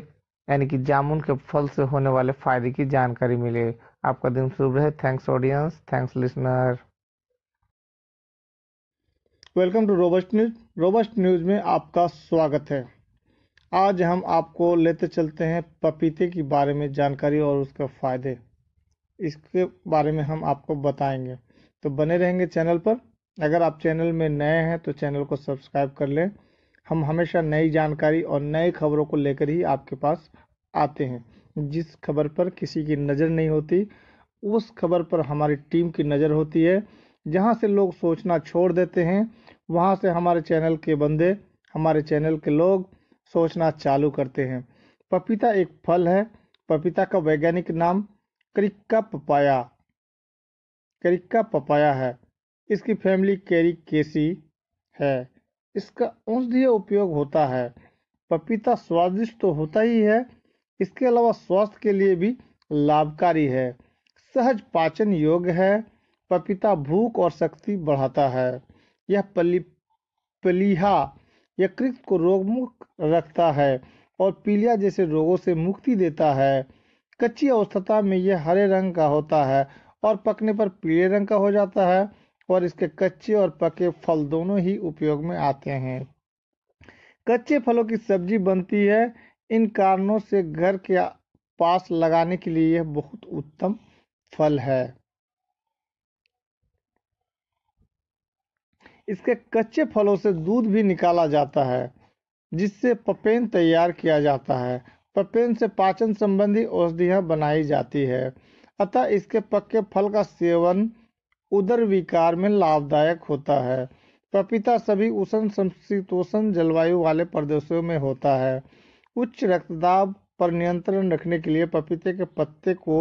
यानी कि जामुन के फल से होने वाले फायदे की जानकारी मिले आपका दिन शुभ रहे thanks audience thanks listener welcome to robust news robust news में आपका स्वागत है आज हम आपको लेते चलते हैं पपीते के बारे में जानकारी और उसके फायदे इसके बारे में हम आपको बताएंगे तो बने रहेंगे चैनल पर अगर आप चैनल में नए हैं तो चैनल को सब्सक्राइब कर लें हम हमेशा नई जानकारी और नए खबरों को लेकर ही आपके पास आते हैं जिस खबर पर किसी की नज़र नहीं होती उस खबर पर हमारी टीम की नज़र होती है जहाँ से लोग सोचना छोड़ देते हैं वहाँ से हमारे चैनल के बंदे हमारे चैनल के लोग सोचना चालू करते हैं पपीता एक फल है पपीता का वैज्ञानिक नाम करिक्का पपाया करिक्का पपाया है इसकी फैमिली केसी है इसका औषधीय उपयोग होता है पपीता स्वादिष्ट तो होता ही है इसके अलावा स्वास्थ्य के लिए भी लाभकारी है सहज पाचन योग्य है पपीता भूख और शक्ति बढ़ाता है यह पली पलीहा यकृत को रोगमुक्त रखता है और पीलिया जैसे रोगों से मुक्ति देता है कच्ची अवस्था में यह हरे रंग का होता है और पकने पर पीले रंग का हो जाता है और इसके कच्चे और पके फल दोनों ही उपयोग में आते हैं कच्चे फलों की सब्जी बनती है इन कारणों से घर के पास लगाने के लिए यह बहुत उत्तम फल है इसके कच्चे फलों से दूध भी निकाला जाता है जिससे पपेन तैयार किया जाता है पपेन से पाचन संबंधी औषधियाँ बनाई जाती है अतः इसके पक्के फल का सेवन उदर विकार में लाभदायक होता है पपीता सभी उष्ण समशीतोषण जलवायु वाले प्रदेशों में होता है उच्च रक्तदाब पर नियंत्रण रखने के लिए पपीते के पत्ते को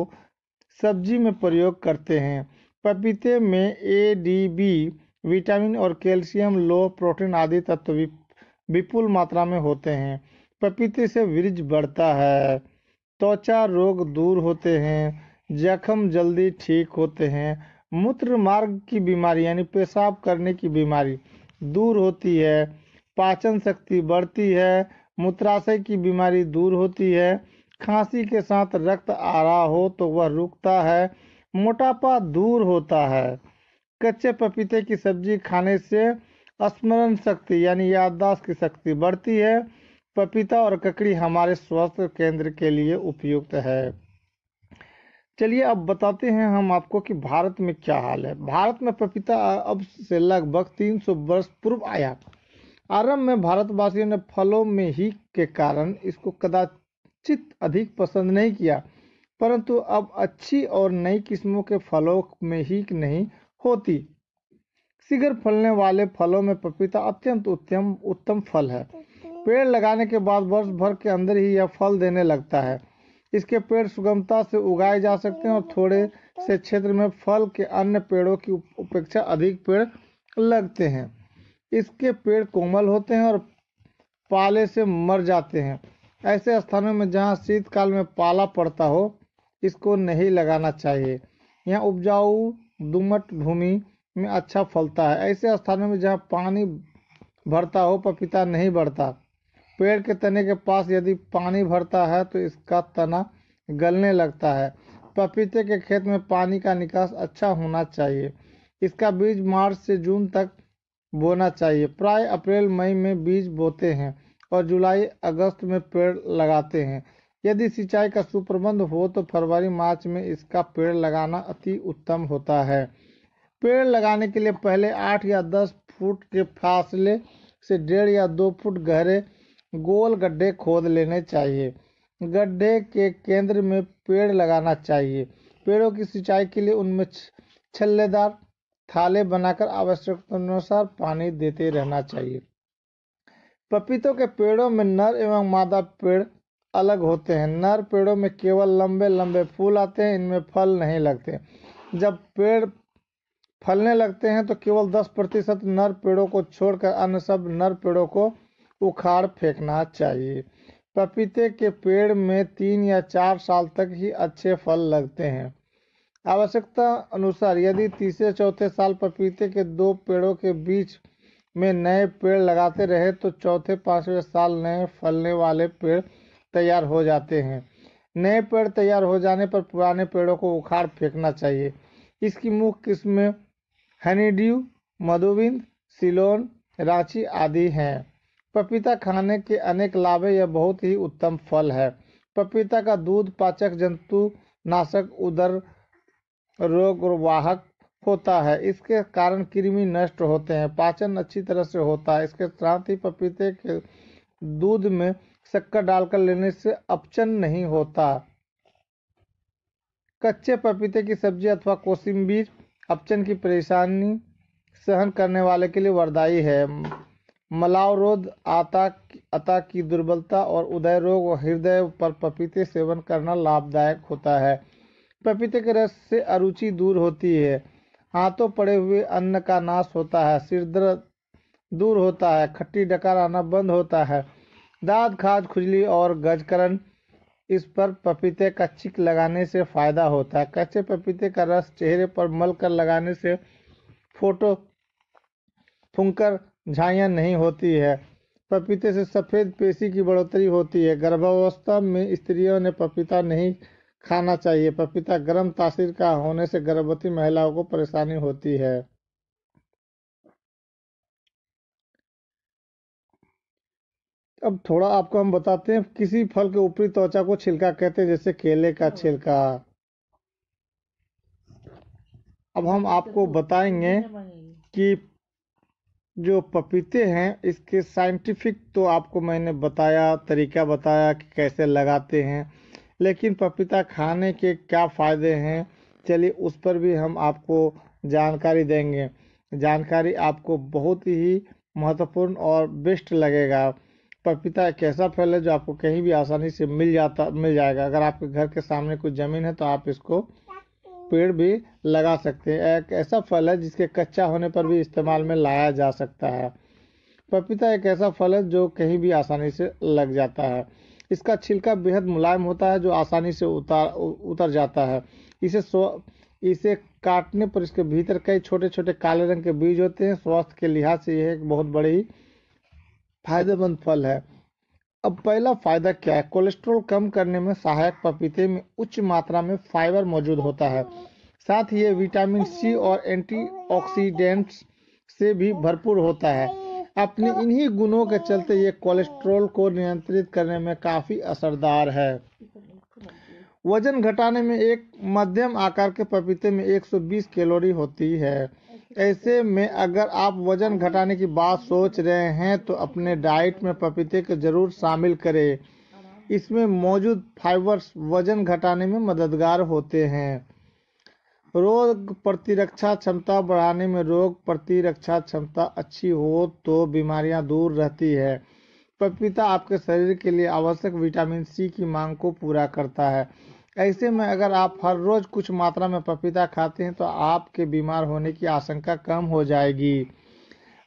सब्जी में प्रयोग करते हैं पपीते में ए डी बी विटामिन और कैल्शियम लो प्रोटीन आदि तत्व विपुल मात्रा में होते हैं पपीते से वृज बढ़ता है त्वचा रोग दूर होते हैं जख्म जल्दी ठीक होते हैं मूत्र मार्ग की बीमारी यानी पेशाब करने की बीमारी दूर होती है पाचन शक्ति बढ़ती है मूत्राशय की बीमारी दूर होती है खांसी के साथ रक्त आ रहा हो तो वह रुकता है मोटापा दूर होता है कच्चे पपीते की सब्जी खाने से स्मरण शक्ति यानी याददाश्त की शक्ति बढ़ती है पपीता और ककड़ी हमारे स्वास्थ्य केंद्र के लिए उपयुक्त है चलिए अब बताते हैं हम आपको कि भारत में क्या हाल है भारत में पपीता अब से लगभग 300 वर्ष पूर्व आया आरंभ में भारतवासियों ने फलों में ही के कारण इसको कदाचित अधिक पसंद नहीं किया परंतु अब अच्छी और नई किस्मों के फलों में ही नहीं होती शीघ्र फलने वाले फलों में पपीता अत्यंत उत्तम उत्तम फल है पेड़ लगाने के बाद वर्ष भर के अंदर ही यह फल देने लगता है इसके पेड़ सुगमता से उगाए जा सकते हैं और थोड़े से क्षेत्र में फल के अन्य पेड़ों की अपेक्षा अधिक पेड़ लगते हैं इसके पेड़ कोमल होते हैं और पाले से मर जाते हैं ऐसे स्थानों में जहाँ शीतकाल में पाला पड़ता हो इसको नहीं लगाना चाहिए यह उपजाऊ दुमट भूमि में अच्छा फलता है ऐसे स्थानों में जहाँ पानी भरता हो पपीता नहीं बढ़ता पेड़ के तने के पास यदि पानी भरता है तो इसका तना गलने लगता है पपीते के खेत में पानी का निकास अच्छा होना चाहिए इसका बीज मार्च से जून तक बोना चाहिए प्राय अप्रैल मई में बीज बोते हैं और जुलाई अगस्त में पेड़ लगाते हैं यदि सिंचाई का सुप्रबंध हो तो फरवरी मार्च में इसका पेड़ लगाना अति उत्तम होता है पेड़ लगाने के लिए पहले आठ या दस फुट के फासले से डेढ़ या दो फुट गहरे गोल गड्ढे खोद लेने चाहिए गड्ढे के केंद्र में पेड़ लगाना चाहिए पेड़ों की सिंचाई के लिए उनमें छल्लेदार थाले बनाकर आवश्यकतानुसार पानी देते रहना चाहिए पपीतों के पेड़ों में नर एवं मादा पेड़ अलग होते हैं नर पेड़ों में केवल लंबे लंबे फूल आते हैं इनमें फल नहीं लगते जब पेड़ फलने लगते हैं तो केवल 10 प्रतिशत नर पेड़ों को छोड़कर अन्य सब नर पेड़ों को उखाड़ फेंकना चाहिए पपीते के पेड़ में तीन या चार साल तक ही अच्छे फल लगते हैं आवश्यकता अनुसार यदि तीसरे चौथे साल पपीते के दो पेड़ों के बीच में नए पेड़ लगाते रहे तो चौथे पाँचवें साल नए फलने वाले पेड़ तैयार हो जाते हैं नए पेड़ तैयार हो जाने पर पुराने पेड़ों को उखाड़ फेंकना चाहिए इसकी मुख्य किस्में हनीड्यू मधुबिंद सिलोन रांची आदि हैं पपीता खाने के अनेक लाभ है यह बहुत ही उत्तम फल है पपीता का दूध पाचक जंतु नाशक उदर वाहक होता है इसके कारण कृमि नष्ट होते हैं पाचन अच्छी तरह से होता है इसके साथ ही पपीते के दूध में शक्कर डालकर लेने से अपचन नहीं होता कच्चे पपीते की सब्जी अथवा कोशिम्बीर अपचन की परेशानी सहन करने वाले के लिए वरदायी है मलावरोध आता अता की दुर्बलता और उदय रोग और हृदय पर पपीते सेवन करना लाभदायक होता है पपीते के रस से अरुचि दूर होती है हाथों पड़े हुए अन्न का नाश होता है सिर दर्द दूर होता है खट्टी डकार आना बंद होता है दाद खाद खुजली और गजकरण इस पर पपीते का चिक लगाने से फायदा होता है कच्चे पपीते का रस चेहरे पर मल कर लगाने से फोटो फुंकर झाइयाँ नहीं होती है पपीते से सफ़ेद पेशी की बढ़ोतरी होती है गर्भावस्था में स्त्रियों ने पपीता नहीं खाना चाहिए पपीता गर्म तासीर का होने से गर्भवती महिलाओं को परेशानी होती है अब थोड़ा आपको हम बताते हैं किसी फल के ऊपरी त्वचा को छिलका कहते हैं जैसे केले का छिलका अब हम आपको बताएंगे कि जो पपीते हैं इसके साइंटिफिक तो आपको मैंने बताया तरीका बताया कि कैसे लगाते हैं लेकिन पपीता खाने के क्या फ़ायदे हैं चलिए उस पर भी हम आपको जानकारी देंगे जानकारी आपको बहुत ही महत्वपूर्ण और बेस्ट लगेगा पपीता एक ऐसा फल है जो आपको कहीं भी आसानी से मिल जाता मिल जाएगा अगर आपके घर के सामने कोई ज़मीन है तो आप इसको पेड़ भी लगा सकते हैं एक ऐसा फल है जिसके कच्चा होने पर भी इस्तेमाल में लाया जा सकता है पपीता एक ऐसा फल है जो कहीं भी आसानी से लग जाता है इसका छिलका बेहद मुलायम होता है जो आसानी से उतार उतर जाता है इसे इसे काटने पर इसके भीतर कई छोटे छोटे काले रंग के बीज होते हैं स्वास्थ्य के लिहाज से यह एक बहुत बड़ी फायदेमंद फल है अब पहला फायदा क्या है कोलेस्ट्रॉल कम करने में सहायक पपीते में उच्च मात्रा में फाइबर मौजूद होता है साथ ही ये विटामिन सी और एंटीऑक्सीडेंट्स से भी भरपूर होता है अपने इन्हीं गुणों के चलते ये कोलेस्ट्रॉल को नियंत्रित करने में काफ़ी असरदार है वजन घटाने में एक मध्यम आकार के पपीते में 120 कैलोरी होती है ऐसे में अगर आप वजन घटाने की बात सोच रहे हैं तो अपने डाइट में पपीते को ज़रूर शामिल करें इसमें मौजूद फाइबर्स वजन घटाने में मददगार होते हैं रोग प्रतिरक्षा क्षमता बढ़ाने में रोग प्रतिरक्षा क्षमता अच्छी हो तो बीमारियां दूर रहती है पपीता आपके शरीर के लिए आवश्यक विटामिन सी की मांग को पूरा करता है ऐसे में अगर आप हर रोज कुछ मात्रा में पपीता खाते हैं तो आपके बीमार होने की आशंका कम हो जाएगी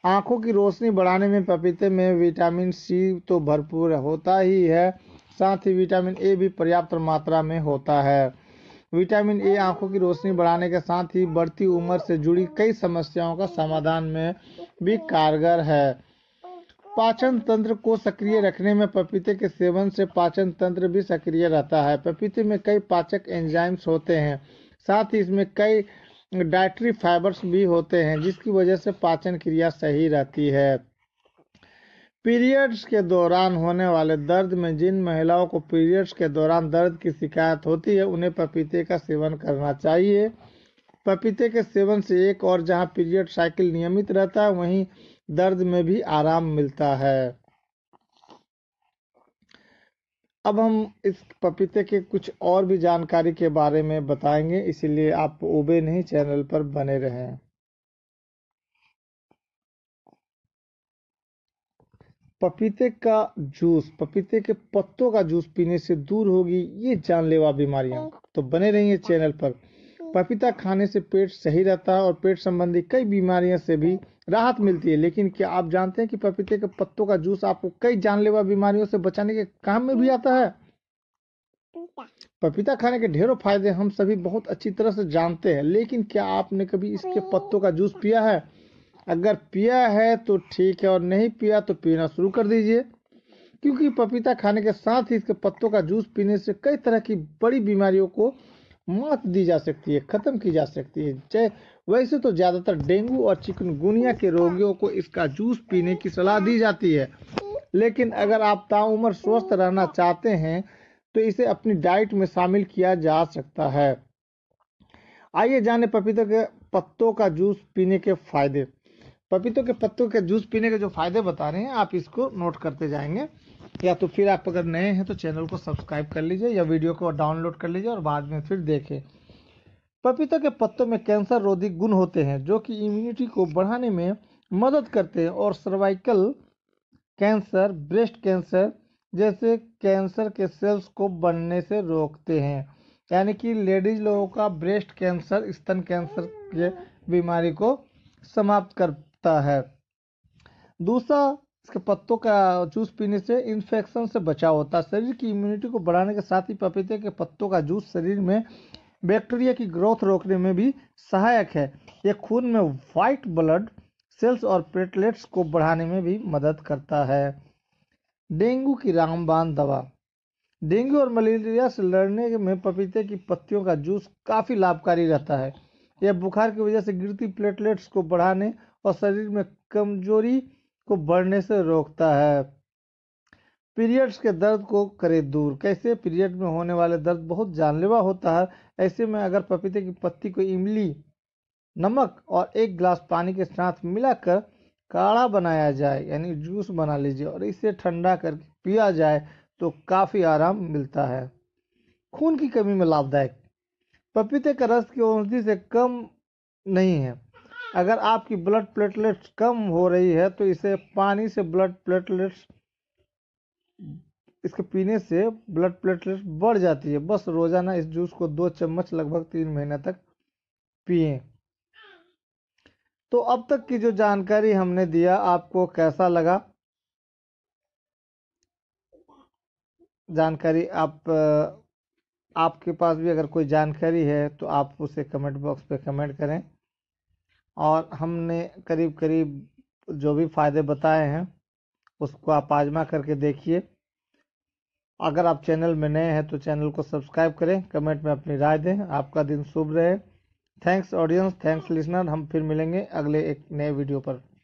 आंखों की रोशनी बढ़ाने में पपीते में विटामिन सी तो भरपूर होता ही है साथ ही विटामिन ए भी पर्याप्त मात्रा में होता है विटामिन ए आंखों की रोशनी बढ़ाने के साथ ही बढ़ती उम्र से जुड़ी कई समस्याओं का समाधान में भी कारगर है पाचन तंत्र को सक्रिय रखने में पपीते के सेवन से पाचन तंत्र भी सक्रिय रहता है पपीते में कई पाचक एंजाइम्स होते हैं साथ ही इसमें कई डायट्री फाइबर्स भी होते हैं जिसकी वजह से पाचन क्रिया सही रहती है पीरियड्स के दौरान होने वाले दर्द में जिन महिलाओं को पीरियड्स के दौरान दर्द की शिकायत होती है उन्हें पपीते का सेवन करना चाहिए पपीते के सेवन से एक और जहां पीरियड साइकिल नियमित रहता है वहीं दर्द में भी आराम मिलता है अब हम इस पपीते के कुछ और भी जानकारी के बारे में बताएंगे इसीलिए आप ओबे नहीं चैनल पर बने रहें पपीते का जूस पपीते के पत्तों का जूस पीने से दूर होगी ये जानलेवा बीमारियां तो बने रहिए चैनल पर पपीता खाने से पेट सही रहता है और पेट संबंधी कई बीमारियों से भी राहत मिलती है लेकिन क्या आप जानते हैं कि पपीते के पत्तों का जूस आपको कई जानलेवा बीमारियों से बचाने के काम में भी आता है पपीता खाने के ढेरों फायदे हम सभी बहुत अच्छी तरह से जानते हैं लेकिन क्या आपने कभी इसके पत्तों का जूस पिया है अगर पिया है तो ठीक है और नहीं पिया तो पीना शुरू कर दीजिए क्योंकि पपीता खाने के साथ ही इसके पत्तों का जूस पीने से कई तरह की बड़ी बीमारियों को मात दी जा सकती है ख़त्म की जा सकती है जय वैसे तो ज़्यादातर डेंगू और चिकनगुनिया के रोगियों को इसका जूस पीने की सलाह दी जाती है लेकिन अगर आप ताउम्र स्वस्थ रहना चाहते हैं तो इसे अपनी डाइट में शामिल किया जा सकता है आइए जाने पपीते के पत्तों का जूस पीने के फायदे पपीतों के पत्तों के जूस पीने के जो फायदे बता रहे हैं आप इसको नोट करते जाएंगे या तो फिर आप अगर नए हैं तो चैनल को सब्सक्राइब कर लीजिए या वीडियो को डाउनलोड कर लीजिए और बाद में फिर देखें पपीता के पत्तों में कैंसर रोधी गुण होते हैं जो कि इम्यूनिटी को बढ़ाने में मदद करते हैं और सर्वाइकल कैंसर ब्रेस्ट कैंसर जैसे कैंसर के सेल्स को बढ़ने से रोकते हैं यानी कि लेडीज लोगों का ब्रेस्ट कैंसर स्तन कैंसर के बीमारी को समाप्त करता है दूसरा इसके पत्तों का जूस पीने से इन्फेक्शन से बचाव होता है शरीर की इम्यूनिटी को बढ़ाने के साथ ही पपीते के पत्तों का जूस शरीर में बैक्टीरिया की ग्रोथ रोकने में भी सहायक है ये खून में वाइट ब्लड सेल्स और प्लेटलेट्स को बढ़ाने में भी मदद करता है डेंगू की रामबान दवा डेंगू और मलेरिया से लड़ने में पपीते की पत्तियों का जूस काफ़ी लाभकारी रहता है यह बुखार की वजह से गिरती प्लेटलेट्स को बढ़ाने और शरीर में कमजोरी को बढ़ने से रोकता है पीरियड्स के दर्द को करे दूर कैसे पीरियड में होने वाले दर्द बहुत जानलेवा होता है ऐसे में अगर पपीते की पत्ती को इमली नमक और एक गिलास पानी के साथ मिलाकर काढ़ा बनाया जाए यानी जूस बना लीजिए और इसे ठंडा करके पिया जाए तो काफ़ी आराम मिलता है खून की कमी में लाभदायक पपीते का रस की औषधि से कम नहीं है अगर आपकी ब्लड प्लेटलेट्स कम हो रही है तो इसे पानी से ब्लड प्लेटलेट्स इसके पीने से ब्लड प्लेटलेट्स बढ़ जाती है बस रोज़ाना इस जूस को दो चम्मच लगभग तीन महीने तक पिए तो अब तक की जो जानकारी हमने दिया आपको कैसा लगा जानकारी आप आपके पास भी अगर कोई जानकारी है तो आप उसे कमेंट बॉक्स पे कमेंट करें और हमने करीब करीब जो भी फ़ायदे बताए हैं उसको आप आजमा करके देखिए अगर आप चैनल में नए हैं तो चैनल को सब्सक्राइब करें कमेंट में अपनी राय दें आपका दिन शुभ रहे थैंक्स ऑडियंस थैंक्स लिसनर हम फिर मिलेंगे अगले एक नए वीडियो पर